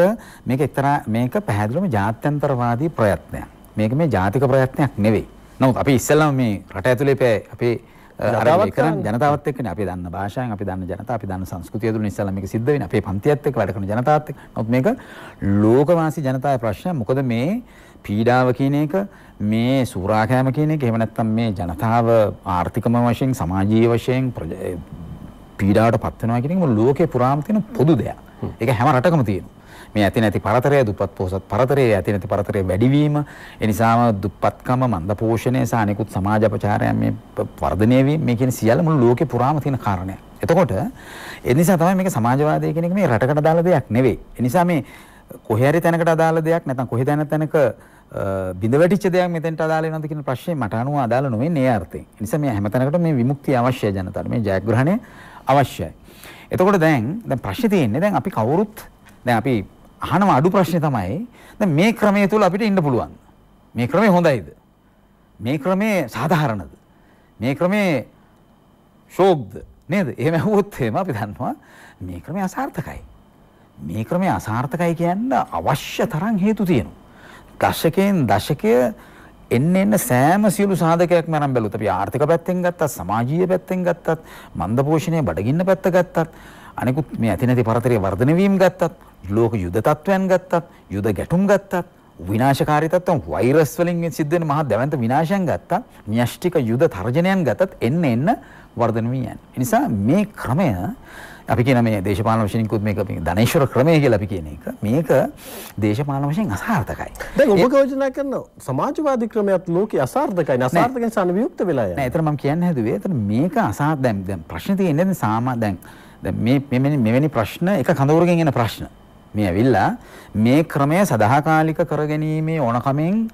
මේක එක්තරා මේක පැහැදිලිවම ජාත්‍යන්තරවාදී ප්‍රයත්නයක්. මේක මේ ජාතික ප්‍රයත්නයක් නෙවෙයි. නමුත් අපි ඉස්සෙල්ලාම මේ රට ඇතුලේ අපේ අරගෙන කරන ජනතාවත් එක්කනේ අපි දන්න භාෂාවෙන් අපි දන්න ජනතාව අපි දන්න සංස්කෘතිය තුළ ඉස්සලා මේක සිද්ධ වෙන්නේ අපේ පන්තියත් එක්ක වැඩ කරන ජනතාවත් එක්ක. නමුත් මේක ලෝකවාසී ජනතාවේ ප්‍රශ්නය. මොකද මේ පීඩාව කියන එක මේ සූරාකෑම කියන එක එහෙම නැත්නම් මේ ජනතාව ආර්ථිකම වශයෙන් සමාජීය වශයෙන් පීඩාවට පත් වෙනවා කියන එක ලෝකේ පුරාම තියෙන පොදු දෙයක්. ඒක හැම රටකම තියෙනවා. මේ ඇති නැති පරතරය දුප්පත් පොහොසත් පරතරයේ ඇති නැති පරතරය වැඩිවීම ඒ නිසාම දුප්පත්කම මන්දපෝෂණය සහ අනෙකුත් සමාජ අපචාරයන් මේ වර්ධනය වීම මේ කියන සියල්ල මුළු ලෝකේ පුරාම තියෙන කාරණයක්. එතකොට ඒ නිසා තමයි මේක සමාජවාදය කියන එක මේ රටකට දාලා දෙයක් නෙවෙයි. ඒ නිසා මේ කොහේ හරි තැනකට අදාළ දෙයක් නැත්නම් කොහේ දැන තැනක බිඳ වැටිච්ච දෙයක් මෙතෙන්ට අදාළ වෙනවද කියන ප්‍රශ්නේ මට අනුව අදාළ නොවෙන්නේ ඒ අර්ථයෙන්. ඒ නිසා මේ හැම තැනකටම මේ විමුක්තිය අවශ්‍යයි ජනතාවට. මේ ජයග්‍රහණය අවශ්‍යයි. එතකොට දැන් දැන් ප්‍රශ්නේ තියෙන්නේ දැන් අපි කවුරුත් දැන් අපි අහනම අඩු ප්‍රශ්නේ තමයි දැන් මේ ක්‍රමයේ තුල අපිට ඉන්න පුළුවන්. මේ ක්‍රමය හොඳයිද? මේ ක්‍රමේ සාධාරණද? මේ ක්‍රමේ ශෝබ්ද නේද? එහෙම ඇහුවොත් එහෙම අපි දන්නවා මේ ක්‍රමය අසාර්ථකයි. මේ ක්‍රමය අසාර්ථකයි කියන්න අවශ්‍ය තරම් හේතු තියෙනවා. දශකයෙන් දශකය එන්න එන්න සෑම සියලු සාධකයක්ම අරන් බැලුවොත් අපි ආර්ථික පැත්තෙන් ගත්තත් සමාජීය පැත්තෙන් ගත්තත් මන්දපෝෂණය බඩගින්න පැත්ත ගත්තත් අනෙකුත් මේ ඇති නැති පරතරය වර්ධනය වීම ගත්තත් ලෝක යුද තත්වයන් ගත්තත් යුද ගැටුම් ගත්තත් විනාශකාරී තත්ත්වම් වෛරස් වලින් සිද්ධ වෙන මහා දැවැන්ත විනාශයන් ගත්තා න්‍යෂ්ටික යුද තර්ජනයන් ගතත් එන්න එන්න වර්ධනය වී යන. ඒ නිසා මේ ක්‍රමය අපි කියන මේ දේශපාලන වශයෙන්කුත් මේක ධනේශ්වර ක්‍රමය කියලා අපි කියන එක මේක දේශපාලන වශයෙන් අසාර්ථකයි. දැන් ඔබ කෝචනා කරන සමාජවාදී ක්‍රමයක් ලෝකේ අසාර්ථකයි. අසාර්ථකයි සාන වියුක්ත වෙලා යනවා. නෑ එතන මම කියන්න හැදුවේ එතන මේක අසා දැන් දැන් ප්‍රශ්නේ තියෙන්නේ සාමා දැන් දැන් මේ මෙවැනි මෙවැනි ප්‍රශ්න එක කඳවුරකින් එන ප්‍රශ්න. මේ ඇවිල්ලා මේ ක්‍රමය සදාකාලික කරගැනීමේ ඕනකමෙන්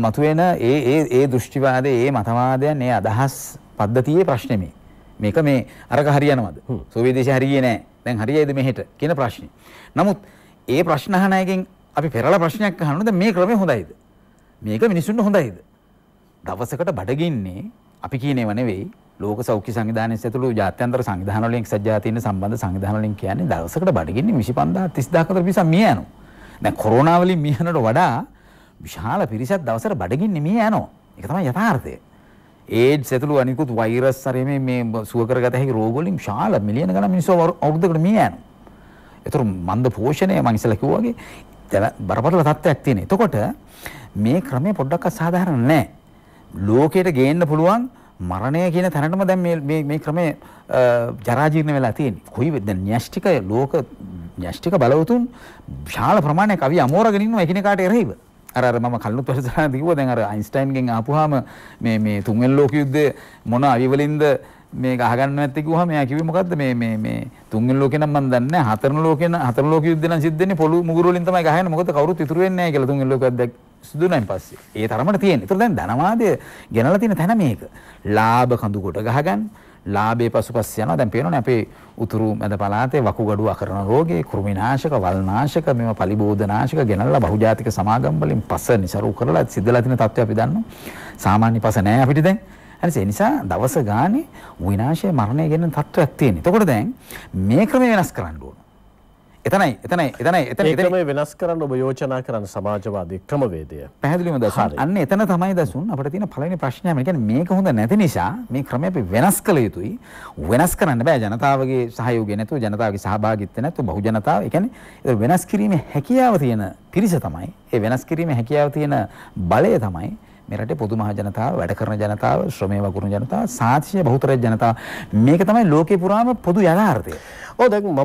මතුවෙන ඒ ඒ ඒ දෘෂ්ටිවාදය, ඒ මතවාදයන්, ඒ අදහස් පද්ධතියේ ප්‍රශ්නේ මේ. මේක මේ අරක හරියනවද? සෝවිදේශ හරියේ නැහැ. දැන් හරියයිද මෙහෙට කියන ප්‍රශ්නේ. නමුත් ඒ ප්‍රශ්න අහන එකෙන් අපි පෙරලා ප්‍රශ්නයක් අහනවා දැන් මේ ක්‍රමය හොඳයිද? මේක මිනිසුන්ට හොඳයිද? දවසකට බඩගින්නේ අපි කියනේව නෙවෙයි ලෝක සෞඛ්‍ය සංවිධානය ඇතුළු ජාත්‍යන්තර සංවිධාන වලින් එක්සත් ජාතීන් සම්බන්ධ සංවිධාන වලින් කියන්නේ දවසකට බඩගින්නේ 25000 30000 අතර පිරිසක් මිය යනවා. දැන් කොරෝනා වලින් මිය යනට වඩා විශාල පිරිසක් දවසට බඩගින්නේ මිය යනවා. ඒක තමයි යථාර්ථය. ඒඩ්ස් ඇතුළු අනිකුත් වෛරස් හරි මේ මේ සුව කරගත හැකි රෝග වලින් විශාල මිලියන ගණන් මිනිස්සු අවුරුද්දකට මිය යනවා. ඒතර මන්ද පෝෂණය මම ඉස්සෙල්ලා කිව්වා වගේ බරපතල තත්ත්වයක් තියෙනවා. එතකොට මේ ක්‍රමය පොඩ්ඩක්වත් සාධාරණ නැහැ. ලෝකයට ගේන්න පුළුවන් මරණය කියන තැනටම දැන් මේ මේ ක්‍රමය ජරාජීර්ණ වෙලා තියෙන්නේ. කොයි දැන් න්‍යෂ්ටික ලෝක න්‍යෂ්ටික බලවතුන් විශාල ප්‍රමාණයක් අවි අමෝරගෙන ඉන්නවා එකිනෙකාට එරෙහිව. අර අර මම කල්නුත් පෙරදලා කිව්වා දැන් අර අයින්ස්ටයින්ගෙන් ආපුවාම මේ මේ තුන්වෙනි ලෝක යුද්ධයේ මොන අවිවලින්ද මේ ගහගන්න නැත්තේ කිව්වහම එයා කිව්වේ මොකද්ද මේ මේ මේ තුන්වෙනි ලෝකේ නම් මම දන්නේ නැහැ හතරවෙනි ලෝකේ නම් හතරවෙනි ලෝක යුද්ධ නම් සිද්ධ වෙන්නේ පොළු මුගුරු වලින් තමයි ගහන්නේ මොකද කවුරුත් ඉතුරු වෙන්නේ නැහැ කියලා තුන්වෙනි ලෝකයක් දැක් සිදු නැන් පස්සේ ඒ තරමට තියෙන. ඒතර දැන් ධනවාදය ගෙනලා තියෙන තැන මේක. ලාභ කඳු කොට ගහගන්න ලාභේ පසුපස්ස යනවා. දැන් පේනවනේ අපේ උතුරු මැද පළාතේ වකුගඩුව අකරණ රෝගේ, කෘමිනාශක, වල්නාශක, මේව පලිබෝධනාශක ගෙනල්ලා බහුජාතික සමාගම් වලින් පස નિසරු කරලා සිදලා තියෙන තත්ත්වය අපි දන්නවා. සාමාන්‍ය පස නෑ අපිට දැන්. හරිද? ඒ නිසා දවස ගානේ විනාශය මරණය ගැන තත්ත්වයක් තියෙන. එතකොට දැන් මේ ක්‍රමය වෙනස් කරන්න ඕන. එතනයි එතනයි එතනයි එතන ක්‍රමය වෙනස් කරන්න ඔබ යෝජනා කරන සමාජවාදී ක්‍රමවේදය. පැහැදිලිවම දසුන්. අන්න එතන තමයි දසුන් අපිට තියෙන පළවෙනි ප්‍රශ්නය. ඒ කියන්නේ මේක හොඳ නැති නිසා මේ ක්‍රමය අපි වෙනස් කළ යුතුයි. වෙනස් කරන්න බෑ ජනතාවගේ සහයෝගය නැතුව ජනතාවගේ සහභාගීත්වය නැතුව බහු ජනතාව. ඒ කියන්නේ වෙනස් කිරීමේ හැකියාව තියෙන පිරිස තමයි. ඒ වෙනස් කිරීමේ හැකියාව තියෙන බලය තමයි මේ රටේ පොදු මහ ජනතාව, වැඩ කරන ජනතාව, ශ්‍රමය වගුරුන ජනතාව, සාක්ෂිය බහුතරය ජනතාව මේක තමයි ලෝකේ පුරාම පොදු යථාර්ථය. ඔව් දැන් මම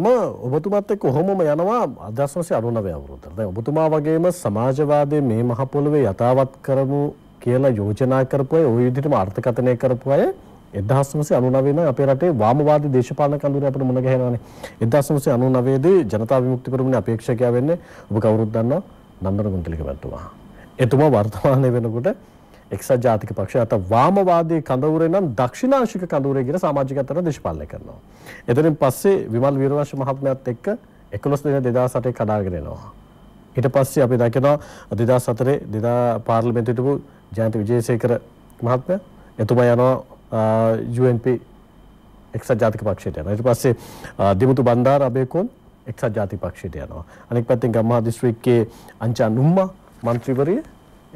ඔබතුමාත් එක්ක කොහොමම යනවා 1999 අවුරුද්දට. දැන් ඔබතුමා වගේම සමාජවාදයේ මේ මහ පොළවේ යථාවත් කරමු කියලා යෝජනා කරපු අය ওই විදිහටම අර්ථකථනය කරපු අය 1999 අපේ රටේ වාමවාදී දේශපාලන කඳුරේ අපිට මුණ ගැහෙනවානේ 1999 දී ජනතා විමුක්ති පෙරමුණේ අපේක්ෂකයා වෙන්නේ ඔබ කවුරුත් දන්නවා නන්දන ගුණතිලක මැතිතුමා එතුමා වර්තමානයේ වෙනකොට එක්සත් ජාතික පක්ෂය අත වාමවාදී කඳවුරේ නම් දක්ෂිණාංශික කඳවුරේ කියන සමාජික අතර දේශපාලනය කරනවා. එතනින් පස්සේ විමල් වීරවංශ මහත්මයාත් එක්ක 11 දින 2008 කඩාගෙන එනවා. ඊට පස්සේ අපි දකිනවා 2004 2000 පාර්ලිමේන්තුවට හිටපු ජයන්ත විජේසේකර මහත්මයා එතුමා යනවා UNP එක්සත් ජාතික පක්ෂයට යනවා. ඊට පස්සේ දිමුතු බණ්ඩාර අබේකෝන් එක්සත් ජාතික පක්ෂයට යනවා. අනෙක් පැත්තෙන් ගම්මහ දිස්ත්‍රික්කයේ අංචා නුම්මා മന്ത്രിවරිය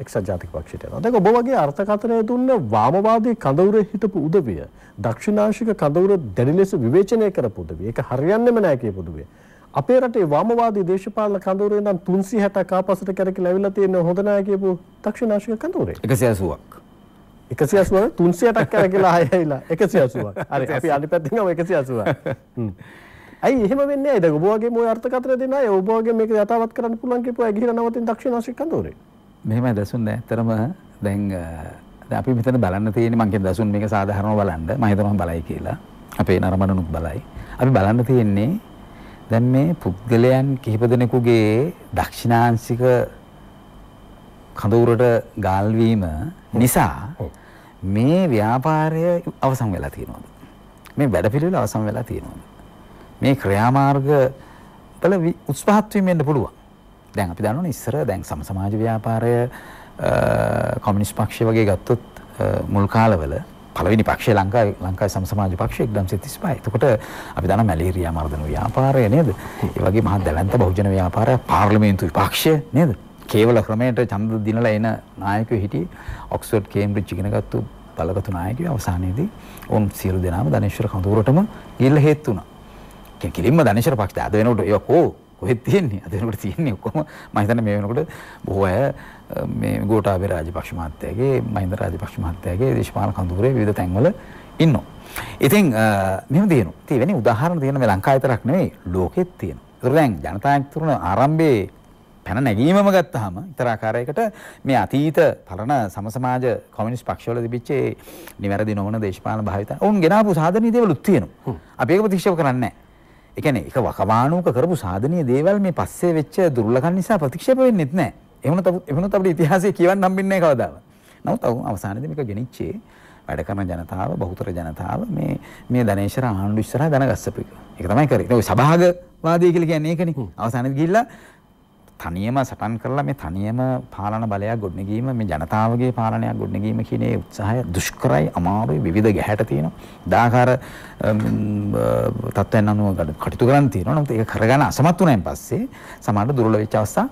එක්සත් ජාතික පක්ෂයට යනවා. දැන් ඔබ වගේ අර්ථකථනය දුන්න වාමවාදී කඳවුරේ හිටපු උදවිය, දක්ෂිණාංශික කඳවුර දැඩි ලෙස විවේචනය කරපු උදවිය. ඒක හරියන්නේම නැහැ කියපු උදවිය. අපේ රටේ වාමවාදී දේශපාලන කඳවුරේ ඉඳන් 360ක් ආපස්සට කරකිලා ඇවිල්ලා තියෙන හොඳ නැහැ කියපු දක්ෂිණාංශික කඳවුරේ. 180ක්. 180ක් 360ක් කරකිලා ආයෙ ඇවිල්ලා 180ක්. හරි අපි අනිත් පැත්තෙන් ගම 180ක්. හ්ම්. ඇයි එහෙම වෙන්නේ ඇයිද ඔබවගේ මොය අර්ථකථන දෙන අය ඔබවගේ මේක යථාවත් කරන්න පුළුවන් කියපු අය ගිහිලා නවතින දක්ෂිණ ආසික කන්දරේ මෙහෙමයි දසුන් ඇත්තරම දැන් අපි මෙතන බලන්න තියෙන්නේ මං කියන්නේ දසුන් මේක සාධාරණව බලන්න මම හිතනවා බලයි කියලා අපේ නරඹනුත් බලයි අපි බලන්න තියෙන්නේ දැන් මේ පුද්ගලයන් කිහිප දෙනෙකුගේ දක්ෂිණාංශික කඳවුරට ගාල් වීම නිසා මේ ව්‍යාපාරය අවසන් වෙලා තියෙනවද මේ වැඩ පිළිවෙල අවසන් වෙලා තියෙනවද මේ ක්‍රියාමාර්ග වල උත්සාහත් වෙන්න පුළුවන්. දැන් අපි දන්නවනේ ඉස්සර දැන් සම සමාජ ව්‍යාපාරය කොමියුනිස්ට් පක්ෂය වගේ ගත්තොත් මුල් කාලවල පළවෙනි පක්ෂය ලංකාවේ ලංකාවේ සම සමාජ පක්ෂය 1935. එතකොට අපි දන්නා මැලේරියා මර්ධන ව්‍යාපාරය නේද? ඒ වගේ මහා දැවැන්ත බහුජන ව්‍යාපාරය පාර්ලිමේන්තු විපක්ෂය නේද? කේවල ක්‍රමයට ඡන්ද දිනලා එන නායකයෝ හිටියේ ඔක්ස්ෆර්ඩ් කේම්බ්‍රිජ් ඉගෙනගත්තු බලගත්තු නායකයෝ අවසානයේදී ඔවුන් සියලු දෙනාම ධනේශ්වර කඳුරටම ගිහිල්ලා හේතු වුණා. කියන්නේ කිලින්ම ධනේශර පක්ෂය අද වෙනකොට ඒ ඔක්කො කොහෙද තියෙන්නේ අද වෙනකොට තියෙන්නේ ඔක්කොම මම හිතන්නේ මේ වෙනකොට බොහෝ අය මේ ගෝඨාභය රාජපක්ෂ මහත්තයාගේ මහින්ද රාජපක්ෂ මහත්තයාගේ දේශපාලන කඳවුරේ විවිධ තැන්වල ඉන්නවා. ඉතින් මෙහෙම තියෙනවා. ඉතින් වෙන උදාහරණ තියෙන මේ ලංකාවේ තරක් නෙවෙයි ලෝකෙත් තියෙනවා. ඒතර දැන් ජනතාන්ත්‍රිකන ආරම්භයේ පැන නැගීමම ගත්තාම ඉතරාකාරයකට මේ අතීත පරණ සමසමාජ කොමියුනිස්ට් පක්ෂවල තිබිච්ච නිවැරදි නොවන දේශපාලන භාවිතයන් ඔවුන් ගෙනාවු සාධනීය දේවලුත් තියෙනවා. අපි ඒක ප්‍රතික්ෂේප කරන්නේ නැහැ. ඒ කියන්නේ ඒක වකවානුවක කරපු සාධනීය දේවල් මේ පස්සේ වෙච්ච දුර්ලභකම් නිසා ප්‍රතික්ෂේප වෙන්නෙත් නැහැ. එවනත් එවනත් අපිට ඉතිහාසය කියවන්න හම්බෙන්නේ නැහැ කවදාවත්. නමුත් අවසානයේදී මේක ගෙනිච්චේ වැඩ කරන ජනතාව, බහුතර ජනතාව මේ මේ ධනේශ්වර ආණ්ඩු ඉස්සරහා දනගස්සපු එක. ඒක තමයි කරේ. ඒ සභාග වාදී කියලා කියන්නේ ඒකනේ. අවසානයේදී ගිහිල්ලා තනියම සටන් කරලා මේ තනියම පාලන බලයක් ගොඩනගීම මේ ජනතාවගේ පාලනයක් ගොඩනගීම කියන ඒ උත්සාහය දුෂ්කරයි අමාරුයි විවිධ ගැහැට තියෙනවා දාකාර තත්ත්වයන් අනුව කටයුතු කරන්න තියෙනවා නමුත් ඒක කරගන්න අසමත් වුණායින් පස්සේ සමහර දුර්වල වෙච්ච අවස්ථා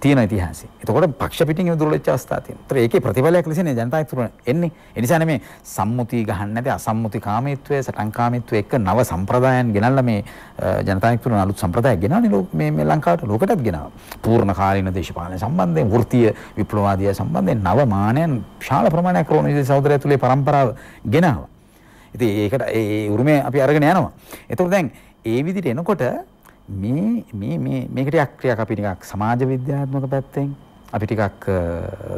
තියෙන ඉතිහාසය. එතකොට පක්ෂ පිටින් ඉදිරිවෙච්ච අවස්ථා තියෙනවා. ඒතර ඒකේ ප්‍රතිඵලයක් ලෙසනේ ජනතාව තුරන එන්නේ. ඒ නිසා නෙමේ සම්මුති ගහන්න නැති අසම්මුති කාමීත්වය, සටන් කාමීත්වය එක්ක නව සම්ප්‍රදායන් ගෙනල්ලා මේ ජනතාවක් තුරන අලුත් සම්ප්‍රදායක් ගෙනාවනේ ලෝක මේ මේ ලංකාවට ලෝකටත් ගෙනාවා. පූර්ණ කාලීන දේශපාලන සම්බන්ධයෙන්, වෘත්තීය විප්ලවවාදීය සම්බන්ධයෙන් නව මානයන් ශාල ප්‍රමාණයක් රෝණිදේ සහෝදරය තුලේ પરම්පරාව ගෙනාවා. ඉතින් ඒකට ඒ උරුමය අපි අරගෙන යනවා. ඒතකොට දැන් ඒ විදිහට එනකොට මේ මේ මේ මේක ටිකක් ක්‍රියාවක් අපි ටිකක් සමාජ විද්‍යාත්මක පැත්තෙන් අපි ටිකක්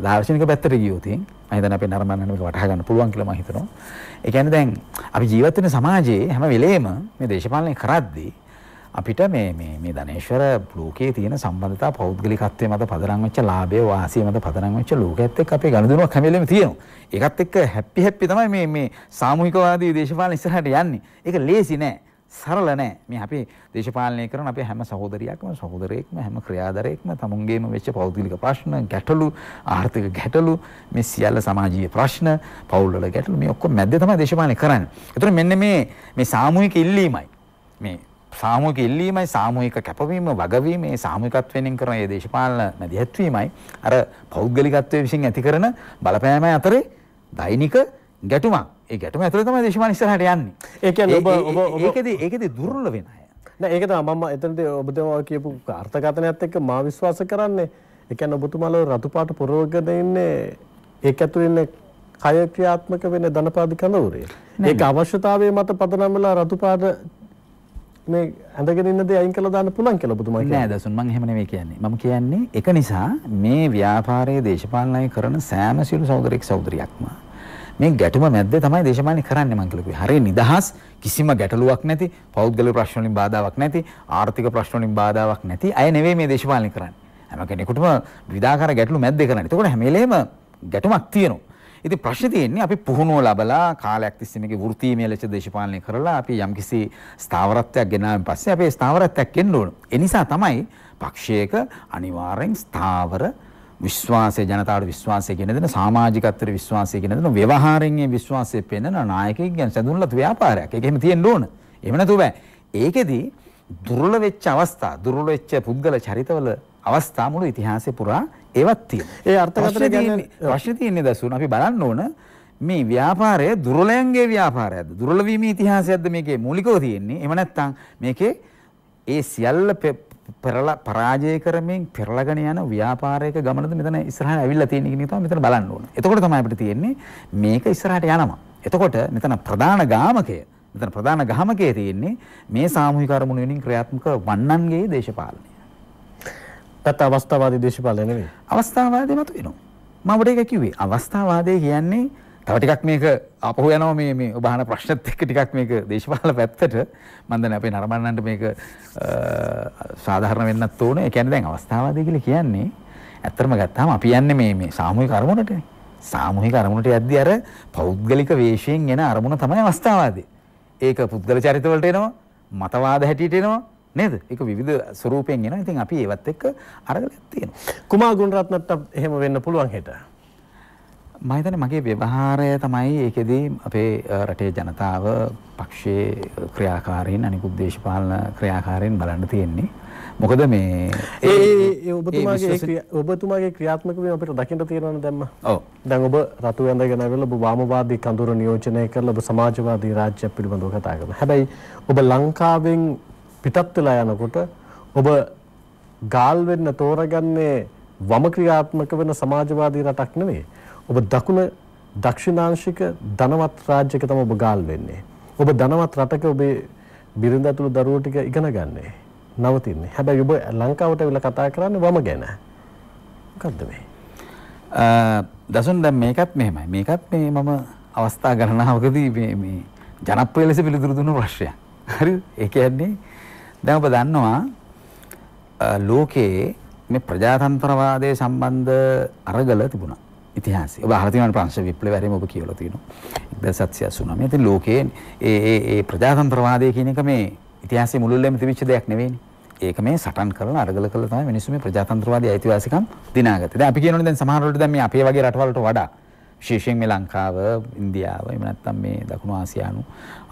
දාර්ශනික පැත්තට ගියොත් ඉතින් මම හිතන්නේ අපේ නරඹන්න මේක වටහා ගන්න පුළුවන් කියලා මම හිතනවා. ඒ කියන්නේ දැන් අපි ජීවත් වෙන සමාජයේ හැම වෙලේම මේ දේශපාලනය කරද්දී අපිට මේ මේ මේ ධනේශ්වර ලෝකයේ තියෙන සම්බන්ධතා පෞද්ගලිකත්වයේ මත පදනම් වෙච්ච ලාභය වාසිය මත පදනම් වෙච්ච ලෝකයේත් එක්ක අපේ ගනුදෙනුවක් හැම වෙලෙම තියෙනවා. ඒකත් එක්ක හැපි හැපි තමයි මේ මේ සාමූහිකවාදී දේශපාලන ඉස්සරහට යන්නේ. ඒක ලේසි නෑ. සරල නෑ මේ අපි දේශපාලනය කරන අපේ හැම සහෝදරියක්ම සහෝදරයෙක්ම හැම ක්‍රියාදරයෙක්ම තමුන්ගේම වෙච්ච පෞද්ගලික ප්‍රශ්න ගැටලු ආර්ථික ගැටලු මේ සියල්ල සමාජීය ප්‍රශ්න පවුල් වල ගැටලු මේ ඔක්කොම මැද්දේ තමයි දේශපාලනය කරන්නේ. ඒතර මෙන්න මේ මේ සාමූහික ඉල්ලීමයි මේ සාමූහික ඉල්ලීමයි සාමූහික කැපවීම වගවීම මේ සාමූහිකත්වයෙන් කරන මේ දේශපාලන මැදිහත්වීමයි අර පෞද්ගලිකත්වයේ විසින් ඇති කරන බලපෑම අතරේ දෛනික ගැටුමක්. ඒ ගැටම ඇතුළ තමයි දේශමාන ඉස්සරහට යන්නේ. ඒකද ඒකද දුර්වල වෙන අය. නෑ ඒක තමයි මම එතනදී ඔබතුමා කියපු අර්ථකථනයත් එක්ක මා විශ්වාස කරන්නේ. ඒ කියන්නේ ඔබතුමාලා රතු පාට පුරවගෙන ඉන්නේ ඒක ඇතුළේ ඉන්නේ කය ක්‍රියාත්මක වෙන ධනපාදි කඳවුරේ. ඒක අවශ්‍යතාවයේ මත පදනම් වෙලා රතු පාට මේ ඇඳගෙන ඉන්න දේ අයින් කළා දාන්න පුළුවන් කියලා ඔබතුමා කියන්නේ. නෑ දසුන් මම එහෙම නෙමෙයි කියන්නේ. මම කියන්නේ ඒක නිසා මේ ව්‍යාපාරයේ දේශපාලනය කරන සෑම සියලු සෞදරික සෞදරියක්ම මේ ගැටුම මැද්දේ තමයි දේශපාලනය කරන්නේ මං කියලා කිව්වේ. හරිය නිදහස් කිසිම ගැටලුවක් නැති, පෞද්ගලික ප්‍රශ්න වලින් බාධාවක් නැති, ආර්ථික ප්‍රශ්න වලින් බාධාවක් නැති අය නෙවෙයි මේ දේශපාලනය කරන්නේ. හැම කෙනෙකුටම විවිධාකාර ගැටලු මැද්දේ කරන්නේ. ඒකෝට හැම වෙලේම ගැටුමක් තියෙනවා. ඉතින් ප්‍රශ්නේ තියෙන්නේ අපි පුහුණුව ලබලා කාලයක් තිස්සේ මේකේ වෘත්තීයමය ලෙස දේශපාලනය කරලා අපි යම්කිසි ස්ථාවරත්වයක් ගෙනාවෙන් පස්සේ අපි ඒ ස්ථාවරත්වයක් එන්න ඕන. ඒ නිසා තමයි පක්ෂයක අනිවාර්යෙන් ස්ථාවර විශ්වාසය ජනතාවට විශ්වාසය කියන දෙන සමාජිකත්වයට විශ්වාසය කියන දෙන ව්‍යවහාරයෙන් ඒ විශ්වාසය පෙන්වන නායකයෙක් ගැන සඳහන්ලත් ව්‍යාපාරයක්. ඒක එහෙම තියෙන්න ඕන. එහෙම නැතුව බෑ. ඒකෙදි දුර්වල වෙච්ච අවස්ථා, දුර්වල වෙච්ච පුද්ගල චරිතවල අවස්ථා මුළු ඉතිහාසය පුරා ඒවත් තියෙනවා. ඒ අර්ථකථනය ගැන ප්‍රශ්න තියෙන්නේ දැසුන අපි බලන්න ඕන මේ ව්‍යාපාරය දුර්වලයන්ගේ ව්‍යාපාරයක්ද? දුර්වල වීමේ ඉතිහාසයක්ද මේකේ මූලිකව තියෙන්නේ? එහෙම නැත්නම් මේකේ ඒ සියල්ල පෙරලා පරාජය කරමින් පෙරලගෙන යන ව්‍යාපාරයක ගමනද මෙතන ඉස්සරහට ඇවිල්ලා තියෙන කියන එක තමයි මෙතන බලන්න ඕන. එතකොට තමයි අපිට තියෙන්නේ මේක ඉස්සරහට යනවා. එතකොට මෙතන ප්‍රධාන ගාමකය මෙතන ප්‍රධාන ගාමකයේ තියෙන්නේ මේ සාමූහික අරමුණු වෙනින් ක්‍රියාත්මක වන්නන්ගේ දේශපාලනය. නැත්නම් අවස්ථාවාදී දේශපාලනය නෙවෙයි. අවස්ථාවාදී මත වෙනවා. මම ඔබට ඒක කිව්වේ. අවස්ථාවාදී කියන්නේ තව ටිකක් මේක අපහු යනවා මේ මේ ඔබ අහන ප්‍රශ්නෙත් එක්ක ටිකක් මේක දේශපාලන පැත්තට මම දන්නේ අපේ නරඹන්නන්ට මේක සාධාරණ වෙන්නත් ඕනේ. ඒ කියන්නේ දැන් අවස්ථාවාදී කියලා කියන්නේ ඇත්තම ගත්තාම අපි යන්නේ මේ මේ සාමූහික අරමුණටනේ. සාමූහික අරමුණට යද්දී අර පෞද්ගලික වේශයෙන් එන අරමුණ තමයි අවස්ථාවාදී. ඒක පුද්ගල චරිතවලට එනවා, මතවාද හැටියට එනවා, නේද? ඒක විවිධ ස්වරූපයෙන් එනවා. ඉතින් අපි ඒවත් එක්ක අරගෙන තියෙනවා. කුමාර ගුණරත්නට එහෙම වෙන්න පුළුවන් හෙට. මම හිතන්නේ මගේ ව්‍යවහාරය තමයි ඒකෙදී අපේ රටේ ජනතාව පක්ෂයේ ක්‍රියාකාරීන් අනිකුත් දේශපාලන ක්‍රියාකාරීන් බලන්න තියෙන්නේ. මොකද මේ ඒ ඔබතුමාගේ ඔබතුමාගේ ක්‍රියාත්මක වීම අපිට දකින්න තියෙනවනේ දැම්ම. ඔව්. දැන් ඔබ රතු වැඳගෙන ඇවිල්ලා ඔබ වාමවාදී කඳුර නියෝජනය කරලා ඔබ සමාජවාදී රාජ්‍යයක් පිළිබඳව කතා කරනවා. හැබැයි ඔබ ලංකාවෙන් පිටත් වෙලා යනකොට ඔබ ගාල් වෙන්න තෝරගන්නේ වම ක්‍රියාත්මක වෙන සමාජවාදී රටක් නෙවෙයි. ඔබ දකුණ දක්ෂිණාංශික ධනවත් රාජ්‍යක තම ඔබ ගාල් වෙන්නේ. ඔබ ධනවත් රටක ඔබේ බිරිඳ ඇතුළු දරුවෝ ටික ඉගෙන ගන්නනේ. නවතින්නේ. හැබැයි ඔබ ලංකාවට වෙලා කතා කරන්නේ වම ගැන. මොකද්ද මේ? දසුන් දැන් මේකත් මෙහෙමයි. මේකත් මේ මම අවස්ථා ගණනාවකදී මේ මේ ජනප්‍රිය ලෙස පිළිතුරු දුන්න ප්‍රශ්නයක්. හරිද? ඒ කියන්නේ දැන් ඔබ දන්නවා ලෝකයේ මේ ප්‍රජාතන්ත්‍රවාදය සම්බන්ධ අරගල තිබුණා. ඉතිහාසය ඔබ අහලා තියෙනවා ප්‍රංශ විප්ලවය හැරෙම ඔබ කියලා තියෙනවා 1789 ඉතින් ලෝකයේ ඒ ඒ ඒ ප්‍රජාතන්ත්‍රවාදය කියන එක මේ ඉතිහාසයේ මුළුල්ලේම තිබිච්ච දෙයක් නෙවෙයිනේ ඒක මේ සටන් කරලා අරගල කරලා තමයි මිනිස්සු මේ ප්‍රජාතන්ත්‍රවාදී අයිතිවාසිකම් දිනාගත්තේ දැන් අපි කියනෝනේ දැන් සමහර වලට දැන් මේ අපේ වගේ රටවලට වඩා විශේෂයෙන් මේ ලංකාව ඉන්දියාව එහෙම නැත්නම් මේ දකුණු ආසියානු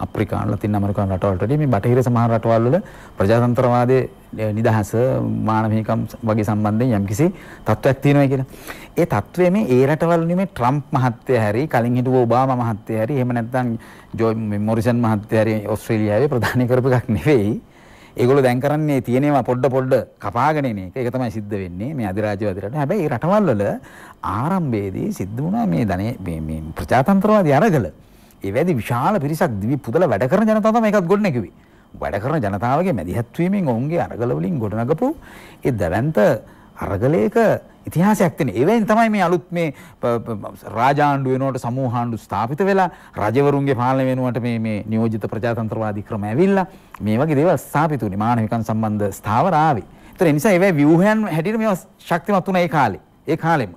අප්‍රිකානු ලතින් ඇමරිකානු රටවලට වඩා මේ බටහිර සමහර රටවල් වල ප්‍රජාතන්ත්‍රවාදයේ නිදහස මානව හිමිකම් වගේ සම්බන්ධයෙන් යම්කිසි තත්වයක් තියෙනවා කියලා. ඒ තත්වයේ මේ ඒ රටවල් නෙමේ ට්‍රම්ප් මහත්තයා හැරි කලින් හිටපු ඔබාමා මහත්තයා හැරි එහෙම නැත්නම් ජෝයි මොරිසන් මහත්තයා හැරි ඕස්ට්‍රේලියාවේ ප්‍රධානී කරපු එකක් නෙවෙයි. ඒගොල්ලෝ දැන් කරන්නේ තියෙනවා පොඩ පොඩ කපාගෙන එන එක. ඒක තමයි සිද්ධ වෙන්නේ මේ අධිරාජ්‍යවාදීරට. හැබැයි රටවල් වල ආරම්භයේදී සිද්ධ වුණා මේ ධනේ මේ මේ ප්‍රජාතන්ත්‍රවාදී අරගල. ඒ වැඩි විශාල පිරිසක් දිවි පුදලා වැඩ කරන ජනතාව තමයි ඒකත් ගොඩනැගුවේ. වැඩ කරන ජනතාවගේ මැදිහත්වීමෙන් ඔවුන්ගේ අරගල වලින් ගොඩනගපු ඒ දැවැන්ත අරගලයක ඉතිහාසයක් තියෙන. එවෙන් තමයි මේ අලුත් මේ රාජාණ්ඩු වෙනුවට සමූහාණ්ඩු ස්ථාපිත වෙලා රජවරුන්ගේ පාලනය වෙනුවට මේ මේ නියෝජිත ප්‍රජාතන්ත්‍රවාදී ක්‍රම ඇවිල්ලා මේ වගේ දේවල් ස්ථාපිත වුණේ මානවිකන් සම්බන්ධ ස්ථාවර ආවේ. ඒතර නිසා ඒවැ ව්‍යුහයන් හැටියට මේවා ශක්තිමත් වුණා ඒ කාලේ. ඒ කාලෙම.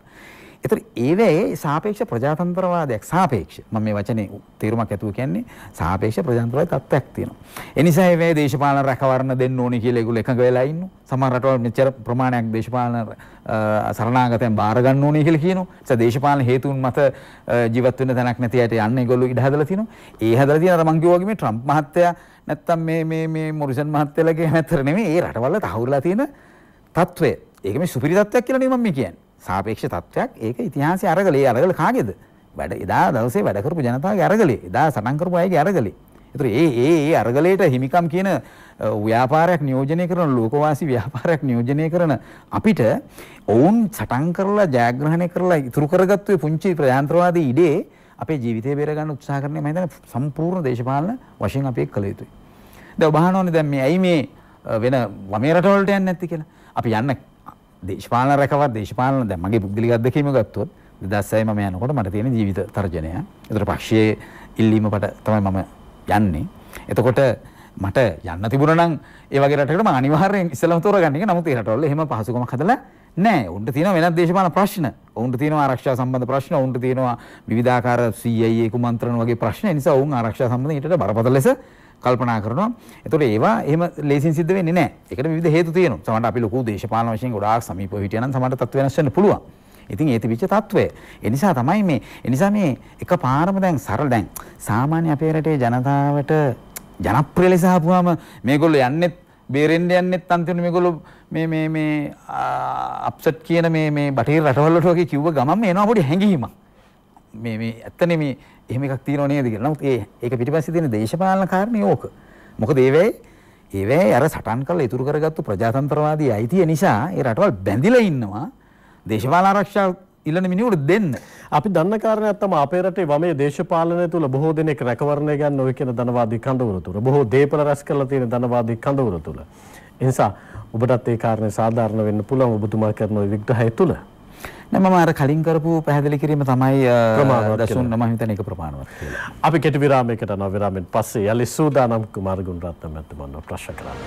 ඒතර ඒවැයේ සාපේක්ෂ ප්‍රජාතන්ත්‍රවාදයක් සාපේක්ෂ මම මේ වචනේ තේරුමක් ඇතුව කියන්නේ සාපේක්ෂ ප්‍රජාතන්ත්‍රවාදී තත්ත්වයක් තියෙනවා. ඒ නිසා ඒවැයේ දේශපාලන රැකවරණ දෙන්න ඕනි කියලා ඒගොල්ලෝ එකඟ වෙලා ඉන්නවා. සමහර රටවල් මෙච්චර ප්‍රමාණයක් දේශපාලන සරණාගතයන් බාර ගන්න ඕනේ කියලා කියනවා. ඒ දේශපාලන හේතුන් මත ජීවත් වෙන්න තැනක් නැති අයට යන්න ඒගොල්ලෝ ඉඩ හදලා තිනවා. ඒ හදලා තියෙන අර මං කිව්වා වගේ මේ ට්‍රම්ප් මහත්තයා නැත්තම් මේ මේ මේ මොරිසන් මහත්තයලගේ හැතර නෙමෙයි ඒ රටවල තහවුරලා තියෙන තත්ත්වය. ඒක මේ සුපිරි තත්ත්වයක් කියලා නෙමෙයි මම කියන්නේ. සාපේක්ෂ තත්ත්වයක් ඒක ඉතිහාසයේ අරගලේ අරගල කාගේද? වැඩ එදා දවසේ වැඩ කරපු ජනතාවගේ අරගලේ. එදා සටන් කරපු අයගේ අරගලේ. ඒතර ඒ ඒ ඒ අරගලයට හිමිකම් කියන ව්‍යාපාරයක් නියෝජනය කරන ලෝකවාසී ව්‍යාපාරයක් නියෝජනය කරන අපිට ඔවුන් සටන් කරලා ජයග්‍රහණය කරලා ඉතුරු කරගත්තු පුංචි ප්‍රජාතන්ත්‍රවාදී ඉඩේ අපේ ජීවිතය බේරගන්න උත්සාහ කරන්නේ මම හිතන්නේ සම්පූර්ණ දේශපාලන වශයෙන් අපි කළ යුතුයි. දැන් ඔබ අහනෝනේ දැන් මේ ඇයි මේ වෙන වමේ රටවලට යන්නේ නැත්තේ කියලා. අපි යන්න දේශපාලන රැකවත් දේශපාලන දැන් මගේ පුද්ගලික අත්දැකීම ගත්තොත් 2006 මම යනකොට මට තියෙන ජීවිත තර්ජනය. ඒතර පක්ෂයේ ඉල්ලීමකට තමයි මම යන්නේ. එතකොට මට යන්න තිබුණා නම් ඒ වගේ රටකට මම අනිවාර්යෙන් ඉස්සෙල්ලම තෝරගන්න එක. නමුත් ඒ රටවල එහෙම පහසුකමක් හදලා නෑ. උන්ට තියෙනවා වෙනත් දේශපාලන ප්‍රශ්න. උන්ට තියෙනවා ආරක්ෂා සම්බන්ධ ප්‍රශ්න. උන්ට තියෙනවා විවිධාකාර CIA කුමන්ත්‍රණ වගේ ප්‍රශ්න. ඒ නිසා උන් ආරක්ෂා සම්බන්ධ ඊටට බරපතල ලෙස කල්පනා කරනවා. එතකොට ඒවා එහෙම ලේසින් සිද්ධ වෙන්නේ නැහැ. ඒකට විවිධ හේතු තියෙනවා. සමහරවිට අපි ලොකු දේශපාලන වශයෙන් ගොඩාක් සමීපව හිටියා නම් සමහරවිට තත්ත්ව වෙනස් වෙන්න පුළුවන්. ඉතින් ඒ තිබිච්ච తত্ত্বය. ඒ නිසා තමයි මේ ඒ නිසා මේ එකපාරම දැන් සරල දැන් සාමාන්‍ය අපේ රටේ ජනතාවට ජනප්‍රිය ලෙස ආපුවාම මේගොල්ලෝ යන්නේ බේරෙන්ඩ යන්නෙත් අන්තිමට මේගොල්ලෝ මේ මේ මේ අප්සෙට් කියන මේ මේ බටහිර රටවල් වලට වගේ කිව්ව ගමන් එනවා පොඩි හැඟීමක්. මේ මේ ඇත්තනේ මේ එහෙම එකක් තියෙනව නේද කියලා. නමුත් ඒ ඒක පිටිපස්සේ තියෙන දේශපාලන කාරණේ ඕක. මොකද ඒවේ ඒවේ අර සටන් කරලා ඉතුරු කරගත්තු ප්‍රජාතන්ත්‍රවාදී අයිතිය නිසා ඒ රටවල් බැඳිලා ඉන්නවා දේශපාලන ආරක්ෂා ඉල්ලන මිනිහට දෙන්න. අපි දන්න කාරණයක් තමයි අපේ රටේ වමේ දේශපාලනය තුළ බොහෝ දෙනෙක් රැකවරණය ගන්න ඔය කියන ධනවාදී කඳවුර තුළ බොහෝ දේපල රැස් කරලා තියෙන ධනවාදී කඳවුර තුළ. එනිසා ඔබටත් ඒ කාරණේ සාධාරණ වෙන්න පුළුවන් ඔබතුමා කරන විග්‍රහය තුළ. නෑ මම අර කලින් කරපු පැහැදිලි කිරීම තමයි දසුන් මම හිතන්නේ ඒක ප්‍රමාණවත් කියලා. අපි කෙටි විරාමයකට යනවා විරාමෙන් පස්සේ යලි සූදානම් කුමාර ගුණරත්න මැතිතුමන්ව ප්‍රශ්න කරන්න.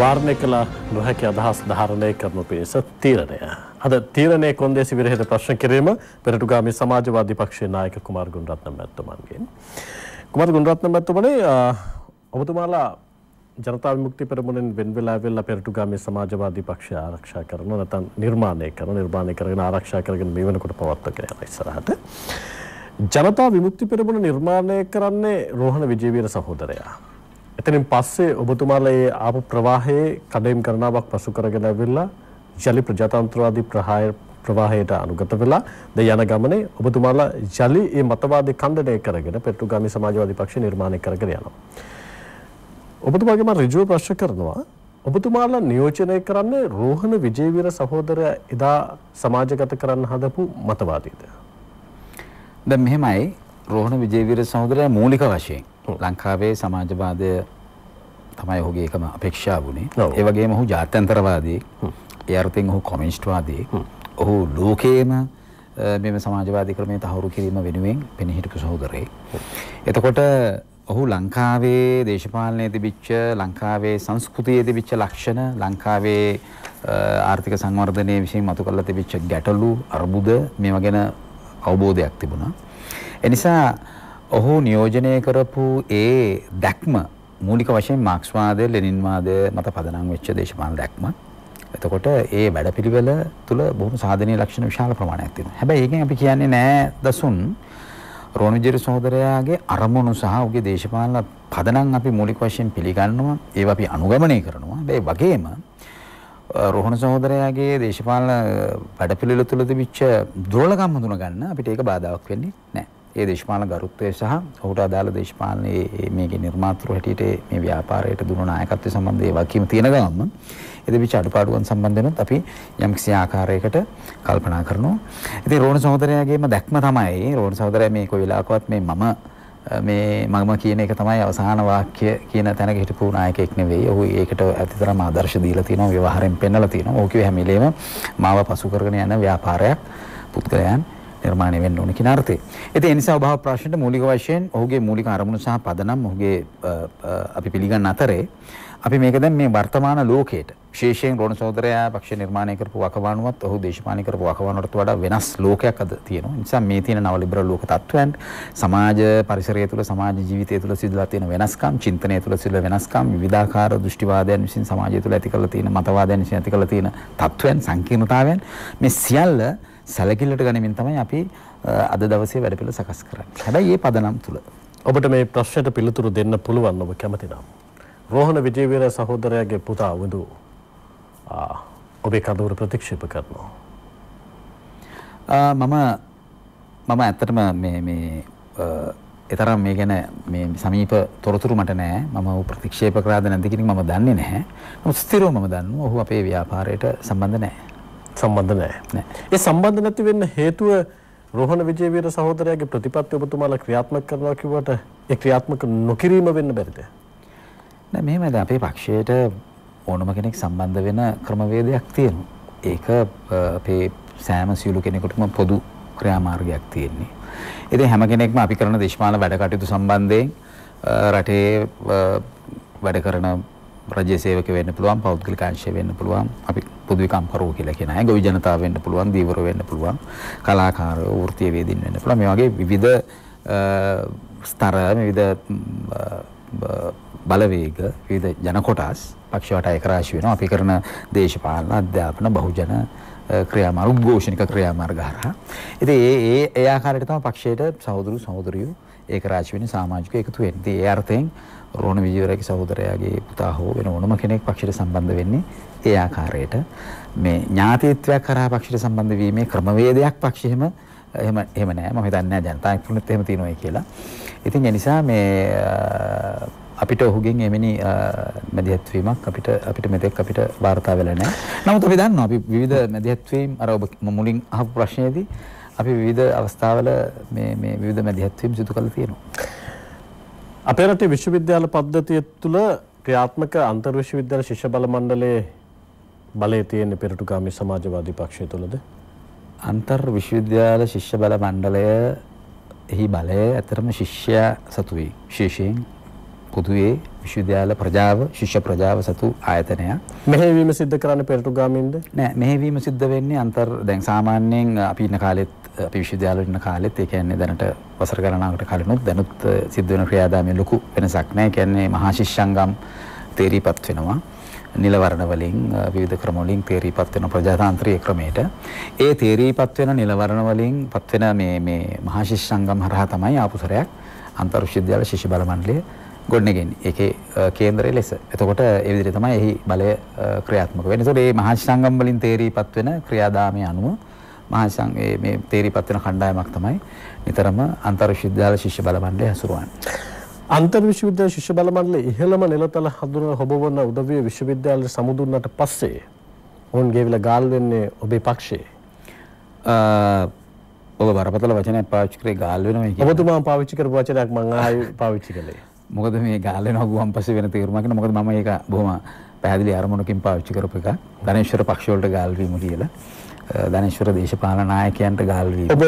වාර්ණය කළ නොහැකි අදහස් ධාරණය කරනු පිණිස තීරණය. අද තීරණය කොන්දේසි විරහිත ප්‍රශ්න කිරීම පෙරටුගාමි සමාජවාදී පක්ෂයේ නායක කුමාර ගුණරත්න මැතිතුමන්ගෙන්. කුමාර ගුණරත්න මැතිතුමනි ඔබතුමාලා ජනතා විමුක්ති පෙරමුණෙන් වෙන් වෙලා ඇවිල්ලා පෙරටුගාමී සමාජවාදී පක්ෂය ආරක්ෂා කරනවා නැත්නම් නිර්මාණය කරන නිර්මාණය කරගෙන ආරක්ෂා කරගෙන මේ වෙනකොට පවත්වගෙන යන ඉස්සරහට ජනතා විමුක්ති පෙරමුණ නිර්මාණය කරන්නේ රෝහණ විජේවීර සහෝදරයා. එතනින් පස්සේ ඔබතුමාලා ඒ ආපු ප්‍රවාහයේ කඩේම් කරනාවක් පසු කරගෙන ඇවිල්ලා ජලි ප්‍රජාතන්ත්‍රවාදී ප්‍රහාය ප්‍රවාහයට අනුගත වෙලා ද යන ගමනේ ඔබතුමාලා ජලි මේ මතවාදී ඛණ්ඩණය කරගෙන පෙරටුගාමී සමාජවාදී පක්ෂය නිර්මාණය කරගෙන යනවා. ඔබතුමාගේ මම ඍජුව ප්‍රශ්න කරනවා. ඔබතුමාලා නියෝජනය කරන්නේ රෝහණ විජේවීර සහෝදරයා එදා සමාජගත කරන්න හදපු මතවාදීද? දැන් මෙහෙමයි රෝහණ විජේවීර සහෝදරයා මූලික වශයෙන් ලංකාවේ සමාජවාදය තමයි ඔහුගේ එකම අපේක්ෂාව වුණේ. ඒ වගේම ඔහු ජාත්‍යන්තරවාදී. ඒ අර්ථයෙන් ඔහු කොමියුනිස්ට්වාදී. ඔහු ලෝකේම මෙම සමාජවාදී ක්‍රමයේ තහවුරු කිරීම වෙනුවෙන් පෙනී හිටපු සහෝදරයෙක්. එතකොට ඔහු ලංකාවේ දේශපාලනයේ තිබිච්ච ලංකාවේ සංස්කෘතියේ තිබිච්ච ලක්ෂණ ලංකාවේ ආර්ථික සංවර්ධනයේ විශේෂ මතු කරලා තිබිච්ච ගැටලු අර්බුද මේවා ගැන අවබෝධයක් තිබුණා. එනිසා ඔහු නියෝජනය කරපු ඒ දැක්ම මූලික වශයෙන් මාක්ස්වාදය ලෙනින්වාදය මත පදනම් වෙච්ච දේශපාලන දැක්ම. එතකොට ඒ වැඩපිළිවෙල තුළ බොහොම සාධනීය ලක්ෂණ විශාල ප්‍රමාණයක් තියෙනවා. හැබැයි ඒකෙන් අපි කියන්නේ නෑ දසුන් රෝණවිජේර සහෝදරයාගේ අරමුණු සහ ඔහුගේ දේශපාලන පදනම් අපි මූලික වශයෙන් පිළිගන්නවා. ඒවා අපි අනුගමනය කරනවා. හැබැයි වගේම රෝහණ සහෝදරයාගේ දේශපාලන වැඩපිළිවෙල තුළ තිබිච්ච දුර්වලකම් හඳුනා ගන්න අපිට ඒක බාධාවක් වෙන්නේ නැහැ. ඒ දේශපාලන ගරුත්වය සහ ඔහුට අදාළ දේශපාලනයේ මේකේ නිර්මාතෘ හැටියට මේ ව්‍යාපාරයට දුන නායකත්වය සම්බන්ධ ඒ වගකීම තියෙන ගමන් එදිවිච අඩුපාඩුවන් සම්බන්ධනොත් අපි යම් කිසි ආකාරයකට කල්පනා කරනවා. ඉතින් රෝණ සහෝදරයාගේම දැක්ම තමයි රෝණ සහෝදරයා මේ කොයි වෙලාවකවත් මේ මම මේ මම කියන එක තමයි අවසාන වාක්‍ය කියන තැනක හිටපු නායකයෙක් නෙවෙයි. ඔහු ඒකට ඇතිතරම් ආදර්ශ දීලා තියෙනවා, ව්‍යවහාරයෙන් පෙන්නලා තියෙනවා. ඕක කිව්ව හැම වෙලේම මාව පසු කරගෙන යන ව්‍යාපාරයක් පුද්ගලයන් නිර්මාණය වෙන්න ඕන කියන අර්ථය. ඉතින් ඒ නිසා ඔබව ප්‍රශ්නෙට මූලික වශයෙන් ඔහුගේ මූලික අරමුණු සහ පදනම් ඔහුගේ අපි පිළිගන්න අතරේ අපි මේක දැන් මේ වර්තමාන ලෝකයට විශේෂයෙන් රෝණ සහෝදරයා පක්ෂ නිර්මාණය කරපු වකවානුවත් ඔහු දේශපාලනය කරපු වකවානුවටත් වඩා වෙනස් ලෝකයක් අද තියෙනවා. නිසා මේ තියෙන නව ලිබරල් ලෝක තත්ත්වයන් සමාජ පරිසරය තුළ සමාජ ජීවිතය තුළ සිදුලා තියෙන වෙනස්කම්, චින්තනය තුළ සිදුලා වෙනස්කම්, විවිධාකාර දෘෂ්ටිවාදයන් විසින් සමාජය තුළ ඇති කරලා තියෙන මතවාදයන් විසින් ඇති කරලා තියෙන තත්ත්වයන්, සංකීර්ණතාවයන් මේ සියල්ල සැලකිල්ලට ගනිමින් තමයි අපි අද දවසේ වැඩ පිළ සකස් කරන්නේ. හැබැයි මේ පදනම් තුල ඔබට මේ ප්‍රශ්නයට පිළිතුරු දෙන්න පුළුවන් ඔබ කැමති නම්. රෝහණ විජේවීර සහෝදරයාගේ පුතා වඳු ඔබේ කඳවුර ප්‍රතික්ෂේප කරනවා. මම මම ඇත්තටම මේ මේ එතරම් මේ ගැන මේ සමීප තොරතුරු මට නෑ මම ඔහු ප්‍රතික්ෂේප කරාද නැද්ද කියන එක මම දන්නේ නැහැ. නමුත් ස්ථිරව මම දන්නවා ඔහු අපේ ව්‍යාපාරයට සම්බන්ධ නෑ. සම්බන්ධ නෑ. නෑ. ඒ සම්බන්ධ නැති වෙන්න හේතුව රෝහණ විජේවීර සහෝදරයාගේ ප්‍රතිපත්ති ඔබතුමාලා ක්‍රියාත්මක කරනවා කිව්වට ඒ ක්‍රියාත්මක නොකිරීම වෙන්න බැරිද? නෑ මෙහෙමයි දැන් අපේ පක්ෂයට ඕනම කෙනෙක් සම්බන්ධ වෙන ක්‍රමවේදයක් තියෙනවා. ඒක අපේ සෑම සියලු කෙනෙකුටම පොදු ක්‍රියාමාර්ගයක් තියෙන්නේ. ඉතින් හැම කෙනෙක්ම අපි කරන දේශපාලන වැඩ කටයුතු සම්බන්ධයෙන් රටේ වැඩ කරන රජය සේවක වෙන්න පුළුවන්, පෞද්ගලික අංශය වෙන්න පුළුවන්, අපි පොදුවිකම්කරුවෝ කියලා කියන අය, ගොවි ජනතාව වෙන්න පුළුවන්, දීවර වෙන්න පුළුවන්, කලාකාරයෝ, වෘත්තීය වේදින් වෙන්න පුළුවන්. මේ වගේ විවිධ ස්තර, විවිධ බලවේග විවිධ ජනකොටස් පක්ෂවට අයකරාශි වෙනවා අපි කරන දේශපාලන අධ්‍යාපන බහුජන ක්‍රියාමාර්ග උද්ඝෝෂණික ක්‍රියාමාර්ග හරහා ඉතින් ඒ ඒ ඒ ආකාරයට තමයි පක්ෂයට සහෝදරු සහෝදරියෝ ඒකරාශි වෙන සමාජික එකතු වෙන්නේ. ඒ අර්ථයෙන් රෝණ විජේවරගේ සහෝදරයාගේ පුතා හෝ වෙන ඕනම කෙනෙක් පක්ෂයට සම්බන්ධ වෙන්නේ ඒ ආකාරයට මේ ඥාතිත්වයක් කරා පක්ෂයට සම්බන්ධ වීමේ ක්‍රමවේදයක් පක්ෂෙම එහෙම එහෙම නෑ මම හිතන්නේ ජනතාවක් තුනත් එහෙම තියෙනවා කියලා. ඉතින් ඒ නිසා මේ අපිට ඔහුගෙන් එවැනි මැදිහත්වීමක් අපිට අපිට මෙතෙක් අපිට වාර්තා වෙලා නැහැ. නමුත් අපි දන්නවා අපි විවිධ මැදිහත්වීම් අර ඔබ මුලින් අහපු ප්‍රශ්නයේදී අපි විවිධ අවස්ථාවල මේ මේ විවිධ මැදිහත්වීම් සිදු කරලා තියෙනවා. අපේ රටේ විශ්වවිද්‍යාල පද්ධතිය තුළ ක්‍රියාත්මක අන්තර් විශ්වවිද්‍යාල ශිෂ්‍ය බල මණ්ඩලයේ බලය තියෙන පෙරටුගාමී සමාජවාදී පක්ෂය තුළද අන්තර් විශ්වවිද්‍යාල ශිෂ්‍ය බල මණ්ඩලය එහි බලය ඇතරම ශිෂ්‍යයා සතුයි විශේෂයෙන් පොදුවේ විශ්වවිද්‍යාල ප්‍රජාව ශිෂ්‍ය ප්‍රජාව සතු ආයතනයක් මෙහෙවීම සිද්ධ කරන්න පෙරටුගාමින්ද නෑ මෙහෙවීම සිද්ධ වෙන්නේ අන්තර් දැන් සාමාන්‍යයෙන් අපි ඉන්න කාලෙත් අපි විශ්වවිද්‍යාල ඉන්න කාලෙත් ඒ කියන්නේ දැනට වසර ගණනාවකට කලිනුත් දැනුත් සිද්ධ වෙන ක්‍රියාදාමයේ ලොකු වෙනසක් නෑ කියන්නේ මහා ශිෂ්‍යංගම් තේරීපත් වෙනවා නිලවරණ වලින් විවිධ ක්‍රම වලින් තේරීපත් වෙන ප්‍රජාතන්ත්‍රීය ක්‍රමයට ඒ තේරීපත් වෙන නිලවරණ වලින් පත් වෙන මේ මේ මහා ශිෂ්‍යංගම් හරහා තමයි ආපු සරයක් අන්තර් විශ්වවිද්‍යාල ශිෂ්‍ය බල මණ්ඩලය ගොඩනගන්නේ. ඒකේ කේන්දරය ලෙස. එතකොට ඒ විදිහට තමයි එහි බලය ක්‍රියාත්මක වෙන්නේ. ඒතකොට මේ මහාශංගම් වලින් තේරීපත් වෙන ක්‍රියාදාමයේ අනුව මහාශංග මේ තේරීපත් වෙන කණ්ඩායමක් තමයි නිතරම අන්තර් විශ්වවිද්‍යාල ශිෂ්‍ය බල මණ්ඩලය හසුරුවන්නේ. අන්තර් විශ්වවිද්‍යාල ශිෂ්‍ය බල මණ්ඩලයේ ඉහළම නිලතල හඳුනන හොබවන උදවිය විශ්වවිද්‍යාල සමුදුන්නට පස්සේ ඔවුන් ගේවිලා ගාල් වෙන්නේ ඔබේ පක්ෂයේ. ඔබ බරපතල වචනයක් පාවිච්චි කරේ ගාල් වෙනවා කියන්නේ. ඔබතුමා පාවිච්චි කරපු වචනයක් මම ආයෙ පාවිච්චි කළේ. මොකද මේ ගාලේ නගුවම් පස්සේ වෙන තීරමක් නේ මොකද මම ඒක බොහොම පැහැදිලි අරමුණකින් පාවිච්චි කරපු එක ධනේශ්වර පක්ෂ වලට ගාල් වීම කියලා ධනේශ්වර දේශපාලන නායකයන්ට ගාල් වීම ඔබ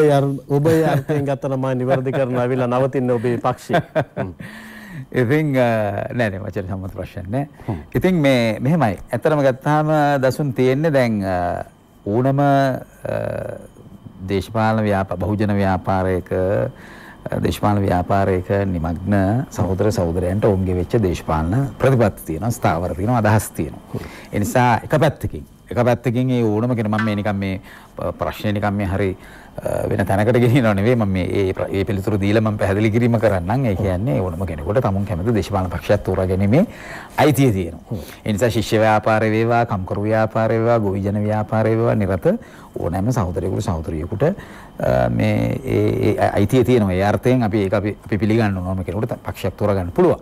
ඔබ අර්ථයෙන් ගත්තා නම් මම නිවැරදි කරනවා අවිලා නවතින්න ඔබේ පක්ෂය ඉතින් නෑ නෑ වචන සම්මත ප්‍රශ්න නෑ ඉතින් මේ මෙහෙමයි ඇත්තටම ගත්තාම දසුන් තියෙන්නේ දැන් ඕනම දේශපාලන ව්‍යාපාර බහුජන ව්‍යාපාරයක දේශපාලන ව්‍යාපාරයක නිමග්න සහෝදර සහෝදරයන්ට ඔවුන්ගේ වෙච්ච දේශපාලන ප්‍රතිපත්ති තියෙනවා ස්ථාවර තියෙනවා අදහස් තියෙනවා. ඒ නිසා එක පැත්තකින් එක පැත්තකින් ඒ ඕනම කෙනෙක් මම මේ නිකන් මේ ප්‍රශ්නේ නිකන් මේ හරි වෙන තැනකට ගෙනියනව නෙවෙයි මම මේ ඒ ඒ පිළිතුරු දීලා මම පැහැදිලි කිරීම කරන්නම්. ඒ කියන්නේ ඕනම කෙනෙකුට තමුන් කැමති දේශපාලන පක්ෂයක් තෝරා ගැනීමේ අයිතිය තියෙනවා. ඒ නිසා ශිෂ්‍ය ව්‍යාපාරය වේවා, කම්කරු ව්‍යාපාරය වේවා, ගොවිජන ව්‍යාපාරය වේවා නිරත ඕනෑම සහෝදරයෙකුට සහෝදරියෙකුට මේ ඒ අයිතිය තියෙනවා. ඒ අර්ථයෙන් අපි ඒක අපි අපි පිළිගන්න ඕනම කෙනෙකුට පක්ෂයක් තෝරගන්න පුළුවන්.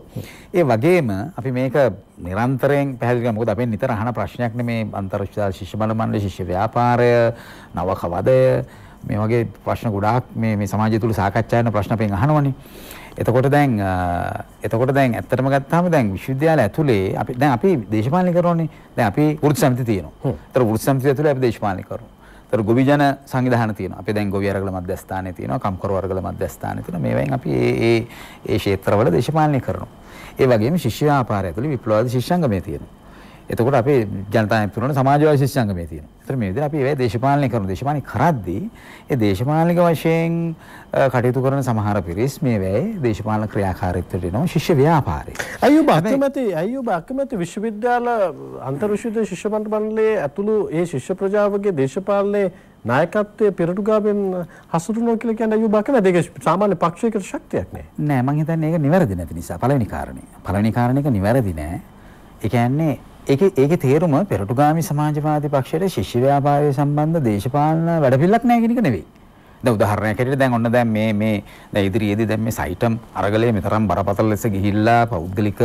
ඒ වගේම අපි මේක නිරන්තරයෙන් පැහැදිලි කරමු. මොකද අපෙන් නිතර අහන ප්‍රශ්නයක් නෙමේ අන්තර්ජාල ශිෂ්‍ය බල මණ්ඩල ශිෂ්‍ය ව්‍යාපාරය, නවකවදය මේ වගේ ප්‍රශ්න ගොඩාක් මේ මේ සමාජය තුල සාකච්ඡා වෙන ප්‍රශ්න අපෙන් අහනවනේ. එතකොට දැන් එතකොට දැන් ඇත්තටම ගත්තාම දැන් විශ්වවිද්‍යාල ඇතුලේ අපි දැන් අපි දේශපාලනය කරනෝනේ. දැන් අපි වෘත්ති සමිති තියෙනවා. ඒතර වෘත්ති සමිතිය ඇතුලේ අපි දේශපාලනය කරනවා. ඒතර ගොවිජන සංවිධාන තියෙනවා. අපි දැන් ගොවි අරගල මධ්‍යස්ථානයේ තියෙනවා, කම්කරු අරගල මධ්‍යස්ථානයේ තියෙනවා. මේවෙන් අපි ඒ ඒ ඒ ක්ෂේත්‍රවල දේශපාලනය කරනවා. ඒ වගේම ශිෂ්‍ය ව්‍යාපාරය ඇතුළේ විප්ලවවාදී ශිෂ්‍යංගමය තියෙනවා. එතකොට අපේ ජනතාව පුරන සමාජවාදී ශිෂ්‍යංග මේ තියෙනවා. ඒතර මේ විදිහට අපි ඒ දේශපාලනය කරන දේශපාලනය කරද්දී ඒ දේශපාලනික වශයෙන් කටයුතු කරන සමහර පිරිස් මේ වෙයි දේශපාලන ක්‍රියාකාරීත්වයට එනවා ශිෂ්‍ය ව්‍යාපාරේ. අයියෝ බක්කමති අයියෝ බක්කමති විශ්වවිද්‍යාල අන්තර් විශ්වවිද්‍යාල ශිෂ්‍ය මණ්ඩලයේ ඇතුළු ඒ ශිෂ්‍ය ප්‍රජාවගේ දේශපාලනයේ නායකත්වයේ පෙරටුගාමෙන් හසුරුවනවා කියලා කියන්නේ අයියෝ බක්කමති ඒක සාමාන්‍ය පක්ෂයකට ශක්තියක් නෑ. නෑ මම හිතන්නේ ඒක නිවැරදි නැති නිසා පළවෙනි කාරණේ. පළවෙනි කාරණේක නිවැරදි නෑ. ඒ කියන්නේ ඒක ඒක තේරුම පෙරටුගාමි සමාජවාදී පක්ෂයේ ශිෂ්‍ය ව්‍යාපාරය සම්බන්ධ දේශපාලන වැඩපිළිවෙලක් නැහැ කියන එක නෙවෙයි. දැන් උදාහරණයක් හැටියට දැන් ඔන්න දැන් මේ මේ දැන් ඉදිරියේදී දැන් මේ සයිටම් අරගලයේ මෙතරම් බරපතල ලෙස ගිහිල්ලා පෞද්ගලික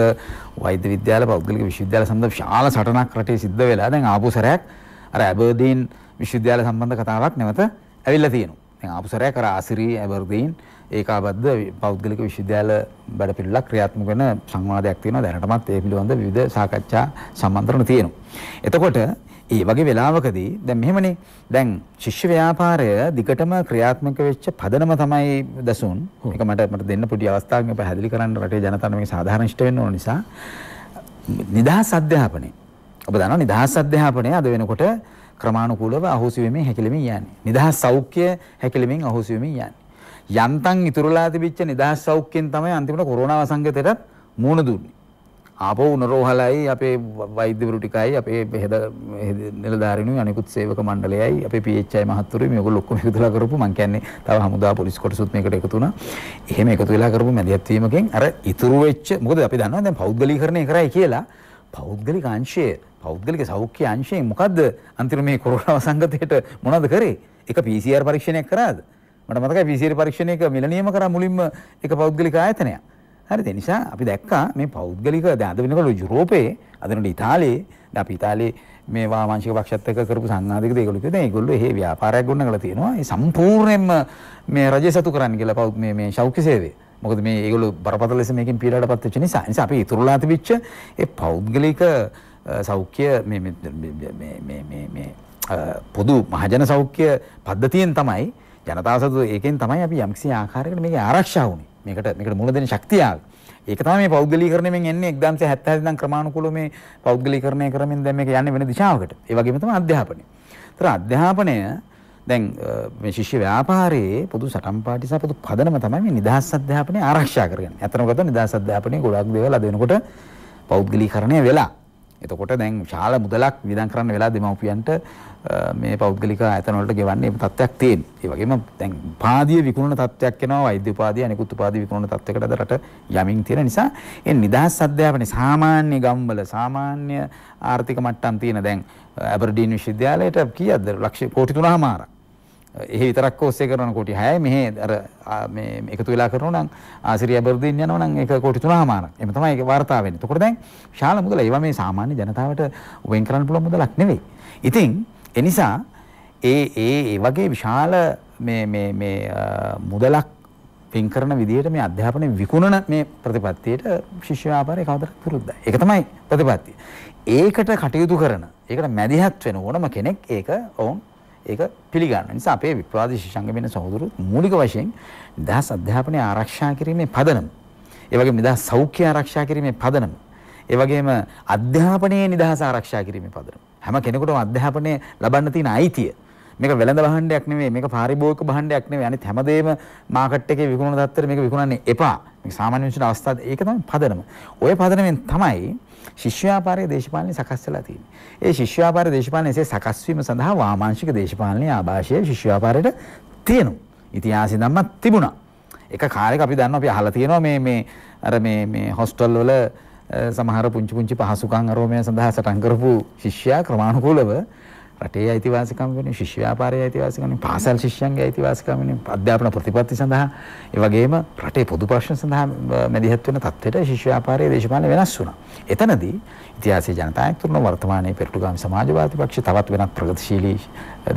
වෛද්‍ය විද්‍යාල පෞද්ගලික විශ්වවිද්‍යාල සම්බන්ධ ශාල සටනක් රටේ සිද්ධ වෙලා දැන් ආපු සැරයක් අර ඇබර්දීන් විශ්වවිද්‍යාල සම්බන්ධ කතාවක් නැවත ඇවිල්ලා තියෙනවා. දැන් ආපු සැරයක් අර ආසිරි ඇබර්දීන් ඒකාබද්ධ පෞද්ගලික විශ්වවිද්‍යාල බඩපිළිවෙලක් ක්‍රියාත්මක වෙන සංවාදයක් තියෙනවා දැනටමත් ඒ පිළිබඳ විවිධ සාකච්ඡා සම්මන්ත්‍රණ තියෙනවා. එතකොට ඒ වගේ වෙලාවකදී දැන් මෙහෙමනේ දැන් ශිෂ්‍ය ව්‍යාපාරය දිගටම ක්‍රියාත්මක වෙච්ච පදනම තමයි දසුන්. ඒක මට මට දෙන්න පොඩි අවස්ථාවක් මේ පැහැදිලි කරන්න රටේ ජනතාව මේක සාධාරණ ඉෂ්ට වෙන්න ඕන නිසා නිදහස් අධ්‍යාපනය. ඔබ දන්නවා නිදහස් අධ්‍යාපනය අද වෙනකොට ක්‍රමානුකූලව අහෝසි වෙමින් හැකිලෙමින් යන්නේ. නිදහස් සෞඛ්‍ය හැකිලෙමින් අහෝසි වෙමින් යන්නේ. යන්තම් ඉතුරුලා තිබිච්ච නිදහස් සෞඛ්‍යයෙන් තමයි අන්තිමට කොරෝනා වසංගතයට මුහුණ දුන්නේ. ආපහු උනරෝහලයි අපේ වෛද්‍යවරු ටිකයි අපේ හෙද නිලධාරිනුයි අනිකුත් සේවක මණ්ඩලයයි අපේ PHI මහත්තුරුයි මේගොල්ලෝ ඔක්කොම එකතුලා කරපු මං කියන්නේ තව හමුදා පොලිස් කොටසුත් මේකට එකතු වුණා. එහෙම එකතු වෙලා කරපු මැදිහත් වීමකින් අර ඉතුරු වෙච්ච මොකද අපි දන්නවා දැන් පෞද්ගලීකරණය කරයි කියලා පෞද්ගලික අංශය පෞද්ගලික සෞඛ්‍ය අංශයෙන් මොකද්ද අන්තිම මේ කොරෝනා සංගතයට මොනවද කරේ? එක PCR පරීක්ෂණයක් කරාද? මට මතකයි පිසිර පරීක්ෂණයක මිලනියම කර මුලින්ම එක පෞද්ගලික ආයතනයක්. හරිද? ඒ නිසා අපි දැක්කා මේ පෞද්ගලික දැන් අද වෙනකොට යුරෝපයේ අදනට ඉතාලියේ දැන් අපි ඉතාලියේ මේ වාමාංශික පක්ෂත් එක්ක කරපු සංවාදයකද ඒගොල්ලෝ කියද ඒගොල්ලෝ එහෙ ව්‍යාපාරයක් ගොඩ නගලා තියෙනවා. ඒ සම්පූර්ණයෙන්ම මේ රජය සතු කරන්න කියලා මේ මේ ශෞක්‍ය සේවය. මොකද මේ ඒගොල්ලෝ බරපතල ලෙස මේකෙන් පීඩාවටපත් වෙච්ච නිසා. නිසා අපි ඉතුරුලා තිබිච්ච ඒ පෞද්ගලික සෞඛ්‍ය මේ මේ මේ මේ පොදු මහජන සෞඛ්‍ය පද්ධතියෙන් තමයි ජනතාව සතු ඒකෙන් තමයි අපි යම්කිසි ආකාරයකට මේක ආරක්ෂා වුණේ. මේකට මේකට මුල දෙන ශක්තිය ආවේ. ඒක තමයි මේ පෞද්ගලීකරණයෙන් එන්නේ 1970 ඉඳන් ක්‍රමානුකූලව මේ පෞද්ගලීකරණය කරමින් දැන් මේක යන්නේ වෙන දිශාවකට. ඒ වගේම තමයි අධ්‍යාපනය. ඒතර අධ්‍යාපනය දැන් මේ ශිෂ්‍ය ව්‍යාපාරයේ පොදු සටන් පාටි සහ පොදු පදනම තමයි මේ නිදහස් අධ්‍යාපනය ආරක්ෂා කරගන්නේ. අතනකට නිදහස් අධ්‍යාපනයේ ගොඩක් දේවල් අද වෙනකොට පෞද්ගලීකරණය වෙලා එතකොට දැන් ශාල මුදලක් විදන් කරන්න වෙලා දෙමව්පියන්ට මේ පෞද්ගලික ආයතන වලට ගෙවන්නේ මේ තත්ත්වයක් තියෙන. ඒ වගේම දැන් පාදිය විකුණන තත්ත්වයක් එනවා වෛද්‍ය උපාධිය අනිකුත් උපාධි විකුණන තත්ත්වයකට අද රට යමින් තියෙන නිසා ඒ නිදහස් අධ්‍යාපනයේ සාමාන්‍ය ගම්වල සාමාන්‍ය ආර්ථික මට්ටම් තියෙන දැන් ඇබර්ඩීන් විශ්වවිද්‍යාලයට කීයද ලක්ෂ කෝටි 3මාරක් එහි විතරක් ඔස්සේ කරන කෝටි 6යි මෙහි අර මේ එකතු වෙලා කරනවා නම් ආසිරිය බර්දින් යනවා නම් ඒක කෝටි 3මාරක්. එහෙම තමයි ඒක වාර්තා වෙන්නේ. එතකොට දැන් විශාල මුදල ඒවා මේ සාමාන්‍ය ජනතාවට වෙන් කරන්න පුළුවන් මුදලක් නෙවෙයි. ඉතින් ඒ නිසා ඒ ඒ ඒ වගේ විශාල මේ මේ මේ මුදලක් වෙන් කරන විදිහට මේ අධ්‍යාපනය විකුණන මේ ප්‍රතිපත්තියට ශිෂ්‍ය ව්‍යාපාරය කවදාවත් පුරුද්දයි. ඒක තමයි ප්‍රතිපත්තිය. ඒකට කටයුතු කරන ඒකට මැදිහත් වෙන ඕනම කෙනෙක් ඒක ඔවුන් ඒක පිළිගන්න නිසා අපේ විප්‍රාදේශ සංගමන සහෝදරුත් මූලික වශයෙන් නිදහස් අධ්‍යාපනය ආරක්ෂා කිරීමේ පදනම. ඒ වගේම නිදහස් සෞඛ්‍ය ආරක්ෂා කිරීමේ පදනම. ඒ වගේම අධ්‍යාපනයේ නිදහස ආරක්ෂා කිරීමේ පදනම. හැම කෙනෙකුටම අධ්‍යාපනය ලබන්න තියෙන අයිතිය. මේක වෙළඳ භාණ්ඩයක් නෙමෙයි මේක පාරිභෝගික භාණ්ඩයක් නෙමෙයි අනිත් හැමදේම මාකට් එකේ විකුණන දත්තර මේක විකුණන්නේ එපා. මේක සාමාන්‍ය මිනිස්සුන්ට අවස්ථාවක් ඒක තමයි පදනම. ওই පදනමෙන් තමයි ශිෂ්‍ය ව්‍යාපාරයේ දේශපාලනය සකස් වෙලා තියෙන්නේ. ඒ ශිෂ්‍ය ව්‍යාපාර දේශපාලනයේ සකස් වීම සඳහා වාමාංශික දේශපාලනයේ ආభాෂය ශිෂ්‍ය ව්‍යාපාරයට තියෙනවා. ඉතිහාසෙ නම් තිබුණා. එක කාලයක අපි දන්නවා අපි අහලා තියෙනවා මේ මේ අර මේ මේ හොස්ටල් වල සමහර පුංචි පුංචි පහසුකම් අරෝමය සඳහා සටන් කරපු ශිෂ්‍යයා ක්‍රමානුකූලව රටේ අයිතිවාසිකම් වෙන ශිෂ්‍ය ව්‍යාපාරයේ අයිතිවාසිකම් වෙන පාසල් ශිෂ්‍යයන්ගේ අයිතිවාසිකම් වෙන අධ්‍යාපන ප්‍රතිපත්ති සඳහා ඒ වගේම රටේ පොදු ප්‍රශ්න සඳහා මැදිහත් වෙන තත්ත්වයට ශිෂ්‍ය ව්‍යාපාරයේ දේශපාලන වෙනස් වුණා. එතනදී ඉතිහාසයේ ජනතාවක් තුරන වර්තමානයේ පෙරටුගාමි සමාජවාදී පක්ෂ තවත් වෙනත් ප්‍රගතිශීලී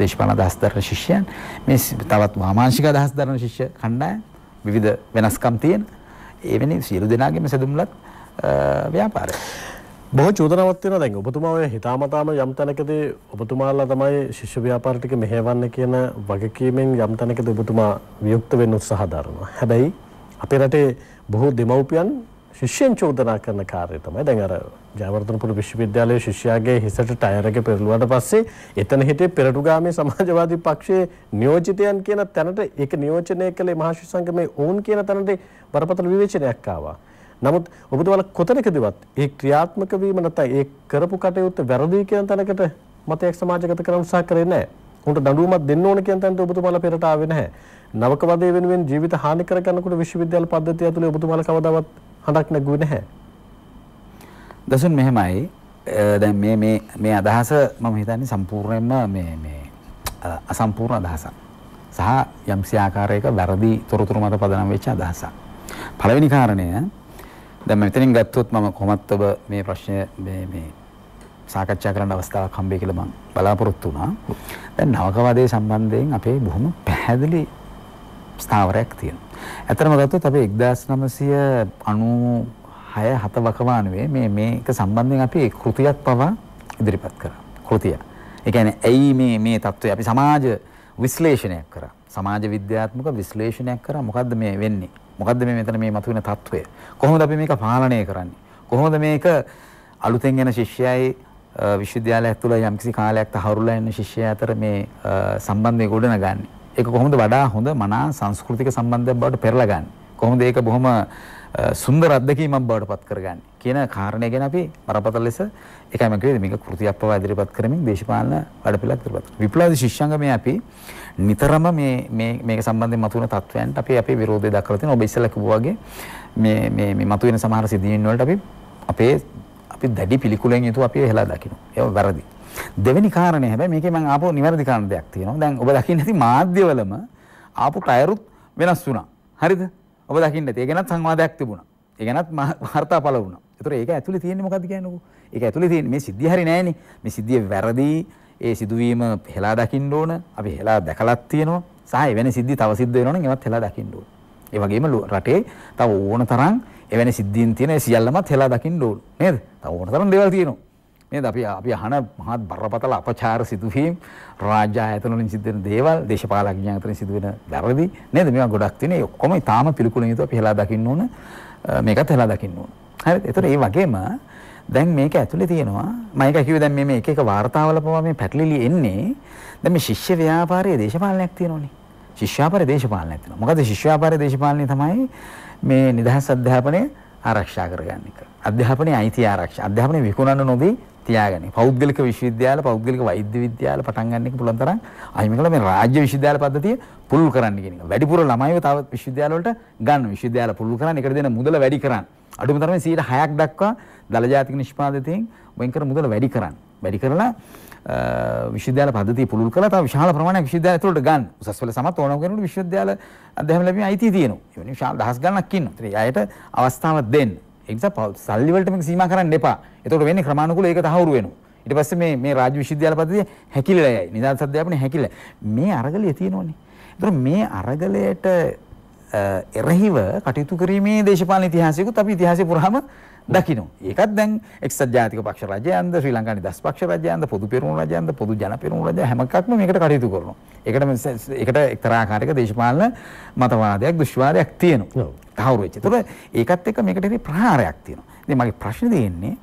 දේශපාලන අදහස් දරන ශිෂ්‍යයන් මේ තවත් වාමාංශික අදහස් දරන ශිෂ්‍ය කණ්ඩායම් විවිධ වෙනස්කම් තියෙන එවැනි සියලු දෙනාගේම සැදුම්ලත් ව්‍යාපාරය බොහෝ චෝදනාවක් තියෙනවා දැන් ඔබතුමා ඔය හිතාමතාම යම් තැනකදී ඔබතුමාලා තමයි ශිෂ්‍ය ව්‍යාපාර ටික මෙහෙවන්න කියන වගකීමෙන් යම් තැනකදී ඔබතුමා වියුක්ත වෙන්න උත්සාහ දරනවා. හැබැයි අපේ රටේ බොහෝ දෙමව්පියන් ශිෂ්‍යයන් චෝදනා කරන කාර්යය තමයි දැන් අර ජයවර්ධනපුර විශ්වවිද්‍යාලයේ ශිෂ්‍යයාගේ හිසට ටයර් එක පෙරළුවාට පස්සේ එතන හිටියේ පෙරටුගාමී සමාජවාදී පක්ෂයේ නියෝජිතයන් කියන තැනට ඒක නියෝජනය කළේ මහා ශ්‍රී සංගමේ ඔවුන් කියන තැනට බරපතල විවේචනයක් ආවා. නමුත් ඔබතුමාලා කොතනකදවත් ඒ ක්‍රියාත්මක වීම නැත්නම් ඒ කරපු කටයුත්ත වැරදි කියන තැනකට මතයක් සමාජගත කරන්න උත්සාහ කරේ නැහැ. උන්ට දඬුවමක් දෙන්න ඕන කියන තැනට ඔබතුමාලා පෙරට ආවේ නැහැ. නවක වදේ වෙනුවෙන් ජීවිත හානි කර ගන්නකොට විශ්වවිද්‍යාල පද්ධතිය ඇතුලේ ඔබතුමාලා කවදාවත් හඬක් නැගුවේ නැහැ. දසුන් මෙහෙමයි. දැන් මේ මේ මේ අදහස මම හිතන්නේ සම්පූර්ණයෙන්ම මේ මේ අසම්පූර්ණ අදහසක්. සහ යම්සි ආකාරයක වැරදි තොරතුරු මත පදනම් වෙච්ච අදහසක්. පළවෙනි කාරණය දැන් මෙතනින් ගත්තොත් මම කොහොමත් ඔබ මේ ප්‍රශ්නය මේ මේ සාකච්ඡා කරන්න අවස්ථාවක් හම්බෙයි කියලා මම බලාපොරොත්තු වුණා. දැන් නවකවාදයේ සම්බන්ධයෙන් අපේ බොහොම පැහැදිලි ස්ථාවරයක් තියෙනවා. ඇත්තම ගත්තොත් අපි 1996 7 වකවානුවේ මේ මේක සම්බන්ධයෙන් අපි කෘතියක් පවා ඉදිරිපත් කරා. කෘතිය. ඒ කියන්නේ ඇයි මේ මේ தত্ত্বය අපි සමාජ විශ්ලේෂණයක් කරා. සමාජ විද්‍යාත්මක විශ්ලේෂණයක් කරා. මොකද්ද මේ වෙන්නේ? මොකද්ද මේ මෙතන මේ මතුවෙන తত্ত্বය? කොහොමද අපි මේක පාලනය කරන්නේ? කොහොමද මේක අලුතෙන් එන ශිෂ්‍යයයි විශ්වවිද්‍යාලය ඇතුළ යම්කිසි කාලයක් තහවුරුලා ඉන්න ශිෂ්‍යය අතර මේ සම්බන්ධය ගොඩනගන්නේ. ඒක කොහොමද වඩා හොඳ මනා සංස්කෘතික සම්බන්ධයක් බවට පෙරලා ගන්න. කොහොමද ඒක බොහොම සුන්දර අත්දැකීමක් බවට පත් කරගන්න කියන කාරණය ගැන අපි බරපතල ලෙස එකම කියේ මේක කෘතියක් පවා ඉදිරිපත් කරමින් දේශපාලන වැඩපිළිවෙලක් ඉදිරිපත් කරනවා. විප්ලවද ශිෂ්‍යංගමේ අපි නිතරම මේ මේ මේක සම්බන්ධයෙන් මතුවන තත්වයන්ට අපි අපේ විරෝධය දක්වලා තියෙනවා. ඔබ ඉස්සෙල්ලා කිව්වා වගේ මේ මේ මේ මතුවෙන සමහර සිදුවීම් වලට අපි අපේ අපි දැඩි පිළිකුලෙන් යුතුව අපි හෙලා දකිනවා. ඒක වැරදි. දෙවෙනි කාරණය හැබැයි මේකේ මම ආපහු නිවැරදි කාරණයක් තියෙනවා. දැන් ඔබ දකින්නේ නැති මාධ්‍යවලම ආපු ටයරුත් වෙනස් වුණා. හරිද? ඔබ දකින්න ඇති. ඒ ගැනත් සංවාදයක් තිබුණා. ඒ ගැනත් වාර්තා පළ වුණා. ඒතර ඒක ඇතුලේ තියෙන්නේ මොකද්ද කියන්නකෝ? ඒක ඇතුලේ තියෙන්නේ මේ සිද්ධිය හරි නෑනේ. මේ සිද්ධිය වැරදි. ඒ සිදුවීම හෙලා දකින්න ඕන. අපි හෙලා දැකලත් තියෙනවා. සහ එවැනි සිද්ධි තව සිද්ධ වෙනවනම් ඒවත් හෙලා දකින්න ඕන. ඒ වගේම රටේ තව ඕන තරම් එවැනි සිද්ධීන් තියෙන සියල්ලමත් හෙලා දකින්න ඕන. නේද? තව ඕන තරම් දේවල් තියෙනවා. නේද අපි අපි අහන මහත් බරපතල අපචාර සිදුවීම් රාජ්‍ය ආයතන වලින් සිදුවෙන දේවල් දේශපාලඥයන් අතරින් සිදුවෙන වැරදි නේද මේවා ගොඩක් තියෙන ඒ ඔක්කොම ඊටාම පිළිකුලෙන් යුතුව අපි හෙලා දකින්න ඕන මේකත් හෙලා දකින්න ඕන හරිද ඒතර ඒ වගේම දැන් මේක ඇතුලේ තියෙනවා මම ඒක කිව්වේ දැන් මේ මේ එක එක වார்த்தාවල පවා මේ පැටලිලි එන්නේ දැන් මේ ශිෂ්‍ය ව්‍යාපාරයේ දේශපාලනයක් තියෙනෝනේ ශිෂ්‍ය ව්‍යාපාරයේ දේශපාලනයක් තියෙනවා මොකද ශිෂ්‍ය ව්‍යාපාරයේ දේශපාලනය තමයි මේ නිදහස් අධ්‍යාපනය ආරක්ෂා කරගන්න එක. අධ්‍යාපනයේ අයිති ආරක්ෂා. අධ්‍යාපනය විකුණන්න නොදී තියාගන්නේ. පෞද්ගලික විශ්වවිද්‍යාල, පෞද්ගලික වෛද්‍ය විද්‍යාල පටන් ගන්න එක පුළුවන් තරම් අහිමි කළා මේ රාජ්‍ය විශ්වවිද්‍යාල පද්ධතිය පුළුල් කරන්න කියන එක. වැඩිපුර ළමයිව තව විශ්වවිද්‍යාල වලට ගන්න විශ්වවිද්‍යාල පුළුල් කරන්න, ඒකට දෙන මුදල වැඩි කරන්න. අඩුම තරමේ 100%ක් දක්වා දල ජාතික නිෂ්පාදිතයෙන් වෙන් කර මුදල වැඩි කරන්න. වැඩි කරලා විශ්වවිද්‍යාල පද්ධතිය පුළුල් කරලා තව විශාල ප්‍රමාණයක් විශ්වවිද්‍යාල ඇතුළට ගන්න. උසස් පෙළ සමත් ඕනම කෙනෙකුට විශ්වවිද්‍යාල අධ්‍යාපන ලැබීමේ අයිතිය තියෙනවා. ඒ වෙනුවෙන් විශාල දහස් ගණනක් ඉන්නවා. ඒ අයට අවස්ථාවක් දෙන්න. ඒ නිසා සල්ලි වලට මේක සීමා කරන්න එපා. එතකොට වෙන්නේ ක්‍රමානුකූලව ඒක තහවුරු වෙනවා. ඊට පස්සේ මේ මේ රාජ්‍ය විශ්වවිද්‍යාල පද්ධතිය හැකිලලයි. නිදාස් අධ්‍යාපනය හැකිල. මේ අරගලය තියෙනවනේ. එතකොට මේ අරගලයට එරහිව කටයුතු කිරීමේ දේශපාලන ඉතිහාසයකුත් අපි ඉතිහාසය පුරාම දකිනවා. ඒකත් දැන් එක්සත් ජාතික පක්ෂ රජයන්ද ශ්‍රී ලංකා නිදහස් පක්ෂ රජයන්ද පොදු පෙරමුණු රජයන්ද පොදු ජන පෙරමුණු රජය හැම එකක්ම මේකට කටයුතු කරනවා. ඒකට ඒකට එක්තරා ආකාරයක දේශපාලන මතවාදයක් දුෂ්වාරයක් තියෙනවා. තහවුරු වෙච්ච. ඒතකොට ඒකත් එක්ක මේකට ඉතින් ප්‍රහාරයක් තියෙනවා. ඉතින් මගේ ප්‍රශ්නේ දෙන්නේ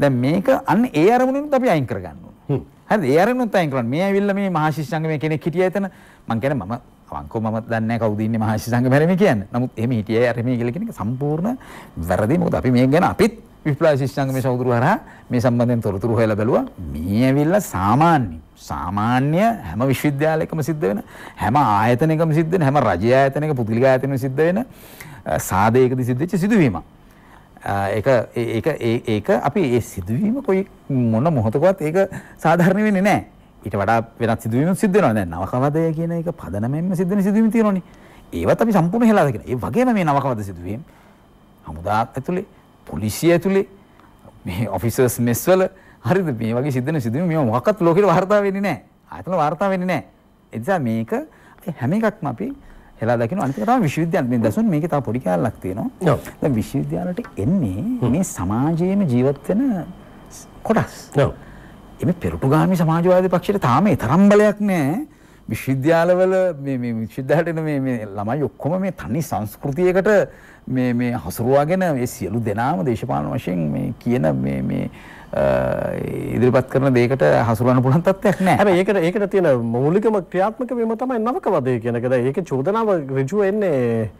දැන් මේක අන්න ඒ අරමුණෙනුත් අපි අයින් කරගන්න ඕනේ. හරිද? ඒ අරමුණුත් අයින් කරන්න. මේ ඇවිල්ලා මේ මහශිෂ්‍යංගමේ කෙනෙක් හිටියා එතන මං කියන්නේ මම අවංකව මම දන්නේ නැහැ කවුද ඉන්නේ මහශිෂ්‍ය සංගමරමේ කියන්නේ. නමුත් එහෙම හිටියේ අරමේ කියලා කියන එක සම්පූර්ණ වැරදි. මොකද අපි මේක ගැන අපිත් විප්ලව ශිෂ්‍යංගමේ සහෝදරු හරහා මේ සම්බන්ධයෙන් තොරතුරු හොයලා බැලුවා. මේ ඇවිල්ලා සාමාන්‍ය සාමාන්‍ය හැම විශ්වවිද්‍යාලයකම සිද්ධ වෙන හැම ආයතනයකම සිද්ධ වෙන හැම රජය ආයතනයක පුද්ගලික ආයතනයක සිද්ධ වෙන සාදයකද සිදුවෙච්ච සිදුවීමක්. ඒක ඒක ඒක අපි ඒ සිදුවීම කොයි මොන මොහොතකවත් ඒක සාධාරණ වෙන්නේ නැහැ. ඊට වඩා වෙනත් සිදුවීම් සිද්ධ වෙනවා. දැන් නවකවදය කියන එක පදනමෙන්ම සිද්ධ වෙන සිදුවීම් තියෙනෝනේ. ඒවත් අපි සම්පූර්ණ හෙලා දකින. ඒ වගේම මේ නවකවද සිදුවීම් හමුදා ඇතුලේ, පොලිසිය ඇතුලේ මේ ඔෆිසර්ස් මෙස් වල හරිද මේ වගේ සිද්ධ වෙන සිදුවීම් මේවා මොකක්වත් ලෝකෙට වාර්තා වෙන්නේ නැහැ. ආයතන වාර්තා වෙන්නේ නැහැ. ඒ නිසා මේක හැම එකක්ම අපි හෙලා දකින්න අනිත් එක තමයි විශ්වවිද්‍යාල මේ දසුන් මේකේ තව පොඩි කැලලක් තියෙනවා. දැන් විශ්වවිද්‍යාලට එන්නේ මේ සමාජයේම ජීවත් වෙන කොටස්. ඔව්. මේ පෙරටුගාමි සමාජවාදී පක්ෂයට තාම ඒ තරම් බලයක් නැහැ. විශ්වවිද්‍යාලවල මේ මේ විශ්වවිද්‍යාලට එන මේ මේ ළමයි ඔක්කොම මේ තනි සංස්කෘතියකට මේ මේ හසුරුවාගෙන ඒ සියලු දෙනාම දේශපාලන වශයෙන් මේ කියන මේ මේ ඉදිරිපත් කරන දෙයකට හසුරවන්න පුළුවන් තත්ත්වයක් නෑ. හැබැයි ඒකට ඒකට තියෙන මූලිකම ක්‍රියාත්මක වීම තමයි නවක වදේ කියන එක. ඒක චෝදනාව ඍජුව එන්නේ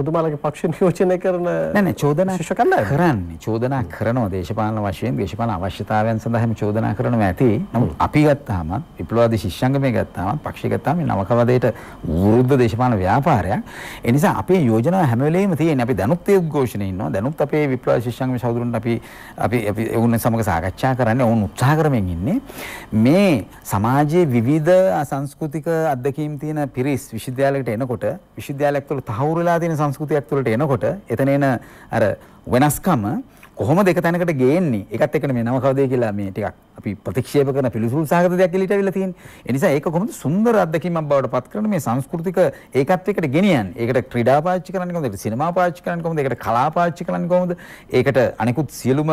ඔබතුමාලගේ පක්ෂ නියෝජනය කරන නෑ නෑ චෝදනා ශිෂ්‍යකණ්ඩායම කරන්නේ චෝදනා කරනවා දේශපාලන වශයෙන් දේශපාලන අවශ්‍යතාවයන් සඳහා හැම චෝදනා කරනවා ඇති නමුත් අපි ගත්තාම විප්ලවවාදී ශිෂ්‍යංගමය ගත්තාම පක්ෂය ගත්තාම මේ නවකවදයට විරුද්ධ දේශපාලන ව්‍යාපාරයක් ඒ නිසා අපේ යෝජනා හැම වෙලෙම තියෙන අපි දැනුත් ඒ උද්ඝෝෂණේ ඉන්නවා දැනුත් අපේ විප්ලව ශිෂ්‍යංගම සහෝදරන්ට අපි අපි අපි ඔවුන් සමග සාකච්ඡා කරන්නේ ඔවුන් උත්සාහ කරමින් ඉන්නේ මේ සමාජයේ විවිධ සංස්කෘතික අත්දැකීම් තියෙන පිරිස් විශ්වවිද්‍යාලයකට එනකොට විශ්වවිද්‍යාලයක් තුළ තහවුරු වෙලා තියෙන සංස්කෘතියක් තුළට එනකොට එතන එන අර වෙනස්කම කොහොමද එක තැනකට ගේන්නේ? ඒකත් එක්කනේ මේ නව කවුදේ කියලා මේ ටිකක් අපි ප්‍රතික්ෂේප කරන පිළිසුළු සහගත දෙයක් එලිට අවිලා තියෙන්නේ. ඒ නිසා ඒක කොහොමද සුන්දර අත්දැකීමක් බවට පත් කරන මේ සංස්කෘතික ඒකත්වයකට ගෙනියන්නේ? ඒකට ක්‍රීඩා පාවිච්චි කරන්නේ කොහොමද? ඒකට සිනමා පාවිච්චි කරන්නේ කොහොමද? ඒකට කලා පාවිච්චි කරන්නේ කොහොමද? ඒකට අනිකුත් සියලුම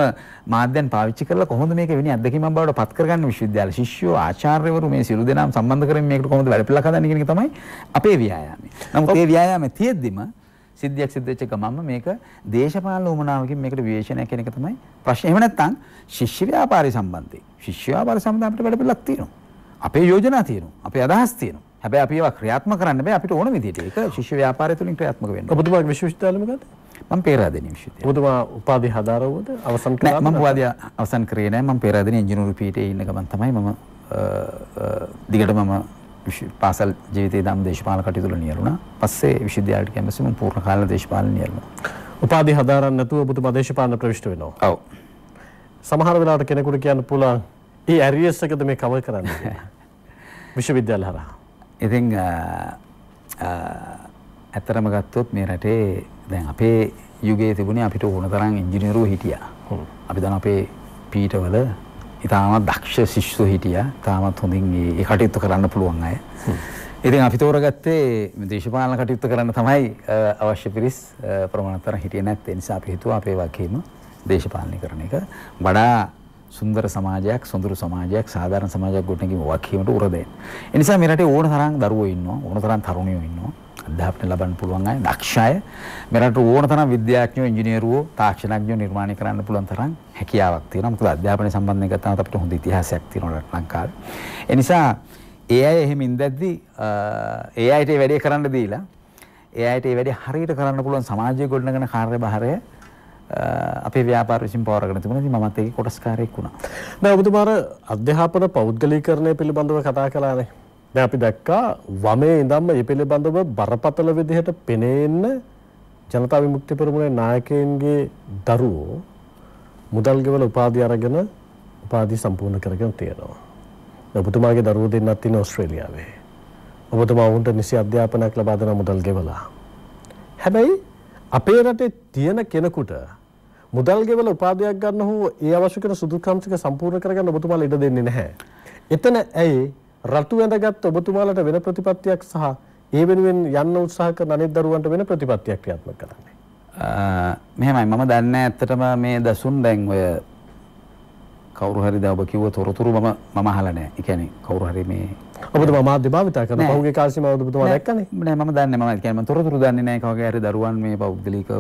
මාධ්‍යයන් පාවිච්චි කරලා කොහොමද මේක වෙන්නේ අත්දැකීමක් බවට පත් කරගන්නේ විශ්වවිද්‍යාල ශිෂ්‍යෝ ආචාර්යවරු මේ සියලු දෙනාම සම්බන්ධ කරමින් මේකට කොහොමද වැඩ පිළිලා හදන්නේ කියන එක තමයි අපේ ව්‍යායාමය. නමුත් මේ ව්‍යායාමය තියෙද්දිම සිද්ධියක් සිද්ධ වෙච්ච ගමන්ම මේක දේශපාලන උමනාවකින් මේකට විවේචනය කියන එක තමයි ප්‍රශ්නේ. එහෙම නැත්නම් ශිෂ්‍ය ව්‍යාපාරය සම්බන්ධයෙන්. ශිෂ්‍ය ව්‍යාපාර සම්බන්ධ අපිට වැඩපිළිවෙලක් තියෙනවා. අපේ යෝජනා තියෙනවා. අපේ අදහස් තියෙනවා. හැබැයි අපි ඒවා ක්‍රියාත්මක කරන්න බෑ අපිට ඕන විදිහට. ඒක ශිෂ්‍ය ව්‍යාපාරය තුලින් ක්‍රියාත්මක වෙන්න. ඔබතුමාගේ විශ්වවිද්‍යාලය මොකද? මම පේරාදෙණිය විශ්වවිද්‍යාලය. ඔබතුමා උපාධි හදාරවද? අවසන් කළාද? මම උපාධිය අවසන් කරේ නෑ. මම පේරාදෙණිය ඉංජිනේරු පීඨයේ ඉන්න ගමන් තමයි මම දිගට මම පාසල් ජීවිතේ දම් දේශපාලන කටයුතු වල නියැලුණා. පස්සේ විශ්වවිද්‍යාලයට කැමැසි මම පූර්ණ කාලීන දේශපාලන නියැලුණා. උපාධි හදාරන්න නැතුව ඔබතුමා දේශපාලන ප්‍රවිෂ්ඨ වෙනවා. ඔව්. සමහර වෙලාවට කෙනෙකුට කියන්න පුළුවන් ඒ ඇරියස් එකද මේ කවර් කරන්නේ? විශ්වවිද්‍යාල හරහා. ඉතින් ඇත්තරම ගත්තොත් මේ රටේ දැන් අපේ යුගයේ තිබුණේ අපිට ඕන තරම් ඉංජිනේරුවෝ හිටියා. අපි දැන් අපේ පීටවල ඉතාමත් දක්ෂ ශිෂ්‍යෝ හිටියා. තාමත් හොඳින් ඒ කටයුතු කරන්න පුළුවන් අය. ඉතින් අපි තෝරගත්තේ දේශපාලන කටයුතු කරන්න තමයි අවශ්‍ය පිරිස් ප්‍රමාණතර හිටියේ නැත්නම් ඒ නිසා අපි හිතුවා අපේ වගේම දේශපාලනය කරන එක වඩා සුන්දර සමාජයක් සොඳුරු සමාජයක් සාධාරණ සමාජයක් ගොඩනැගීම වකීමට උර දෙන්න. ඒ නිසා මේ රටේ ඕන තරම් දරුවෝ ඉන්නවා ඕන තරම් තරුණයෝ ඉන්නවා අධ්‍යාපනය ලබන්න පුළුවන් අය දක්ෂ අය මේ රටේ ඕන තරම් විද්‍යාඥයෝ ඉංජිනේරුවෝ තාක්ෂණඥයෝ නිර්මාණය කරන්න පුළුවන් තරම් හැකියාවක් තියෙනවා. මොකද අධ්‍යාපනය සම්බන්ධයෙන් ගත්තාම අපිට හොඳ ඉතිහාසයක් තියෙනවා රට ලංකාවේ. ඒ නිසා ඒ අය එහෙම ඉඳද්දි ඒ අයට වැඩේ කරන්න දීලා ඒ අයට ඒ වැඩේ හරියට කරන්න පුළුවන් සමාජය ගොඩනගන කාර්යභාරය අපේ ව්‍යාපාර විසින් පවරගෙන තිබුණා. ඉතින් මමත් ඒකේ කොටස්කාරයෙක් වුණා. දැන් ඔබතුමා අර අධ්‍යාපන පෞද්ගලීකරණය පිළිබඳව කතා කළානේ. දැන් අපි දැක්කා වමේ ඉඳන්ම මේ පිළිබඳව බරපතල විදිහට පෙනෙන්න ජනතා විමුක්ති පෙරමුණේ නායකයන්ගේ දරුවෝ මුදල් ගෙවල උපාධි අරගෙන උපාධි සම්පූර්ණ කරගෙන තියෙනවා. ඔබතුමාගේ දරුවෝ දෙන්නත් ඉන්නේ ඕස්ට්‍රේලියාවේ. ඔබතුමා වුන්ට නිසි අධ්‍යාපනයක් ලබා දෙන මුදල් ගෙවලා. හැබැයි අපේ රටේ තියෙන කෙනෙකුට මුදල් ගෙවල උපාධියක් ගන්න හෝ ඒ අවශ්‍ය කරන සුදුකම් ටික සම්පූර්ණ කරගන්න ඔබතුමාලා ඉඩ දෙන්නේ නැහැ. එතන ඇයි රතු වැඳගත් ඔබතුමාලට වෙන ප්‍රතිපත්තියක් සහ ඒ වෙනුවෙන් යන්න උත්සාහ කරන අනෙක් දරුවන්ට වෙන ප්‍රතිපත්තියක් ක්‍රියාත්මක කරන්නේ? මෙහෙමයි මම දන්නේ ඇත්තටම මේ දසුන් දැන් ඔය කවුරු හරි දවබ කිව්ව තොරතුරු මම මම අහලා නැහැ. ඒ කියන්නේ කවුරු හරි මේ ඔබතුමා මාධ්‍ය භාවිතා කරන පහුගිය කාලේ මම ඔබතුමා දැක්කනේ. නෑ මම දන්නේ මම කියන්නේ මම තොරතුරු දන්නේ නෑ කවගේ හරි දරුවන් මේ පෞද්ගලිකව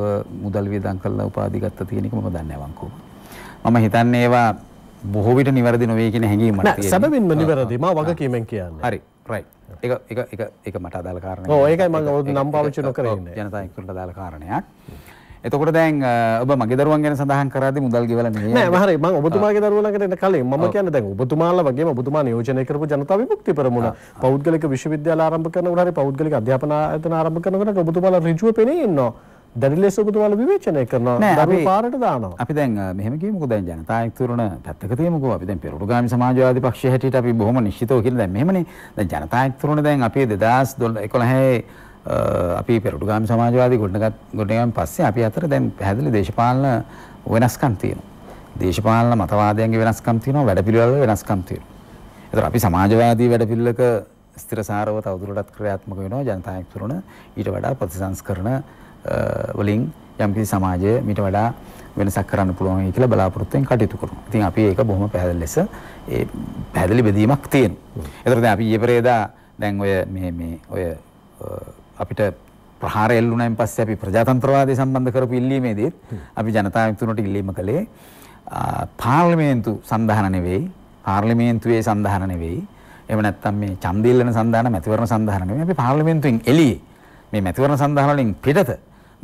මුදල් වියදම් කරලා උපාධි ගත්ත තියෙන එක මම දන්නේ නැහැ වංකෝ. මම හිතන්නේ ඒවා බොහෝ විට නිවැරදි නොවේ කියන හැඟීම මට තියෙනවා. සැබවින්ම නිවැරදි මා වගකීමෙන් කියන්නේ. හරි. රයිට්. ඒක ඒක ඒක ඒක මට අදාළ කාරණයක්. ඔව් ඒකයි මම නම් පාවිච්චි නොකරන්නේ. ජනතා එක්කන්ට අදාළ කාරණයක්. එතකොට දැන් ඔබ මගේ දරුවන් ගැන සඳහන් කරාදී මුදල් ගෙවලා නෙවෙයි. නෑ හරි මම ඔබතුමාගේ දරුවෝ ළඟට එන්න කලින් මම කියන්නේ දැන් ඔබතුමාලා වගේම ඔබතුමා නියෝජනය කරපු ජනතා විමුක්ති පෙරමුණ පෞද්ගලික විශ්වවිද්‍යාල ආරම්භ කරනකොට හරි පෞද්ගලික අධ්‍යාපන ආයතන ආරම්භ කරනකොට ඔබතුමාලා ඍජුව පෙනී ඉන්නවා. දැඩි ලෙස ඔබතුමාලා විවේචනය කරනවා. දරුවෝ පාරට දානවා. අපි දැන් මෙහෙම කියමුකෝ දැන් ජනතා එක්තුරන පැත්තක තියමුකෝ අපි දැන් පෙරළුගාමි සමාජවාදී පක්ෂය හැටියට අපි බොහොම නිශ්චිතව කියලා දැන් මෙහෙමනේ. දැන් ජනතා එක්තුරන දැන් අපි 2011 අපි පෙරටුගාමි සමාජවාදී ගොඩනගත් ගොඩනගාමි පස්සේ අපි අතර දැන් පැහැදිලි දේශපාලන වෙනස්කම් තියෙනවා. දේශපාලන මතවාදයන්ගේ වෙනස්කම් තියෙනවා, වැඩපිළිවෙළ වෙනස්කම් තියෙනවා. ඒතර අපි සමාජවාදී වැඩපිළිවෙලක ස්ථිරසාරව තවදුරටත් ක්‍රියාත්මක වෙනවා ජනතාවක් තුරන ඊට වඩා ප්‍රතිසංස්කරණ වලින් යම්කිසි සමාජය මීට වඩා වෙනසක් කරන්න පුළුවන් කියලා බලාපොරොත්තුෙන් කටයුතු කරනවා. ඉතින් අපි ඒක බොහොම පැහැදිලි ලෙස ඒ පැහැදිලි බෙදීමක් තියෙනවා. ඒතර දැන් අපි ඊයේ පෙරේදා දැන් ඔය මේ මේ ඔය අපිට ප්‍රහාර එල්ලුණයින් පස්සේ අපි ප්‍රජාතන්ත්‍රවාදය සම්බන්ධ කරපු ඉල්ලීමේදීත් අපි ජනතා මිතුරට ඉල්ලීම කළේ පාර්ලිමේන්තු සඳහන නෙවෙයි පාර්ලිමේන්තුවේ සඳහන නෙවෙයි එහෙම නැත්නම් මේ ඡන්දීල්ලන සඳහන මැතිවරණ සඳහන නෙවෙයි අපි පාර්ලිමේන්තුවෙන් එළියේ මේ මැතිවරණ සඳහන වලින් පිටත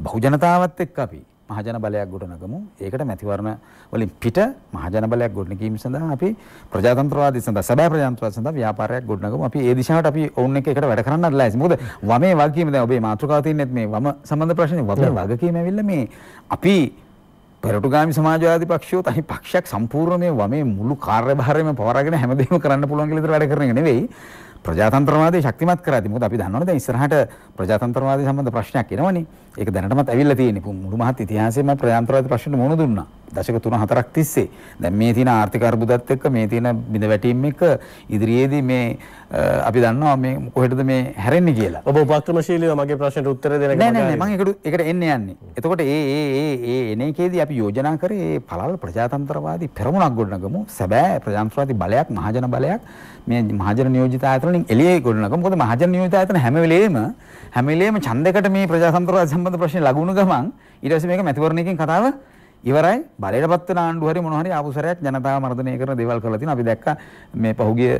බහුජනතාවත් එක්ක අපි මහජන බලයක් ගොඩනගමු. ඒකට මැතිවරණ වලින් පිට මහජන බලයක් ගොඩනගීම සඳහා අපි ප්‍රජාතන්ත්‍රවාදී සඳහා සැබෑ ප්‍රජාතන්ත්‍රවාද සඳහා ව්‍යාපාරයක් ගොඩනගමු. අපි ඒ දිශාවට අපි ඔවුන් එක්ක එකට වැඩ කරන්නත් ලෑස්ති. මොකද වමේ වගකීම දැන් ඔබේ මාතෘකාව තියෙනෙත් මේ වම සම්බන්ධ ප්‍රශ්නේ වමේ වගකීම ඇවිල්ලා මේ අපි පෙරටුගාමි සමාජවාදී පක්ෂයෝ තනි පක්ෂයක් සම්පූර්ණ මේ වමේ මුළු කාර්යභාරයම පවරාගෙන හැමදේම කරන්න පුළුවන් කියලා විතර වැඩ කරන එක නෙවෙයි. ප්‍රජාතන්ත්‍රවාදී ශක්තිමත් කරාදී. මොකද අපි දන්නවනේ දැන් ඉස්සරහට ප්‍රජාතන්ත්‍රවාදී සම්බන්ධ ප්‍රශ්නයක් එනවනේ. ඒක දැනටමත් ඇවිල්ලා තියෙන්නේ මුළු මහත් ඉතිහාසයේම ප්‍රයන්ත්‍රවාදී ප්‍රශ්නෙට මුහුණ දුන්නා. දශක 3-4ක් තිස්සේ. දැන් මේ තියෙන ආර්ථික අර්බුදات එක්ක මේ තියෙන බිඳ වැටීම් එක්ක ඉදිරියේදී මේ අපි දන්නවා මේ කොහෙටද මේ හැරෙන්නේ කියලා. ඔබ උපක්‍රමශීලීව මගේ ප්‍රශ්නෙට උත්තර දෙන්න නෑ නෑ මම ඒකට ඒකට එන්න යන්නේ. එතකොට ඒ ඒ ඒ ඒ එන එකේදී අපි යෝජනා කරේ මේ පළල් ප්‍රජාතන්ත්‍රවාදී පෙරමුණක් ගොඩනගමු. සැබෑ ප්‍රජාතන්ත්‍රවාදී බලයක් මහජන බලයක් මේ මහජන නියෝජිත ආයතන වලින් එළියේ ගොඩනගමු. මොකද මහජන නියෝජිත ආයතන හැම වෙලේම හැම වෙලේම ඡන්දයකට මේ ප්‍රජාතන්ත්‍රවාද සම්බන්ධ ප්‍රශ්නේ ලඟුණු ගමන් ඊට පස්සේ මේක මැතිවරණයකින් කතාව ඉවරයි බලයටපත් වෙන ආණ්ඩු හරි මොනවා හරි ආපුසරයක් ජනතාව මර්ධනය කරන දේවල් කරලා තිනවා අපි දැක්කා මේ පහුගිය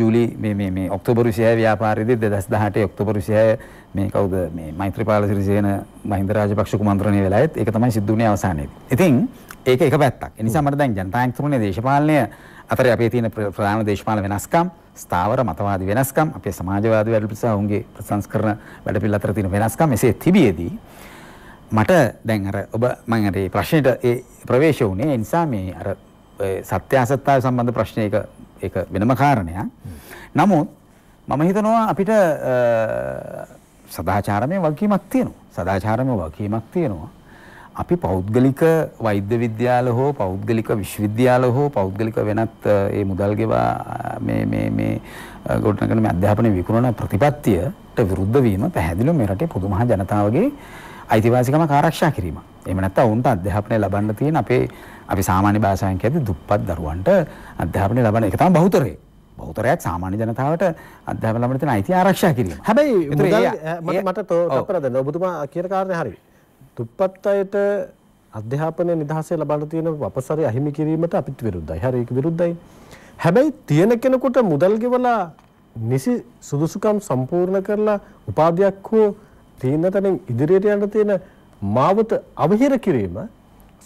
ජූලි මේ මේ මේ ඔක්තෝබර් 26 ව්‍යාපාරයේදී 2018 ඔක්තෝබර් 26 මේ කවුද මේ මෛත්‍රීපාල සිරිසේන මහින්ද රාජපක්ෂ කුමන්ත්‍රණය වෙලාවෙත් ඒක තමයි සිද්ධුනේ අවසානයේදී. ඉතින් ඒක එක පැත්තක්. ඒ නිසා මට දැන් ජනතාන්ත්‍රමය දේශපාලනය අතර අපේ තියෙන ප්‍රධාන දේශපාලන වෙනස්කම් ස්ථාවර මතවාදී වෙනස්කම් අපේ සමාජවාදී වැඩපිළිවෙළ සහ ඔවුන්ගේ ප්‍රසංස්කරණ වැඩපිළිවෙළ අතර තියෙන වෙනස්කම් එසේ තිබියදී මට දැන් අර ඔබ මම අර ප්‍රශ්නෙට ඒ ප්‍රවේශ වුණේ ඒ නිසා මේ අර සත්‍ය අසත්‍යය සම්බන්ධ ප්‍රශ්නයක ඒක වෙනම කාරණයක්. නමුත් මම හිතනවා අපිට සදාචාරමය වගකීමක් තියෙනවා. සදාචාරමය වගකීමක් තියෙනවා. අපි පෞද්ගලික වෛද්‍ය විද්‍යාල හෝ පෞද්ගලික විශ්වවිද්‍යාල හෝ පෞද්ගලික වෙනත් ඒ මුදල් ගෙවා මේ මේ මේ ගොඩනගන මේ අධ්‍යාපනය විකුණන ප්‍රතිපත්තියට විරුද්ධ වීම පැහැදිලිව මේ රටේ පොදු මහා ජනතාවගේ අයිතිවාසිකමක් ආරක්ෂා කිරීම. එහෙම නැත්නම් උන්ට අධ්‍යාපනය ලබන්න තියෙන අපේ අපි සාමාන්‍ය භාෂාවෙන් කියද්දී දුප්පත් දරුවන්ට අධ්‍යාපනය ලබන එක තමයි බහුතරය. බෞතරයක් සාමාන්‍ය ජනතාවට අධ්‍යාපන ලබන තියෙන අයිතිය ආරක්ෂා කිරීම. හැබැයි මට මට තප්පරද ඔබතුමා කියන කාරණේ හරියි. දුප්පත් අයට අධ්‍යාපනයේ නිදහසේ ලබන්න තියෙන අපසරය අහිමි කිරීමට අපිත් විරුද්ධයි. හරි ඒක විරුද්ධයි. හැබැයි තියෙන කෙනෙකුට මුදල් ගෙවලා නිසි සුදුසුකම් සම්පූර්ණ කරලා උපාධියක් හෝ තීනතනෙන් ඉදිරියට යන්න තියෙන මාවත අවහිර කිරීම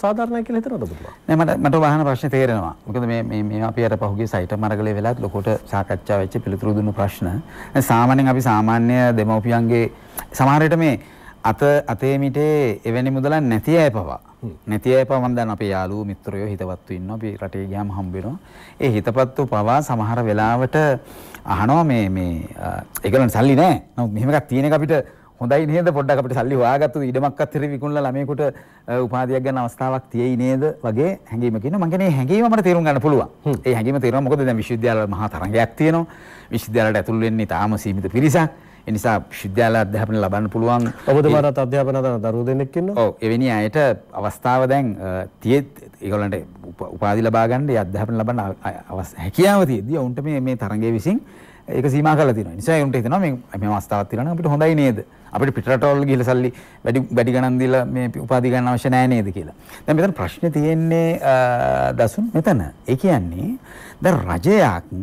සාධාරණයි කියලා හිතනවද ඔබතුමා? නෑ මට මට වහන ප්‍රශ්නේ තේරෙනවා. මොකද මේ මේ මේ අපි අර පහුගිය සයිට මරගලේ වෙලාවත් ලොකෝට සාකච්ඡා වෙච්ච පිළිතුරු දුන්නු ප්‍රශ්න. සාමාන්‍යයෙන් අපි සාමාන්‍ය දෙමව්පියන්ගේ සමහර විට මේ අත අතේ මිටේ එවැනි මුදලක් නැති අය පවා නැති අය පවා මම දැන් අපේ යාළුවෝ මිත්‍රයෝ හිතවත්තු ඉන්නවා අපි රටේ ගියාම හම්බ වෙනවා ඒ හිතපත්තු පවා සමහර වෙලාවට අහනවා මේ මේ ඒගොල්ලන් සල්ලි නැහැ නමුත් මෙහෙම එකක් තියෙන එක අපිට හොඳයි නේද පොඩ්ඩක් අපිට සල්ලි හොයාගත්තොත් ඉඩමක් අතර විකුණලා ළමයෙකුට උපාධියක් ගන්න අවස්ථාවක් තියෙයි නේද වගේ හැඟීමක් ඉන්නවා මම කියන්නේ හැඟීම අපිට තේරුම් ගන්න පුළුවන් ඒ හැඟීම තේරෙනවා මොකද දැන් විශ්වවිද්‍යාල මහා තරඟයක් තියෙනවා විශ්වවිද්‍යාලයට ඇතුළු වෙන්නේ තාම සීමිත පිරිසක් එනිසා විශ්වවිද්‍යාල අධ්‍යාපනය ලබන්න පුළුවන්. ඔබතුමාට අධ්‍යාපන දරුවෝ දෙන්නෙක් ඉන්නවා. ඔව් එවැනි අයට අවස්ථාව දැන් තියෙත් ඒගොල්ලන්ට උපාධි ලබා ගන්න ඒ අධ්‍යාපන ලබන්න හැකියාව තියෙද්දී ඔවුන්ට මේ මේ තරඟයේ විසින් ඒක සීමා කරලා තියෙනවා. නිසා උන්ට හිතෙනවා මේ මේ අවස්ථාවක් තියෙනවා නම් අපිට හොඳයි නේද? අපිට පිටරටවල් ගිහලා සල්ලි වැඩි වැඩි ගණන් දීලා මේ උපාධි ගන්න අවශ්‍ය නැහැ නේද කියලා. දැන් මෙතන ප්‍රශ්නේ තියෙන්නේ දසුන් මෙතන. ඒ කියන්නේ දැන් රජයක්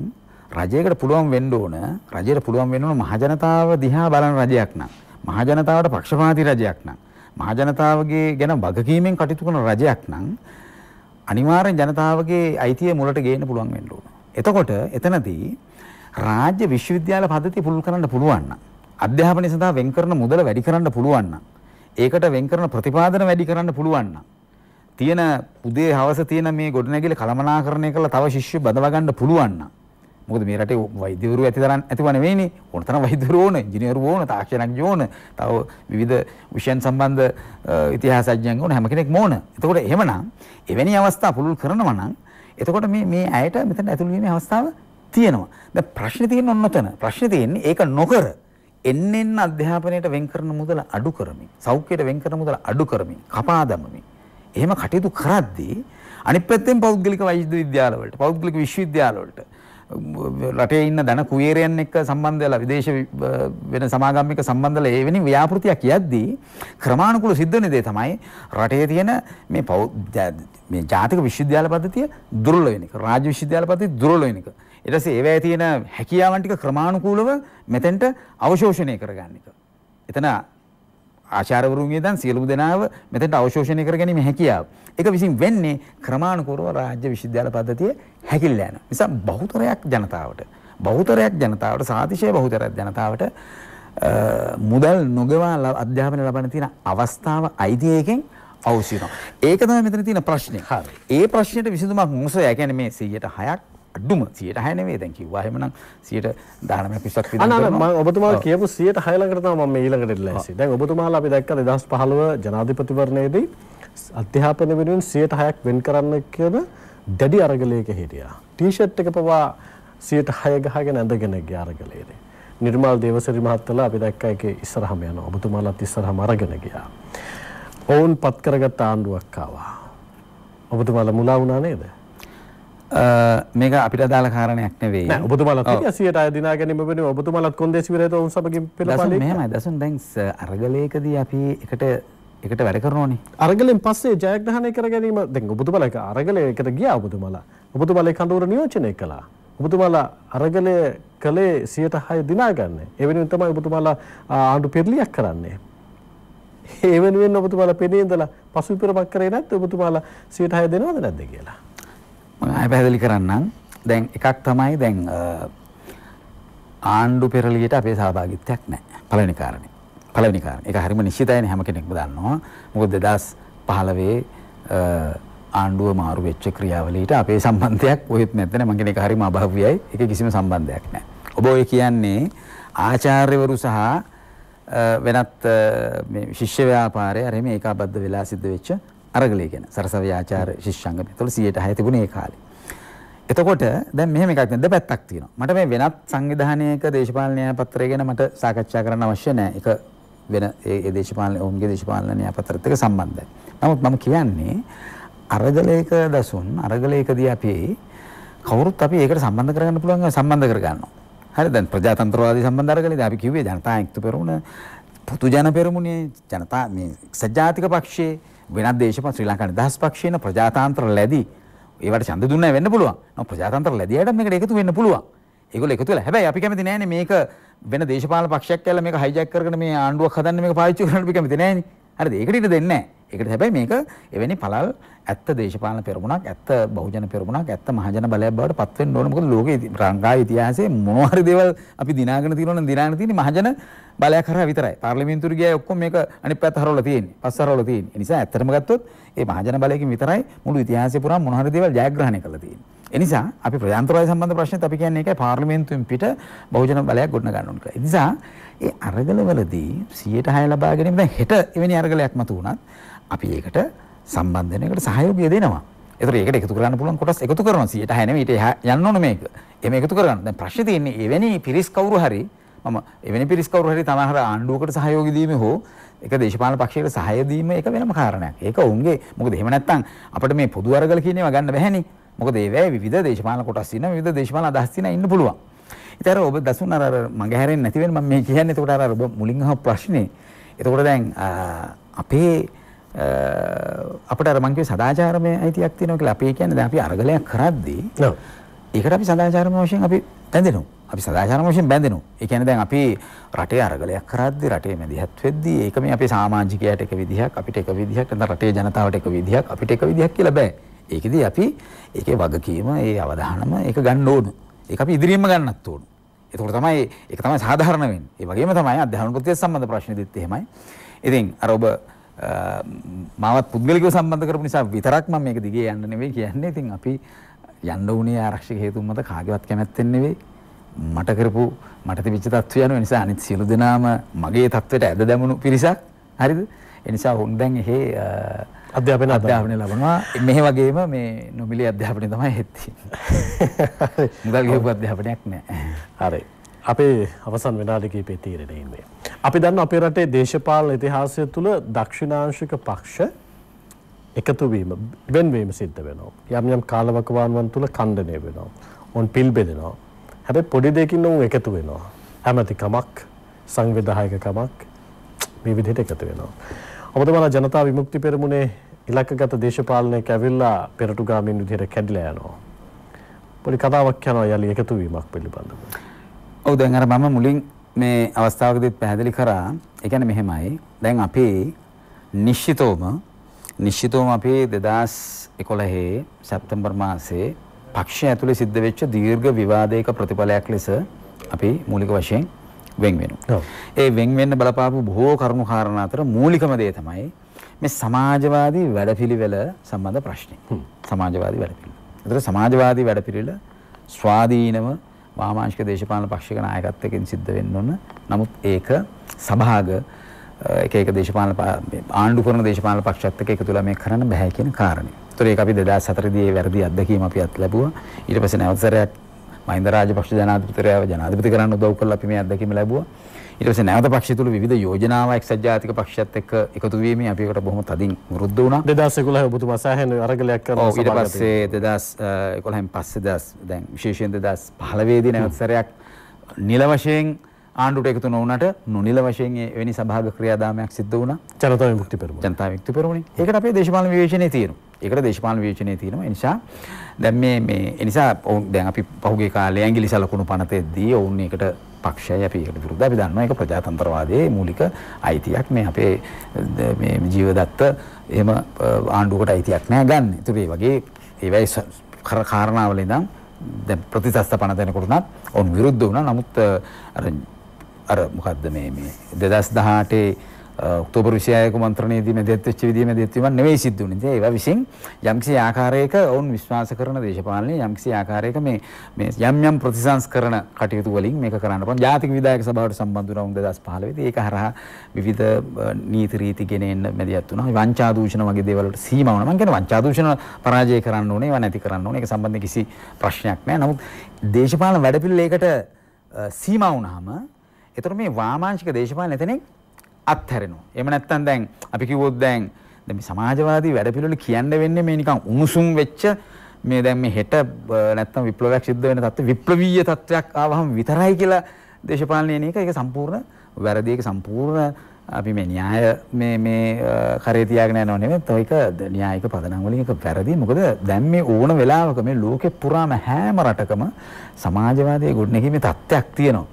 රජයකට පුළුවන් වෙන්න ඕන රජයට පුළුවන් වෙන්න ඕන මහජනතාව දිහා බලන රජයක් නම් මහජනතාවට පක්ෂපාතී රජයක් නම් මහජනතාවගේ ගැන වගකීමෙන් කටයුතු කරන රජයක් නම් අනිවාර්යෙන් ජනතාවගේ අයිතිය මුලට ගේන්න පුළුවන් වෙන්න ඕන. එතකොට එතනදී රාජ්‍ය විශ්වවිද්‍යාල පද්ධතිය පුළුල් කරන්න පුළුවන් නම් අධ්‍යාපනය සඳහා වෙන් කරන මුදල වැඩි කරන්න පුළුවන් නම් ඒකට වෙන් කරන ප්‍රතිපාදන වැඩි කරන්න පුළුවන් නම් තියෙන උදේ හවස තියෙන මේ ගොඩනැගිලි කළමනාකරණය කරලා තව ශිෂ්‍ය බදවා ගන්න පුළුවන් නම් මොකද මේ රටේ වෛද්‍යවරු ඇති තරම් ඇතිව නෙවෙයිනේ ඕන තරම් වෛද්‍යවරු ඕන ඉංජිනේරු ඕන තාක්ෂණඥයෝ ඕන තව විවිධ විෂයන් සම්බන්ධ ඉතිහාසඥයන් ඕන හැම කෙනෙක්ම ඕන එතකොට එහෙමනම් එවැනි අවස්ථා පුළුල් කරනවා නම් එතකොට මේ මේ ඇයට මෙතන ඇතුළු වීමේ අවස්ථාව තියෙනවා දැන් ප්‍රශ්නේ තියෙන්නේ ඔන්නතන ප්‍රශ්නේ තියෙන්නේ ඒක නොකර එන්න එන්න අධ්‍යාපනයට වෙන් කරන මුදල අඩු කරමින් සෞඛ්‍යයට වෙන් කරන මුදල අඩු කරමින් කපා දමමින් එහෙම කටයුතු කරද්දී අනිත් පැත්තෙන් පෞද්ගලික වෛද්‍ය විද්‍යාලවලට පෞද්ගලික විශ්වවිද්‍යාලවලට රටේ ඉන්න ධන කුවේරයන් එක්ක සම්බන්ධ වෙලා විදේශ වෙන සමාගම් එක්ක සම්බන්ධ වෙලා ඒ වෙනින් ව්‍යාපෘතියක් යද්දී ක්‍රමානුකූල සිද්ධ වෙන දේ තමයි රටේ තියෙන මේ මේ ජාතික විශ්වවිද්‍යාල පද්ධතිය දුර්වල වෙන එක. රාජ්‍ය විශ්වවිද්‍යාල පද්ධතිය දුර්වල වෙන එක. ඊට පස්සේ ඒවැය තියෙන හැකියාවන් ටික ක්‍රමානුකූලව මෙතෙන්ට අවශෝෂණය කරගන්න එක. එතන ආචාර්යවරුන්ගේ දන් සියලුම දෙනාව මෙතෙන්ට අවශෝෂණය කර ගැනීම හැකියාව. ඒක විසින් වෙන්නේ ක්‍රමානුකූලව රාජ්‍ය විශ්වවිද්‍යාල පද්ධතිය හැකිල්ල යන. නිසා බහුතරයක් ජනතාවට බහුතරයක් ජනතාවට සාතිශය බහුතරයක් ජනතාවට මුදල් නොගෙවා අධ්‍යාපනය ලබන තියෙන අවස්ථාව අයිති එකෙන් අවශ්‍ය වෙනවා. ඒක තමයි මෙතන තියෙන ප්‍රශ්නේ. ඒ ප්‍රශ්නෙට විසඳුමක් මොසෝ ඒ කියන්නේ මේ 106ක් අඩුම 106 නෙවෙයි දැන් කිව්වා එහෙමනම් 119ක් 20ක් විතර අනේ මම ඔබතුමාලා කියපු 106 ළඟට තමයි මම ඊළඟට ඉන්න ලෑස්ති. දැන් ඔබතුමාලා අපි දැක්කා 2015 ජනාධිපතිවරණයේදී අධ්‍යාපන වෙනුවෙන් 106ක් වෙන් කරන්න කියන දැඩි අරගලයක හිටියා. ටී-ෂර්ට් එක පවා 106 ගහගෙන ඇඳගෙන ගිය අරගලයේදී. නිර්මල් දේවසිරි මහත්තයලා අපි දැක්කා ඒකේ ඉස්සරහම යනවා. ඔබතුමාලාත් ඉස්සරහම අරගෙන ගියා. ඔවුන් පත් කරගත් ආණ්ඩුවක් ආවා. ඔබතුමාලා මුලා වුණා නේද? මේක අපිට අදාළ කාරණයක් නෙවෙයි. නෑ ඔබතුමාලත් හිටියා 100ට දිනා ගැනීම වෙනුවෙන් ඔබතුමාලත් කොන්දේසි විරේත වුන් සමගින් පෙළපාලි. දසුන් මෙහෙමයි. දසුන් දැන් අරගලයකදී අපි එකට එකට වැඩ කරනෝනේ. අරගලෙන් පස්සේ ජයග්‍රහණය කර ගැනීම දැන් ඔබතුමාලා ඒක අරගලයකට ගියා ඔබතුමාලා. ඔබතුමාලා ඒ කඳවුර නියෝජනය කළා. ඔබතුමාලා අරගලය කළේ 106 දිනා ගන්න. ඒ වෙනුවෙන් තමයි ඔබතුමාලා ආණ්ඩු පෙරලියක් කරන්නේ. ඒ වෙනුවෙන් ඔබතුමාලා පෙනී ඉඳලා පසුබිපරමක් කරේ නැත්නම් ඔබතුමාලා 106 දෙනවද නැද්ද කියලා. මම පැහැදිලි කරන්නම්. දැන් එකක් තමයි දැන් ආණ්ඩු පෙරළියට අපේ සහභාගිත්වයක් නැහැ. පළවෙනි කාරණේ. පළවෙනි කාරණේ. ඒක හරිම නිශ්චිතයිනේ හැම කෙනෙක්ම දන්නවා. මොකද 2015 ආණ්ඩුව මාරු වෙච්ච ක්‍රියාවලියට අපේ සම්බන්ධයක් කොහෙත් නැත්නම් මම කියන එක හරිම අභව්‍යයි. ඒක කිසිම සම්බන්ධයක් නැහැ. ඔබ ඔය කියන්නේ ආචාර්යවරු සහ වෙනත් ශිෂ්‍ය ව්‍යාපාරය අර මේක අබද්ධ වෙලා සිද්ධ වෙච්ච අරගලය ගැන සරසව ආචාර ශිෂ්‍යංගම. එතකොට 106 තිබුණේ ඒ කාලේ. එතකොට දැන් මෙහෙම එකක් තියෙනවා දෙපැත්තක් තියෙනවා. මට මේ වෙනත් සංවිධානයක දේශපාලන න්‍යායපත්‍රය ගැන මට සාකච්ඡා කරන්න අවශ්‍ය නැහැ. ඒක වෙන ඒ දේශපාලන ඔවුන්ගේ දේශපාලන න්‍යායපත්‍රත් එක්ක සම්බන්ධයි. නමුත් මම කියන්නේ අරගලයක දසුන් අරගලයකදී අපි කවුරුත් අපි ඒකට සම්බන්ධ කරගන්න පුළුවන් සම්බන්ධ කරගන්නවා. හරි දැන් ප්‍රජාතන්ත්‍රවාදී සම්බන්ධ අරගලේදී අපි කිව්වේ ජනතා එක්තු පෙරමුණ පොතු ජන පෙරමුණේ ජනතා මේ සජාතික පක්ෂයේ වෙනත් දේශප ශ්‍රී ලංකා නිදහස් පක්ෂයන ප්‍රජාතන්ත්‍ර ලැබී ඒවට ඡන්ද දුන්නා වෙන්න පුළුවන්. නෝ ප්‍රජාතන්ත්‍ර ලැබී අයට මේකට එකතු වෙන්න පුළුවන්. ඒගොල්ලෝ එකතු වෙලා හැබැයි අපි කැමති නෑනේ මේක වෙන දේශපාලන පක්ෂයක් කියලා මේක හයිජැක් කරගෙන මේ ආණ්ඩුවක් හදන්න මේක පාවිච්චි කරන්න අපි කැමති නෑනේ. හරිද? ඒකට ඉඩ දෙන්නේ නෑ. ඒකට හැබැයි මේක එවැනි පළල් ඇත්ත දේශපාලන පෙරමුණක් ඇත්ත බහුජන පෙරමුණක් ඇත්ත මහජන බලයක් බවට පත් වෙන්න ඕන මොකද ලෝකේ ලංකාවේ ඉතිහාසයේ මොනවා හරි දේවල් අපි දිනාගෙන තියෙනවනම් දිනාගෙන තියෙන්නේ මහජන බලයක් කරා විතරයි පාර්ලිමේන්තුවට ගියා ඔක්කොම මේක අනිත් පැත්ත හරවලා තියෙන්නේ පස්ස හරවලා තියෙන්නේ ඒ නිසා ඇත්තටම ගත්තොත් ඒ මහජන බලයකින් විතරයි මුළු ඉතිහාසය පුරා මොනවා හරි දේවල් ජයග්‍රහණය කරලා තියෙන්නේ ඒ නිසා අපි ප්‍රජාතන්ත්‍රය සම්බන්ධ ප්‍රශ්නෙත් අපි කියන්නේ ඒකයි පාර්ලිමේන්තුවෙන් පිට බහුජන බලයක් ගොඩනගා ගන්න ඕන කියලා ඒ නිසා ඒ අරගලවලදී 106 ලබා ගැනීම දැන් හෙට එවැනි අරගලයක් මතු වුණත් අපි ඒකට සම්බන්ධ වෙන එකට සහයෝගය දෙනවා. ඒතර ඒකට එකතු කරන්න පුළුවන් කොටස් එකතු කරනවා 160 නෙවෙයි ඊට එහා යන්න ඕන මේක. එහෙම එකතු කරගන්න. දැන් ප්‍රශ්නේ තියෙන්නේ එවැනි පිරිස් කවුරු හරි මම එවැනි පිරිස් කවුරු හරි තමහර ආණ්ඩුවකට සහයෝගය දීමේ හෝ ඒක දේශපාලන පක්ෂයකට සහාය දීම ඒක වෙනම කාරණයක්. ඒක ඔවුන්ගේ මොකද එහෙම නැත්නම් අපිට මේ පොදු අරගල කියන ඒවා ගන්න බැහැනේ. මොකද ඒවැය විවිධ දේශපාලන කොටස් ඉන්න විවිධ දේශපාලන අදහස් තියෙන ඉන්න පුළුවන්. ඉතින් අර ඔබ දසුන් අර අර මගහැරෙන්නේ නැති වෙන මම මේ කියන්නේ. එතකොට අර ඔබ මුලින් අහපු ප්‍රශ්නේ. එතකොට දැන් අපේ අපට අර මං කිව්වේ සදාචාරමය අයිතියක් තියෙනවා කියලා අපි කියන්නේ දැන් අපි අරගලයක් කරද්දී ඔව් ඒකට අපි සදාචාරම වශයෙන් අපි බැඳෙනවා. අපි සදාචාරම වශයෙන් බැඳෙනවා. ඒ කියන්නේ දැන් අපි රටේ අරගලයක් කරද්දී රටේ මැදිහත් වෙද්දී ඒක මේ අපේ සමාජිකයට එක විදිහක් අපිට එක විදිහක් නැත්නම් රටේ ජනතාවට එක විදිහක් අපිට එක විදිහක් කියලා බෑ. ඒකෙදී අපි ඒකේ වගකීම, ඒ අවධානම ඒක ගන්න ඕන. ඒක අපි ඉදිරියෙන්ම ගන්නත් ඕන. ඒතකොට තමයි ඒක තමයි සාධාරණ වෙන්නේ. ඒ වගේම තමයි අධ්‍යාපන ප්‍රතිය සම්බන්ධ ප්‍රශ්නෙදිත් එහෙමයි. ඉතින් අර ඔබ මමත් පුද්ගලිකව සම්බන්ධ කරපු නිසා විතරක් මම මේක දිගේ යන්න නෙවෙයි කියන්නේ. ඉතින් අපි යන්න උනේ ආරක්ෂක හේතුන් මත කාගේවත් කැමැත්තෙන් නෙවෙයි. මට කරපු මට තිබිච්ච තත්ත්වය යන නිසා අනිත් සියලු දෙනාම මගේ තත්ත්වයට ඇද දැමුණු පිරිසක්. හරිද? ඒ නිසා හොන් දැන් එහි අධ්‍යාපන අධ්‍යාපනය ලබනවා. මේ වගේම මේ නොමිලේ අධ්‍යාපනය තමයි හෙත්ති. මුදල් ගෙවපු අධ්‍යාපනයක් නෑ. හරි. අපේ අවසන් වෙනාඩිකී පෙතීරෙනෙන්නේ. අපි දන්න අපේ රටේ දේශපාලන ඉතිහාසය තුළ දක්ෂිණාංශික පක්ෂ එකතුවීම වෙන්වීම සිද්ධ වෙනවා. යම් යම් කාලවකවානුවන් තුළ කණ්ඩනය වෙනවා. ඔන් පිල් බෙදෙනවා. හැබැයි පොඩි දෙකින් ඔවුන් එකතු වෙනවා. හැමතිකමක් සංවිධායකකමක් මේ විදිහට එකතු වෙනවා. ඔබතුමාලා ජනතා විමුක්ති පෙරමුණේ ඉලක්කගත දේශපාලනය කැවිල්ලා පෙරටුගාමින් විදිහට කැඩිලා යනවා. පොඩි කතාවක් යනවා යලි එකතු වීමක් පිළිබඳව. ඔව් දැන් අර මම මුලින් මේ අවස්ථාවකදීත් පැහැදිලි කරා. ඒ කියන්නේ මෙහෙමයි. දැන් අපි නිශ්චිතවම නිශ්චිතවම අපි 2011 සැප්තැම්බර් මාසේ පක්ෂය ඇතුලේ සිද්ධ වෙච්ච දීර්ඝ විවාදයක ප්‍රතිඵලයක් ලෙස අපි මූලික වශයෙන් වෙන් වෙනවා. ඒ වෙන් වෙන්න බලපාපු බොහෝ කරුණු කාරණා අතර මූලිකම දේ තමයි මේ සමාජවාදී වැඩපිළිවෙල සම්බන්ධ ප්‍රශ්නේ. සමාජවාදී වැඩපිළිවෙල. ඒතර සමාජවාදී වැඩපිළිවෙල ස්වාධීනව වාමාංශික දේශපාලන පක්ෂික නායකත්වයෙන් සිද්ධ වෙන්න ඕන. නමුත් ඒක සභාග එක එක දේශපාලන ආණ්ඩු කරන දේශපාලන පක්ෂත් එක්ක එකතුලා මේ කරන්න බෑ කියන කාරණේ. ඒතර ඒක අපි 2004 දී ඒ වැරදි අත්දැකීම අපි අත් ලැබුවා. ඊට පස්සේ නැවත සැරයක් මහින්ද රාජපක්ෂ ජනාධිපතිරයාව ජනාධිපති කරන්න උදව් කරලා අපි මේ අත්දැකීම ලැබුවා. ඊට පස්සේ නැවත පක්ෂය තුළ විවිධ යෝජනාව එක්සත් ජාතික පක්ෂයත් එක්ක එකතු වීමේ අපි ඒකට බොහොම තදින් විරුද්ධ වුණා 2011 ඔබතුමා සෑහෙන අරගලයක් කරනවා ඊට පස්සේ 2011න් පස්සේ දස් දැන් විශේෂයෙන් 2015 දී නැවත සැරයක් නිල වශයෙන් ආණ්ඩුවට එකතු නොවුනට නොනිල වශයෙන් එවැනි සභාග ක්‍රියාදාමයක් සිද්ධ වුණා. ජනතා විමුක්ති පෙරමුණ. ජනතා විමුක්ති පෙරමුණ. ඒකට අපේ දේශපාලන විවේචනයේ තියෙනවා. ඒකට දේශපාලන විවේචනයේ තියෙනවා. ඒ නිසා දැන් මේ මේ ඒ නිසා දැන් අපි පහුගිය කාලේ ඇඟිලි සලකුණු පනතෙද්දී ඔවුන් ඒකට පක්ෂයයි අපි ඒකට විරුද්ධ. අපි දන්නවා ඒක ප්‍රජාතන්ත්‍රවාදයේ මූලික අයිතියක්. මේ අපේ මේ ජීවදත්ත එහෙම ආණ්ඩුවකට අයිතියක් නෑ ගන්න. ඒත් ඒ වගේ ඒවයි කර කාරණාවල ඉඳන් දැන් ප්‍රතිසස්තපන දෙනකොට උනත් ඔවුන් විරුද්ධ වුණා. නමුත් අර අර මොකද්ද මේ මේ 2018 ඔක්තෝබර් 26 කුමන්ත්‍රණයේදී මැදිහත් වෙච්ච විදිහ මැදිහත් වීමක් නෙවෙයි සිද්ධ වුනේ. ඉතින් ඒවා විසින් යම්කිසි ආකාරයක ඔවුන් විශ්වාස කරන දේශපාලනයේ යම්කිසි ආකාරයක මේ මේ යම් යම් ප්‍රතිසංස්කරණ කටයුතු වලින් මේක කරන්න පුළුවන්. ජාතික විධායක සභාවට සම්බන්ධ වුණා 2015 දී. ඒක හරහා විවිධ නීති වීති ගෙන එන්න මැදිහත් වුණා. වංචා දූෂණ වගේ දේවල් වලට සීමා වුණා. මම කියන්නේ වංචා දූෂණ පරාජය කරන්න ඕනේ, ඒවා නැති කරන්න ඕනේ. ඒක සම්බන්ධයෙන් කිසි ප්‍රශ්නයක් නැහැ. නමුත් දේශපාලන වැඩපිළිවෙලකට සීමා වුණාම එතකොට මේ වාමාංශික දේශපාලන එතනින් අත්හැරෙනවා. එහෙම නැත්නම් දැන් අපි කිව්වොත් දැන් දැන් මේ සමාජවාදී වැඩපිළිවෙල කියන්න වෙන්නේ මේ නිකන් උණුසුම් වෙච්ච මේ දැන් මේ හෙට නැත්නම් විප්ලවයක් සිද්ධ වෙන තත්ත්ව විප්ලවීය තත්ත්වයක් ආවහම විතරයි කියලා දේශපාලනය නේක ඒක සම්පූර්ණ වැරදි ඒක සම්පූර්ණ අපි මේ න්‍යාය මේ මේ කරේ තියාගෙන යනව නෙමෙයි තෝ ඒක න්‍යායික පදනම් වලින් ඒක වැරදි මොකද දැන් මේ ඕන වෙලාවක මේ ලෝකෙ පුරාම හැම රටකම සමාජවාදී ගොඩනැගීමේ තත්ත්වයක් තියෙනවා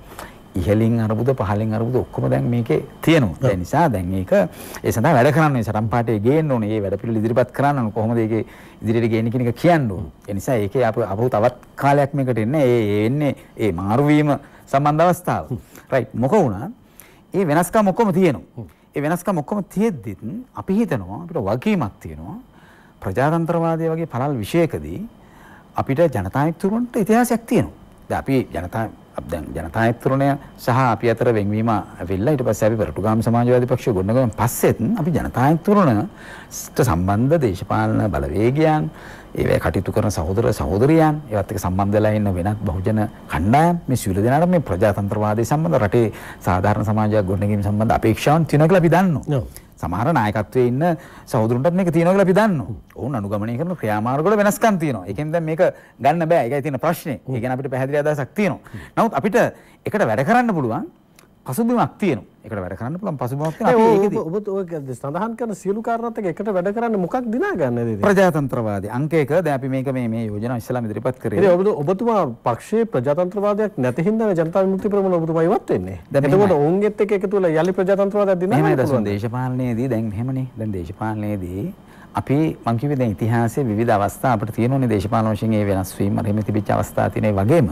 ඉහලින් අරබුද පහලින් අරබුද ඔක්කොම දැන් මේකේ තියෙනවා. ඒ නිසා දැන් ඒක ඒ සඳහා වැඩ කරන්න ඕනේ. සටන් පාඩේ ගේන්න ඕනේ. ඒ වැඩ පිළිවෙල ඉදිරිපත් කරන්න ඕනේ. කොහොමද ඒකේ ඉදිරියට ගේන්නේ කියන එක කියන්න ඕනේ. ඒ නිසා ඒකේ අප අපව තවත් කාලයක් මේකට එන්නේ. ඒ එන්නේ ඒ මාරු වීම සම්බන්ධ අවස්ථාව. රයිට්. මොක වුණා? ඒ වෙනස්කම් ඔක්කොම තියෙනවා. ඒ වෙනස්කම් ඔක්කොම තියෙද්දිත් අපි හිතනවා අපිට වගකීමක් තියෙනවා. ප්‍රජාතන්ත්‍රවාදය වගේ පළල් විෂයකදී අපිට ජනතායක්තුරුන්ට ඉතිහාසයක් තියෙනවා. දැන් අපි ජනතා අපි දැන් ජනතායත්‍රණය සහ අපි අතර වෙන්වීම වෙලා ඊට පස්සේ අපි පෙරටුගාම සමාජවාදී පක්ෂය ගොඩනගන පස්සෙත් අපි ජනතායත්‍රණයට සම්බන්ධ දේශපාලන බලවේගයන් ඒවැ කටයුතු කරන සහෝදර සහෝදරියන් ඒවත් එක්ක සම්බන්ධ වෙලා ඉන්න වෙනත් බහුජන කණ්ඩායම් මේ සියලු දෙනාට මේ ප්‍රජාතන්ත්‍රවාදය සම්බන්ධ රටේ සාධාරණ සමාජයක් ගොඩනැගීම සම්බන්ධ අපේක්ෂාවන් තියෙනවා කියලා අපි දන්නවා. සමහර නායකත්වයේ ඉන්න සහෝදරුන්ටත් මේක තියෙනවා කියලා අපි දන්නවා. ඔවුන් අනුගමනය කරන ක්‍රියාමාර්ග වල වෙනස්කම් තියෙනවා. ඒකෙන් දැන් මේක ගන්න බෑ. ඒකයි තියෙන ප්‍රශ්නේ. ඒ ගැන අපිට පැහැදිලි අදහසක් තියෙනවා. නමුත් අපිට එකට වැඩ කරන්න පුළුවන්. පසුබිමක් තියෙනවා. ඒකට වැඩ කරන්න පුළුවන් පසුබිමක් තියෙනවා. අපි ඒකදී ඔබ ඔය සඳහන් කරන සියලු කාරණාත් එක්ක එකට වැඩ කරන්න මොකක් දිනා ගන්නද ඉතින්? ප්‍රජාතන්ත්‍රවාදී. අංක 1 දැන් අපි මේක මේ මේ යෝජනා ඉස්ලාම ඉදිරිපත් කරේ. ඉතින් ඔබ ඔබතුමා පක්ෂයේ ප්‍රජාතන්ත්‍රවාදයක් නැති හින්දා ජනතා විමුක්ති පෙරමුණ ඔබතුමා ඉවත් වෙන්නේ. එතකොට ඔවුන්ගෙත් එක්ක එකතු වෙලා යලි ප්‍රජාතන්ත්‍රවාදයක් දිනන්න පුළුවන්. මේමයි දසුන් දේශපාලනයේදී දැන් මෙහෙමනේ. දැන් දේශපාලනයේදී අපි මං කිව්වේ දැන් ඉතිහාසයේ විවිධ අවස්ථා අපිට තියෙනුනේ දේශපාලන වශයෙන් ඒ වෙනස් වීම එහෙම තිබිච්ච අවස්ථා තියෙනේ වගේම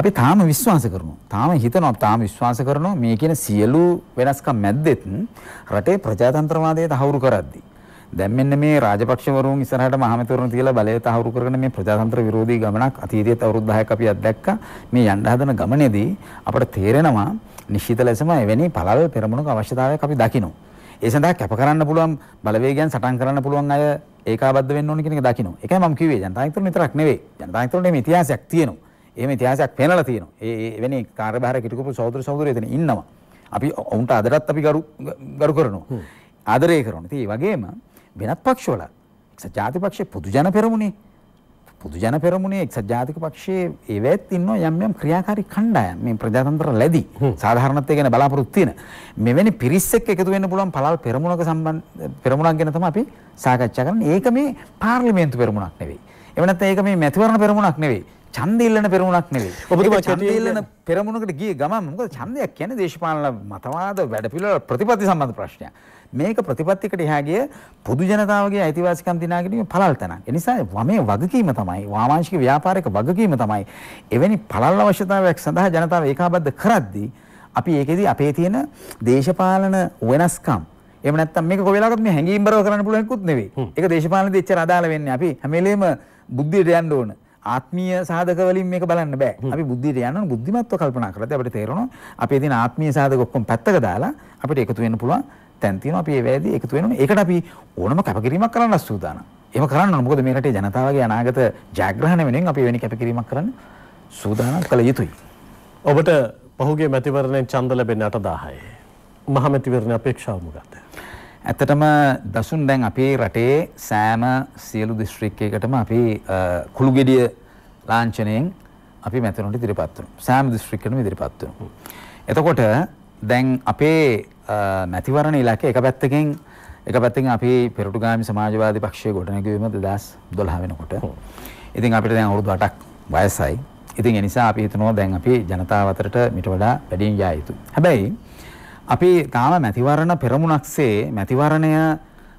අපි තාම විශ්වාස කරනවා. තාම හිතනවා තාම විශ්වාස කරනවා මේ කියන සියලු වෙනස්කම් මැද්දෙත් රටේ ප්‍රජාතන්ත්‍රවාදය තහවුරු කරද්දී දැන් මෙන්න මේ රාජපක්ෂවරුන් ඉස්සරහට මහමෙතවරුන් තියලා බලය තහවුරු කරගෙන මේ ප්‍රජාතන්ත්‍ර විරෝධී ගමනක් අතීතයේත් අවුරුදු 10ක් අපි අත්දැක්කා. මේ යන්න හදන ගමනේදී අපට තේරෙනවා නිශ්චිත ලෙසම එවැනි පළල් පෙරමුණක අවශ්‍යතාවයක් අපි දකිනවා. ඒ සඳහා කැප කරන්න පුළුවන් බලවේගයන් සටන් කරන්න පුළුවන් අය ඒකාබද්ධ වෙන්න ඕන කියන එක දකින්න. ඒකයි මම කිව්වේ ජනතාන්ත්‍රණ විතරක් නෙවෙයි. ජනතාන්ත්‍රණේ මේ ඉතිහාසයක් තියෙනවා. එහෙම ඉතිහාසයක් පෙන්ලා තියෙනවා. ඒ එවැනි කාර්යභාර කිටකපු සහෝදර සහෝදරයෝ එතන ඉන්නවා. අපි ඔවුන්ට අදටත් අපි ගරු ගරු කරනවා. ආදරය කරනවා. ඉතින් ඒ වගේම වෙනත් පක්ෂවල එක්සත් ජාතික පක්ෂයේ පොදු ජන පෙරමුණේ පොදුජන පෙරමුණේ එක්සත් ජාතික පක්ෂයේ ඒවැත් ඉන්නවා යම් යම් ක්‍රියාකාරී කණ්ඩායම් මේ ප්‍රජාතන්ත්‍ර ලැබි සාධාරණත්වය ගැන බලාපොරොත්තු තියෙන මෙවැනි පිරිස් එක්ක එකතු වෙන්න පුළුවන් පළල් පෙරමුණක සම්බන්ධ පෙරමුණක් ගැන තමයි අපි සාකච්ඡා කරන්නේ ඒක මේ පාර්ලිමේන්තු පෙරමුණක් නෙවෙයි එහෙම නැත්නම් ඒක මේ මැතිවරණ පෙරමුණක් නෙවෙයි ඡන්දය ඉල්ලන පෙරමුණක් නෙවෙයි ඔබතුමා ඡන්දය ඉල්ලන පෙරමුණකට ගියේ ගමන් මොකද ඡන්දයක් කියන්නේ දේශපාලන මතවාද වැඩපිළිවෙල ප්‍රතිපත්ති සම්බන්ධ ප්‍රශ්නයක් මේක ප්‍රතිපත්තිකට එහා ගිය පොදු ජනතාවගේ අයිතිවාසිකම් දිනා ගැනීම පළල් තැනක්. ඒ නිසා වමේ වගකීම තමයි වාමාංශික ව්‍යාපාරික වගකීම තමයි එවැනි පළල් අවශ්‍යතාවයක් සඳහා ජනතාව ඒකාබද්ධ කරද්දී අපි ඒකෙදි අපේ තියෙන දේශපාලන වෙනස්කම් එහෙම නැත්නම් මේක කොහේලාවත් මේ හැංගීම් බරව කරන්න පුළුවන් එකකුත් නෙවෙයි. ඒක දේශපාලනදී එච්චර අදාළ වෙන්නේ අපි හැම වෙලේම බුද්ධියට යන්න ඕන. ආත්මීය සාධක වලින් මේක බලන්න බෑ. අපි බුද්ධියට යනවා බුද්ධිමත්ව කල්පනා කරද්දී අපිට තේරෙනවා අපේ තියෙන ආත්මීය සාධක ඔක්කොම පැත්තක දාලා අපිට එකතු වෙන්න පුළුවන් තැන් තියෙනවා. අපි ඒ වැදී එකතු වෙනවා. ඒකට අපි ඕනම කැපකිරීමක් කරන්න සූදානම්. එහෙම කරන්න ඕන. මොකද මේ රටේ ජනතාවගේ අනාගත ජයග්‍රහණය වෙනුවෙන් අපි වෙන කැපකිරීමක් කරන්න සූදානම් කළ යුතුයි. ඔබට පහුගේ මැතිවරණයෙන් ඡන්ද ලැබෙන්නේ 8000යි. මහා මැතිවරණ අපේක්ෂාව මොකක්ද? ඇත්තටම දසුන් දැන් අපේ රටේ සෑම සියලු දිස්ත්‍රික්කයකටම අපි කුළුගෙඩිය ලාංඡනයෙන් අපි මැතිවරණයට ඉදිරිපත් වෙනවා. සෑම දිස්ත්‍රික්කයකටම ඉදිරිපත් වෙනවා. එතකොට දැන් අපේ මැතිවරණ ඉලක්කය එක පැත්තකින් එක පැත්තකින් අපි පෙරටුගාමි සමාජවාදී පක්ෂයේ ගොඩනැගීම 2012 වෙනකොට. ඉතින් අපිට දැන් අවුරුදු 8ක් වයසයි. ඉතින් ඒ නිසා අපි හිතනවා දැන් අපි ජනතාව අතරට මිට වඩා වැඩියෙන් යා යුතු. හැබැයි අපි තාම මැතිවරණ පෙරමුණක්සේ මැතිවරණය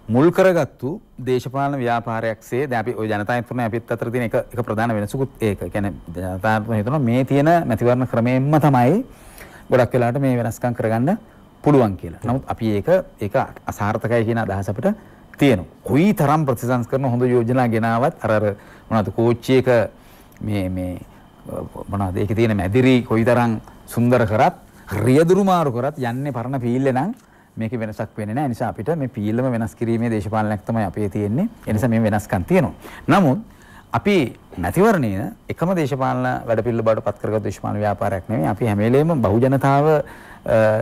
මුල් කරගත්තු දේශපාලන ව්‍යාපාරයක්සේ දැන් අපි ওই ජනතාන්ත්‍රණය අපිත් අතර තියෙන එක එක ප්‍රධාන වෙනසකුත් ඒක. කියන්නේ ජනතාන්ත්‍රණය හිතනවා මේ තියෙන මැතිවරණ ක්‍රමයෙන්ම තමයි ගොඩක් වෙලාවට මේ වෙනස්කම් කරගන්න පුළුවන් කියලා. නමුත් අපි ඒක ඒක අසාර්ථකයි කියන අදහස අපිට තියෙනවා. කොයි තරම් ප්‍රතිසංස්කරණ හොඳ යෝජනා ගෙනාවත් අර අර මොනවද කෝච්චි එක මේ මේ මොනවද ඒකේ තියෙන මැදිරි කොයි තරම් සුන්දර කරත් රියදුරු මාරු කරත් යන්නේ පරණ පීල්ලේ නම් මේක වෙනසක් වෙන්නේ නැහැ. නිසා අපිට මේ පීල්ලම වෙනස් කිරීමේ දේශපාලනයක් තමයි අපේ තියෙන්නේ. ඒ නිසා මේ වෙනස්කම් තියෙනවා. නමුත් අපි මැතිවරණය එකම දේශපාලන වැඩපිළිවෙල බවට පත් කරගත් දේශපාලන ව්‍යාපාරයක් නෙවෙයි. අපි හැම වෙලේම බහුජනතාව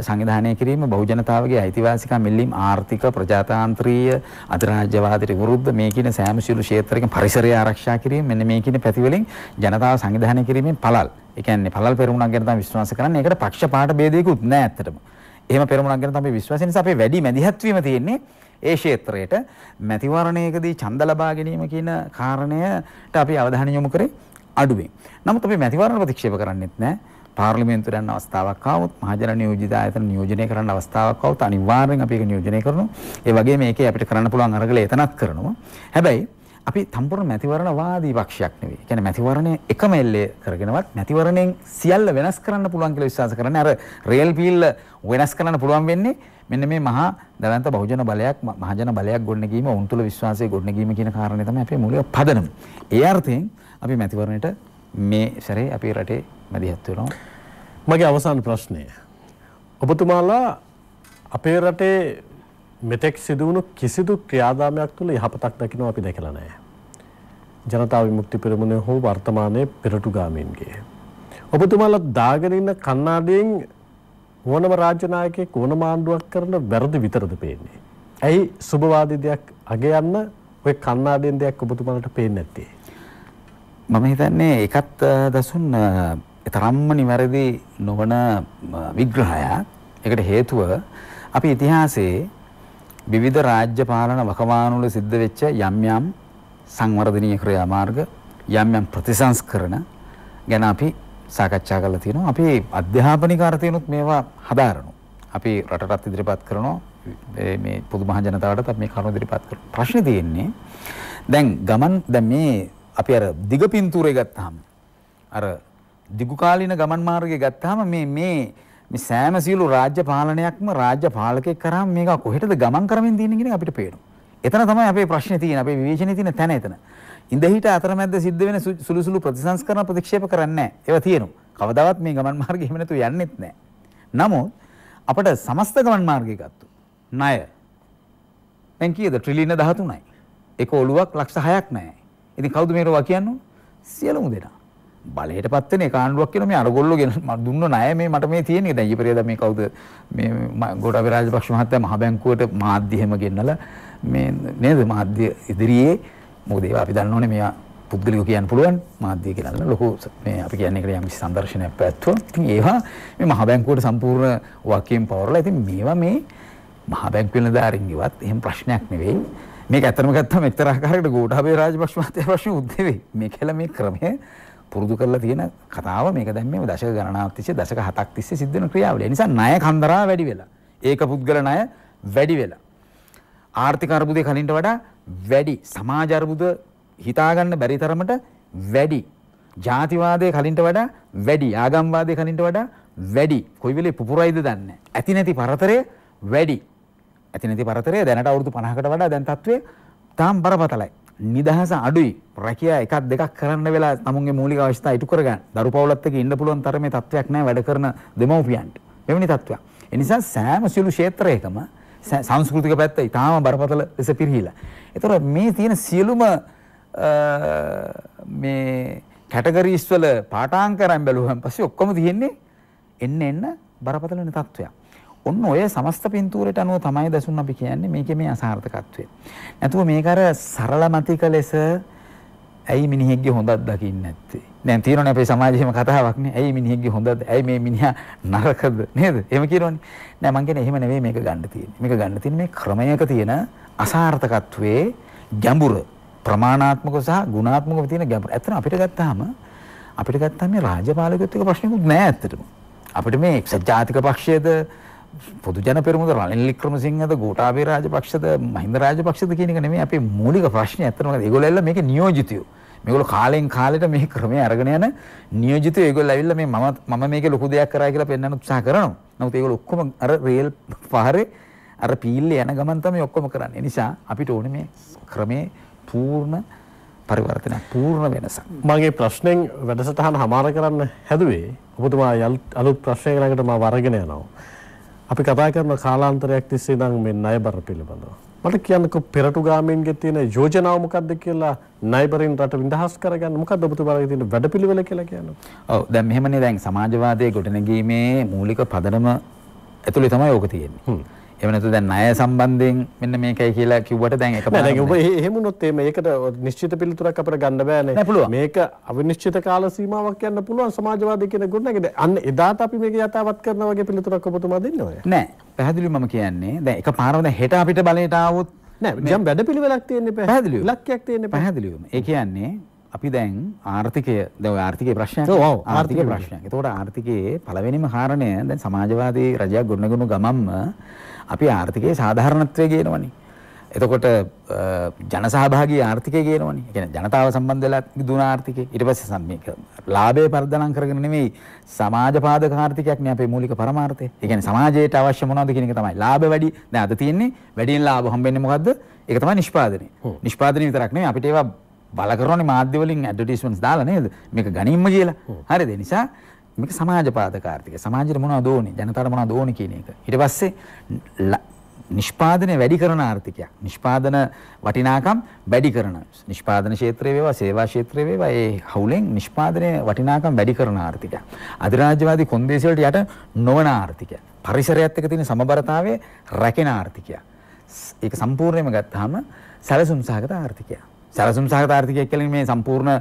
සංවිධානය කිරීම බහුජනතාවගේ අයිතිවාසිකම් මිලීම් ආර්ථික ප්‍රජාතන්ත්‍රීය අධිරාජ්‍යවාදයට විරුද්ධ මේ කියන සෑම සියලු ක්ෂේත්‍රයකින් පරිසරය ආරක්ෂා කිරීම මෙන්න මේ කියන පැතිවලින් ජනතාව සංවිධානය කිරීමෙන් පළල්. ඒ කියන්නේ පළල් පෙරමුණක් ගැන තමයි විශ්වාස කරන්නේ. ඒකට පක්ෂපාත ભેදයකුත් නැහැ ඇත්තටම. එහෙම පෙරමුණක් ගැන තමයි විශ්වාසය නිසා අපේ වැඩි මැදිහත් වීම තියෙන්නේ ඒ ක්ෂේත්‍රයට මැතිවරණයකදී ඡන්ද ලබා ගැනීම කියන කාරණයට අපි අවධානය යොමු කරේ අඩුවෙන්. නමුත් අපි මැතිවරණ ප්‍රතික්ෂේප කරන්නෙත් නැහැ. පාර්ලිමේන්තුවට යන අවස්ථාවක් ආවොත් මහජන නියෝජිත ආයතන නියෝජනය කරන්න අවස්ථාවක් ආවොත් අනිවාර්යෙන් අපි ඒක නියෝජනය කරනවා. ඒ වගේම මේකේ අපිට කරන්න පුළුවන් අරගල එතනක් කරනවා. හැබැයි අපි සම්පූර්ණ මැතිවරණ වාදී පක්ෂයක් නෙවෙයි. ඒ කියන්නේ මැතිවරණය එකම එල්ලේ කරගෙනවත් මැතිවරණයෙන් සියල්ල වෙනස් කරන්න පුළුවන් කියලා විශ්වාස කරන්නේ අර රේල් පීල්ල වෙනස් කරන්න පුළුවන් වෙන්නේ මෙන්න මේ මහා දරන්ත බහුජන බලයක් මහජන බලයක් ගොඩ නැගීම උන් තුළ විශ්වාසය ගොඩ නැගීම කියන කාරණේ තමයි අපේ මූලික පදනම. ඒ අර්ථයෙන් අපි මැතිවරණයට මේ සැරේ අපේ රටේ මැදිහත් වෙනවා. මගේ අවසාන ප්‍රශ්නය. ඔබතුමාලා අපේ රටේ මෙතෙක් සිදුවුණු කිසිදු ක්‍රියාදාමයක් තුළ යහපතක් දකිනවා අපි දැකලා නැහැ. ජනතා විමුක්ති පෙරමුණේ හෝ වර්තමානයේ පෙරටුගාමීන්ගේ. ඔබතුමාලා දාගෙන ඉන්න කණ්ණාඩියෙන් ඕනම රාජ්‍ය නායකයෙක් ඕනම ආණ්ඩුවක් කරන වැරදි විතරද පේන්නේ. ඇයි සුබවාදී දෙයක් අගයන්න ඔය කණ්ණාඩියෙන් දෙයක් ඔබතුමාලට පේන්නේ නැත්තේ? මම හිතන්නේ ඒකත් දසුන් තරම්ම නිවැරදි නොවන විග්‍රහයක්. ඒකට හේතුව අපි ඉතිහාසයේ විවිධ රාජ්‍ය පාලන වකවානුවල සිද්ධ වෙච්ච යම් යම් සංවර්ධනීය ක්‍රියාමාර්ග යම් යම් ප්‍රතිසංස්කරණ ගැන අපි සාකච්ඡා කරලා තියෙනවා. අපි අධ්‍යාපනික අර්ථයනොත් මේවා හදාරනවා. අපි රටටත් ඉදිරිපත් කරනවා. මේ පොදු මහ ජනතාවටත් අපි මේ කරුණු ඉදිරිපත් කරනවා. ප්‍රශ්නේ තියෙන්නේ දැන් ගමන් දැන් මේ අපි අර දිග පින්තූරය ගත්තාම අර දිගු කාලින ගමන් මාර්ගය ගත්තාම මේ මේ මේ සෑම සියලු රාජ්‍ය පාලනයක්ම රාජ්‍ය පාලකෙක් කරාම මේක කොහෙටද ගමන් කරමින් තියෙන්නේ කියන අපිට පේනවා. එතන තමයි අපේ ප්‍රශ්නේ තියෙන්නේ. අපේ විවේචනේ තියෙන තැන එතන. ඉඳහිට අතරමැද සිද්ධ වෙන සුළු සුළු ප්‍රතිසංස්කරණ ප්‍රතික්ෂේප කරන්නේ නැහැ. ඒවා තියෙනවා. කවදාවත් මේ ගමන් මාර්ගය එහෙම නැතුව යන්නෙත් නැහැ. නමුත් අපිට සමස්ත ගමන් මාර්ගය ගත්තු ණය දැන් කීයද ට්‍රිලියන 13යි. ඒක ඔලුවක් ලක්ෂ 6ක් නැහැ. ඉතින් කවුද මේ රෝවා කියන්නේ? සියලුම දෙනා. බලයට පත් වෙන කාණ්ඩුවක් කියලා මේ අරගොල්ලෝ ගෙන දුන්න ණය මේ මට මේ තියෙන්නේ දැන් ඊපෙරේද මේ කවුද මේ ගෝඨාභය රාජපක්ෂ මහත්තයා මහ බැංකුවට මාධ්‍ය හැම ගෙන්නලා මේ නේද මාධ්‍ය ඉදිරියේ මොකද ඒවා අපි දන්නෝනේ මෙයා පුද්ගලිකව කියන්න පුළුවන් මාධ්‍ය කියලා අල්ල ලොකු මේ අපි කියන්නේ කියලා යම් කිසි සම්දර්ශනයක් පැවැත්වුවා. ඉතින් ඒවා මේ මහ බැංකුවට සම්පූර්ණ වකිම් පවරලා ඉතින් මේවා මේ මහ බැංකු නිලධාරීන්ගේවත් එහෙම ප්‍රශ්නයක් නෙවෙයි. මේක ඇත්තම ගත්තම එක්තරා ආකාරයකට ගෝඨාභය රාජපක්ෂ මහත්තයා ප්‍රශ්න උද්දේ වෙයි. මේකල මේ ක්‍රමය පුරුදු කරලා තියෙන කතාව මේක දැන් මේ දශක ගණනාවක් තිස්සේ දශක හතක් තිස්සේ සිද්ධ වෙන ක්‍රියාවලිය. නිසා ණය කන්දරා වැඩි වෙලා. ඒක පුද්ගල ණය වැඩි වෙලා. ආර්ථික අර්බුදේ කලින්ට වඩා වැඩි. සමාජ අර්බුද හිතාගන්න බැරි තරමට වැඩි. ජාතිවාදයේ කලින්ට වඩා වැඩි. ආගම්වාදයේ කලින්ට වඩා වැඩි. කොයි වෙලේ පුපුරයිද දන්නේ ඇති නැති පරතරය වැඩි. ඇති නැති පරතරය දැනට අවුරුදු 50කට වඩා දැන් තත්ත්වය තාම බරපතලයි. නිදහස අඩුයි රැකියා එකක් දෙකක් කරන්න වෙලා තමුන්ගේ මූලික අවශ්‍යතා ඉටු කරගන්න දරුපවුලත් එක්ක ඉන්න පුළුවන් තරමේ තත්වයක් නැහැ වැඩ කරන දෙමව්පියන්ට මෙවැනි තත්වයක් ඒ නිසා සෑම සියලු ක්ෂේත්‍රයකම සංස්කෘතික පැත්ත ඉතාම බරපතල ලෙස පිරිහිලා ඒතර මේ තියෙන සියලුම මේ කැටගරීස් වල පාඨාංකරම් බැලුවම පස්සේ ඔක්කොම තියෙන්නේ එන්න එන්න බරපතල වෙන තත්වයක් ඔන්න ඔය සමස්ත පින්තූරයට අනුව තමයි දසුන් අපි කියන්නේ මේකේ මේ අසාර්ථකත්වය. නැතුව මේක අර සරල මතික ලෙස ඇයි මිනිහෙක්ගේ හොඳක් දකින්නේ නැත්තේ? දැන් තියෙනවනේ අපේ සමාජයේම කතාවක් නේ. ඇයි මිනිහෙක්ගේ හොඳද? ඇයි මේ මිනිහා නරකද? නේද? එහෙම කියනවනේ. නෑ මං කියන්නේ එහෙම නෙවෙයි මේක ගන්න තියෙන්නේ. මේක ගන්න තියෙන්නේ මේ ක්‍රමයක තියෙන අසාර්ථකත්වයේ ගැඹුර ප්‍රමාණාත්මක සහ ගුණාත්මකව තියෙන ගැඹුර. ඇත්තට අපිට ගත්තාම අපිට ගත්තාම මේ රාජපාලකත්වයක ප්‍රශ්නකුත් නෑ ඇත්තටම. අපිට මේ එක්සත් ජාතික පක්ෂයේද පොදුජන පෙරමුද රනිල් වික්‍රමසිංහද ගෝඨාභය රාජපක්ෂද මහින්ද රාජපක්ෂද කියන එක නෙමෙයි අපේ මූලික ප්‍රශ්නේ. ඇත්තටම ඒගොල්ලෝ ඇවිල්ලා මේකේ නියෝජිතයෝ. මේගොල්ලෝ කාලෙන් කාලෙට මේ ක්‍රමය අරගෙන යන නියෝජිතයෝ ඒගොල්ලෝ ඇවිල්ලා මේ මම මම මේකේ ලොකු දෙයක් කරා කියලා පෙන්වන්න උත්සාහ කරනවා. නමුත් ඒගොල්ලෝ ඔක්කොම අර රේල් පහරේ අර පීල්ලේ යන ගමන් තමයි ඔක්කොම කරන්නේ. ඒ නිසා අපිට ඕනේ මේ ක්‍රමේ පූර්ණ පරිවර්තන පූර්ණ වෙනසක්. මගේ ප්‍රශ්නෙන් වැඩසටහන හමාර කරන්න හැදුවේ ඔබතුමා අලුත් ප්‍රශ්නයකට මම වරගෙන යනවා. අපි කතා කරන කාලාන්තරයක් තිස්සේ නම් මේ ණයබර පිළිබඳව. මට කියන්නකෝ පෙරටු ගාමීන්ගේ තියෙන යෝජනාව මොකක්ද කියලා ණයබරින් රට විඳහස් කරගන්න මොකක්ද ඔබතුමාගේ තියෙන වැඩපිළිවෙල කියලා කියන්නේ? ඔව් දැන් මෙහෙමනේ දැන් සමාජවාදයේ ගොඩනැගීමේ මූලික පදනම ඇතුලේ තමයි ඕක තියෙන්නේ. එහෙම නැත්නම් දැන් ණය සම්බන්ධයෙන් මෙන්න මේකයි කියලා කිව්වට දැන් එකපාරට නෑ ඔබ එහෙම වුණොත් එimhe ඒකට නිශ්චිත පිළිතුරක් අපිට ගන්න බෑනේ මේක අවිනිශ්චිත කාල සීමාවක් යන්න පුළුවන් සමාජවාදී කියන ගුණනගද අන්න එදාට අපි මේක යථාවත් කරන වගේ පිළිතුරක් ඔබතුමා දෙන්න ඕනේ නෑ පැහැදිලිව මම කියන්නේ දැන් එකපාරම දැන් හෙට අපිට බලයට ආවොත් නෑ යම් වැඩ පිළිවෙලක් තියෙන්නේ පැහැදිලිව ඉලක්කයක් තියෙන්නේ පැහැදිලිවම ඒ කියන්නේ අපි දැන් ආර්ථිකය දැන් ආර්ථිකයේ ප්‍රශ්නයක් ආර්ථික ප්‍රශ්නයක්. ඒතකොට ආර්ථිකයේ පළවෙනිම කාරණය දැන් සමාජවාදී රජයක් ගොඩනගනු ගමන්ම අපි ආර්ථිකයේ සාධාරණත්වය ගේනවනේ. එතකොට ජනසහභාගී ආර්ථිකය ගේනවනේ. ඒ කියන්නේ ජනතාව සම්බන්ධ වෙලා දුන ආර්ථිකය. ඊට පස්සේ මේක ලාභය පරිදනම් කරගෙන නෙමෙයි සමාජ පාදක ආර්ථිකයක් නේ අපේ මූලික පරමාර්ථය. ඒ කියන්නේ සමාජයට අවශ්‍ය මොනවද කියන එක තමයි. ලාභ වැඩි. දැන් අද තියෙන්නේ වැඩියෙන් ලාභ හම්බෙන්නේ මොකද්ද? ඒක තමයි නිෂ්පාදනය. නිෂ්පාදනය විතරක් නෙමෙයි අපිට ඒවා බල කරනනේ මාධ්‍ය වලින් ඇඩ්වර්ටයිස්මන්ට්ස් දාලා නේද? මේක ගනින්ම කියලා. හරිද? නිසා මේක සමාජ පාදකාර්තික. සමාජයට මොනවද ඕනේ? ජනතාවට මොනවද ඕනේ කියන එක. ඊට පස්සේ නිෂ්පාදනය වැඩි කරන ආර්ථිකයක්. නිෂ්පාදන වටිනාකම් වැඩි කරන. නිෂ්පාදන ක්ෂේත්‍රයේ වේවා, සේවා ක්ෂේත්‍රයේ වේවා, ඒ හවුලෙන් නිෂ්පාදනයේ වටිනාකම් වැඩි කරන ආර්ථිකයක්. අධිරාජ්‍යවාදී කොන්දේසි වලට යට නොවන ආර්ථිකයක්. පරිසරයත් එක්ක තියෙන සමබරතාවයේ රැකෙන ආර්ථිකයක්. ඒක සම්පූර්ණයෙන්ම ගත්තාම සැලසුම් සහගත ආර්ථිකයක්. සැලසුම් සහගත ආර්ථිකයක් කියලා මේ සම්පූර්ණ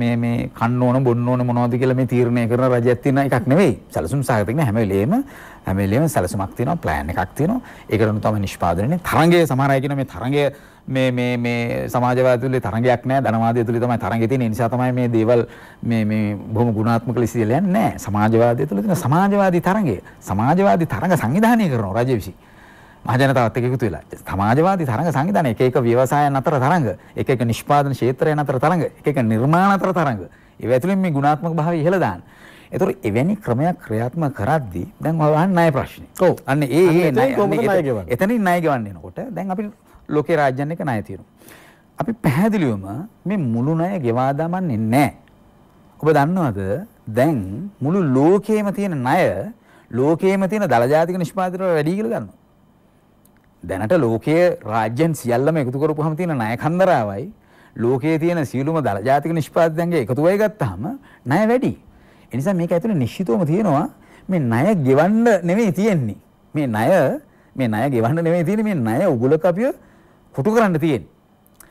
මේ මේ කන්න ඕන බොන්න ඕන මොනවද කියලා මේ තීරණය කරන රජයක් තියෙන එකක් නෙවෙයි. සැලසුම් සහගත කියන්නේ හැම වෙලේම හැම වෙලේම සැලසුමක් තියෙනවා, plan එකක් තියෙනවා. ඒකට අනුව තමයි නිෂ්පාදනයේ තරංගය සමහර අය කියන මේ තරංගය මේ මේ මේ සමාජවාදය තුලේ තරංගයක් නැහැ, ධනවාදය තුලේ තමයි තරංගය තියෙන්නේ. ඒ නිසා තමයි මේ දේවල් මේ මේ බොහොම ගුණාත්මක ලෙස ඉස්සෙල්ලා යන්නේ නැහැ. සමාජවාදය තුලේ තියෙන සමාජවාදී තරංගය, සමාජවාදී තරංග සංවිධානය කරනවා රජය විසින්. මහජනතාවත් එක්ක එකතු වෙලා සමාජවාදී තරඟ සංවිධානය එක එක ව්‍යවසායන් අතර තරඟ එක එක නිෂ්පාදන ක්ෂේත්‍රයන් අතර තරඟ එක එක නිර්මාණ අතර තරඟ ඒව ඇතුළෙන් මේ ගුණාත්මක භාවය ඉහළ දාන්න. ඒතකොට එවැනි ක්‍රමයක් ක්‍රියාත්මක කරද්දී දැන් ඔය අහන්නේ ණය ප්‍රශ්නේ. ඔව්. අන්න ඒ ඒ ණය එතනින් ණය ගෙවන්න එනකොට දැන් අපි ලෝකේ රාජ්‍යයන් එක ණය තියෙනවා. අපි පැහැදිලිවම මේ මුළු ණය ගෙවා දමන්නේ නැහැ. ඔබ දන්නවද දැන් මුළු ලෝකයේම තියෙන ණය ලෝකයේම තියෙන දල ජාතික නිෂ්පාදනය වල වැඩි කියලා දන්නවා. දැනට ලෝකයේ රාජ්‍යන් සියල්ලම එකතු කරපුහම තියෙන ණය කන්දරාවයි ලෝකයේ තියෙන සියලුම දල ජාතික නිෂ්පාදකයන්ගේ එකතු වෙයි ගත්තාම ණය වැඩි. ඒ නිසා මේක ඇතුලේ නිශ්චිතවම තියෙනවා මේ ණය ගෙවන්න නෙමෙයි තියෙන්නේ. මේ ණය මේ ණය ගෙවන්න නෙමෙයි තියෙන්නේ මේ ණය උගලක අපිව හුටු කරන්න තියෙන්නේ.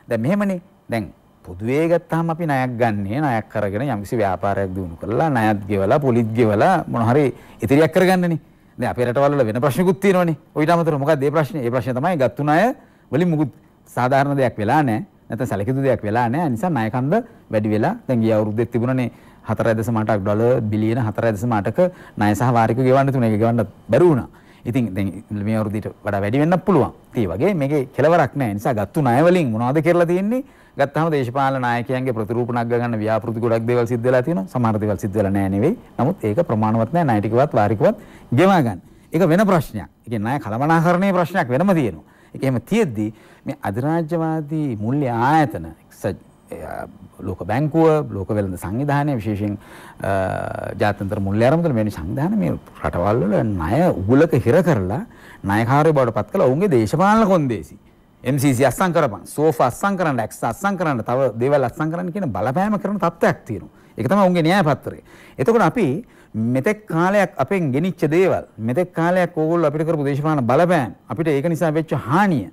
දැන් මෙහෙමනේ. දැන් පොදුවේ ගත්තාම අපි ණයක් ගන්නේ ණයක් කරගෙන යම්කිසි ව්‍යාපාරයක් දිනු කරලා ණයත් ගෙවලා පොලිත් ගෙවලා මොන හරි ඉතිරියක් කරගන්නනේ. දැන් අපේ රටවල් වල වෙන ප්‍රශ්නකුත් තියෙනවනේ. ඔයිට අමතරව මොකක්ද මේ ප්‍රශ්නේ? මේ ප්‍රශ්නේ තමයි ගත්තු ණය වලින් මුකුත් සාධාරණ දෙයක් වෙලා නැහැ. නැත්නම් සැලකිලි දෙයක් වෙලා නැහැ. නිසා ණය කන්ද වැඩි වෙලා දැන් ගිය අවුරුද්දේ තිබුණනේ 4.8 ඩොලර් බිලියන 4.8ක ණය සහ වාරික ගෙවන්න තිබුණා. ඒක ගෙවන්න බැරි වුණා. ඉතින් දැන් මේ අවුරුද්දේට වඩා වැඩි වෙන්නත් පුළුවන්. ඒ වගේ මේකේ කෙලවරක් නැහැ. නිසා ගත්තු ණය වලින් මොනවද කරලා තියෙන්නේ? ගත්තාම දේශපාලන නායකයන්ගේ ප්‍රතිරූප නග ගන්න ව්‍යාපෘති ගොඩක් දේවල් සිද්ධ වෙලා තියෙනවා. සමහර දේවල් සිද්ධ වෙලා නැහැ නෙවෙයි. නමුත් ඒක ප්‍රමාණවත් නැහැ ණයටිකවත් වාරිකවත් ගෙවා ගන්න. ඒක වෙන ප්‍රශ්නයක්. ඒ කියන්නේ ණය කලමනාකරණයේ ප්‍රශ්නයක් වෙනම තියෙනවා. ඒක එහෙම තියෙද්දි මේ අධිරාජ්‍යවාදී මුල්‍ය ආයතන ලෝක බැංකුව ලෝක වෙළඳ සංවිධානය විශේෂයෙන් ජාත්‍යන්තර මුල්‍ය ආරම්භතල මේ සංවිධාන මේ රටවල් වල ණය උගලක හිර කරලා ණයකාරය බවට පත් කළා ඔවුන්ගේ දේශපාලන කොන්දේසි. MCC අත්සන් කරපන් සෝෆා අත්සන් කරන්න ඇක්ස් අත්සන් කරන්න තව දේවල් අත්සන් කරන්න කියන බලපෑම කරන තත්ත්වයක් තියෙනවා ඒක තමයි උන්ගේ න්‍යාය පත්‍රය එතකොට අපි මෙතෙක් කාලයක් අපෙන් ගෙනිච්ච දේවල් මෙතෙක් කාලයක් ඕගොල්ලෝ අපිට කරපු දේශපාලන බලපෑම් අපිට ඒක නිසා වෙච්ච හානිය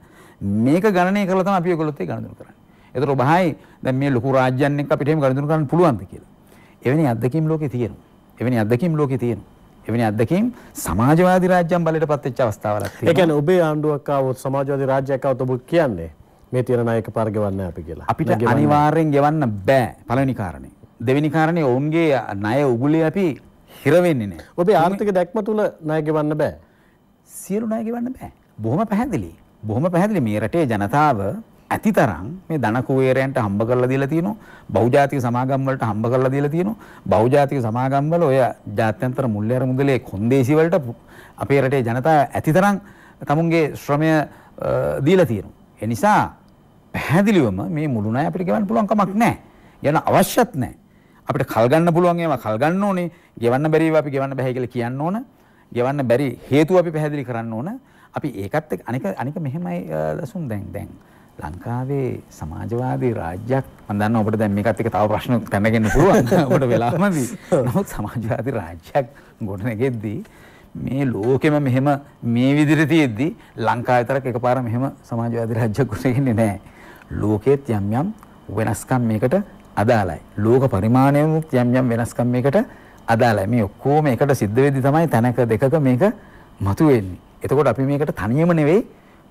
මේක ගණනය කරලා තමයි අපි ඔයගොල්ලොත් ඒ ගණඳුන කරන්නේ. ඒතර ඔබහයි දැන් මේ ලොකු රාජ්‍යයන් එක්ක අපිට එහෙම ගණඳුන කරන්න පුළුවන්ද කියලා. එවැනි අත්දැකීම් ලෝකේ තියෙනවා. එවැනි අත්දැකීම් ලෝකේ තියෙනවා. එවැනි අත්දැකීම් සමාජවාදී රාජ්‍යයන් බලයට පත් වෙච්ච අවස්ථාවලක් තියෙනවා. ඒ කියන්නේ ඔබේ ආණ්ඩුවක් ආවොත් සමාජවාදී රාජ්‍යයක් ආවොත් ඔබ කියන්නේ මේ තියෙන නායක පාර ගෙවන්න අපි කියලා. අපිට අනිවාර්යෙන් ගෙවන්න බෑ පළවෙනි කාරණේ. දෙවෙනි කාරණේ ඔවුන්ගේ ණය උගුලේ අපි හිර වෙන්නේ නැහැ. ඔබේ ආර්ථික දැක්ම තුල ණය ගෙවන්න බෑ. සියලු ණය ගෙවන්න බෑ. බොහොම පැහැදිලි. බොහොම පැහැදිලි මේ රටේ ජනතාව ඇති තරම් මේ ධන කුවේරයන්ට හම්බ කරලා දීලා තියෙනවා බහුජාතික සමාගම් වලට හම්බ කරලා දීලා තියෙනවා බහුජාතික සමාගම් වල ඔය ජාත්‍යන්තර මුල්‍ය අර මුදලේ කොන්දේසි වලට අපේ රටේ ජනතාව ඇති තරම් තමුන්ගේ ශ්‍රමය දීලා තියෙනවා ඒ නිසා පැහැදිලිවම මේ මුළු ණය අපිට ගෙවන්න පුළුවන් කමක් නැහැ යන අවශ්‍යත් නැහැ අපිට කල් ගන්න පුළුවන් ඒවා කල් ගන්න ඕනේ ගෙවන්න බැරිව අපි ගෙවන්න බෑ කියලා කියන්න ඕන ගෙවන්න බැරි හේතුව අපි පැහැදිලි කරන්න ඕන අපි ඒකත් එක්ක අනික අනික මෙහෙමයි දසුන් දැන් දැන් ලංකාවේ සමාජවාදී රාජ්‍යයක් මන්දන්න ඔබට දැන් මේකත් එක තව ප්‍රශ්න පැනගෙන පුළුවන් ඔබට වෙලාමදී නමුත් සමාජවාදී රාජ්‍යයක් ගොඩනගෙද්දී මේ ලෝකෙම මෙහෙම මේ විදිහට තියෙද්දි ලංකාවේ තරක් එකපාර මෙහෙම සමාජවාදී රාජ්‍යයක් ගොඩනගෙන්නේ නැහැ. ලෝකෙත් යම් යම් වෙනස්කම් මේකට අදාළයි. ලෝක පරිමාණයනුත් යම් යම් වෙනස්කම් මේකට අදාළයි. මේ ඔක්කොම එකට සිද්ධ වෙද්දි තමයි තැනක දෙකක මේක මතුවෙන්නේ. එතකොට අපි මේකට තනියම නෙවෙයි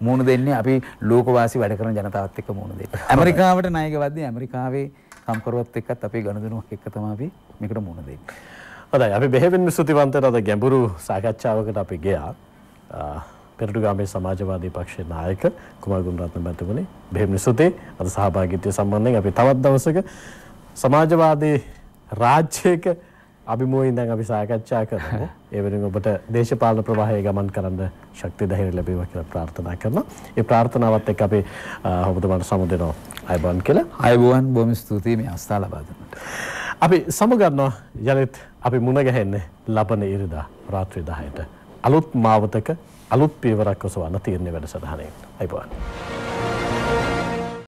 මුණ දෙන්නේ අපි ලෝකවාසී වැඩ කරන ජනතාවත් එක්ක මුණ දෙන්නේ. ඇමරිකාවට ණය ගෙවද්දී ඇමරිකාවේ කම්කරුවත් එක්කත් අපි ගනුදෙනුවක් එක්ක තමයි අපි මේකට මුණ දෙන්නේ. හොඳයි අපි බෙහෙවින්ම ස්තුතිවන්තට අද ගැඹුරු සාකච්ඡාවකට අපි ගියා. පෙරටුගාමේ සමාජවාදී පක්ෂයේ නායක කුමාර ගුණරත්න මැතිතුමනි බෙහෙවින්ම ස්තුතියි. අද සහභාගීත්වය සම්බන්ධයෙන් අපි තවත් දවසක සමාජවාදී රාජ්‍යයක අභිමුවයින් දැන් අපි සාකච්ඡා කරමු. ඒ වෙනුවෙන් ඔබට දේශපාලන ප්‍රවාහයේ ගමන් කරන්න ශක්තිය ධෛර්ය ලැබේවා කියලා ප්‍රාර්ථනා කරනවා. ඒ ප්‍රාර්ථනාවත් එක්ක අපි ඔබතුමාට සමුදෙනවා. අයබෝන් කියලා. අයබෝන් බොහොම ස්තුතියි මේ අවස්ථාව ලබා දෙන්නට. අපි සමුගන්නවා යලිත් අපි මුණ ගැහෙන්නේ ලබන ඉරිදා රාත්‍රී 10ට. අලුත් මාවතක අලුත් පියවරක් ඔසවන තීරණ වැඩසටහනෙන්. අයබෝන්.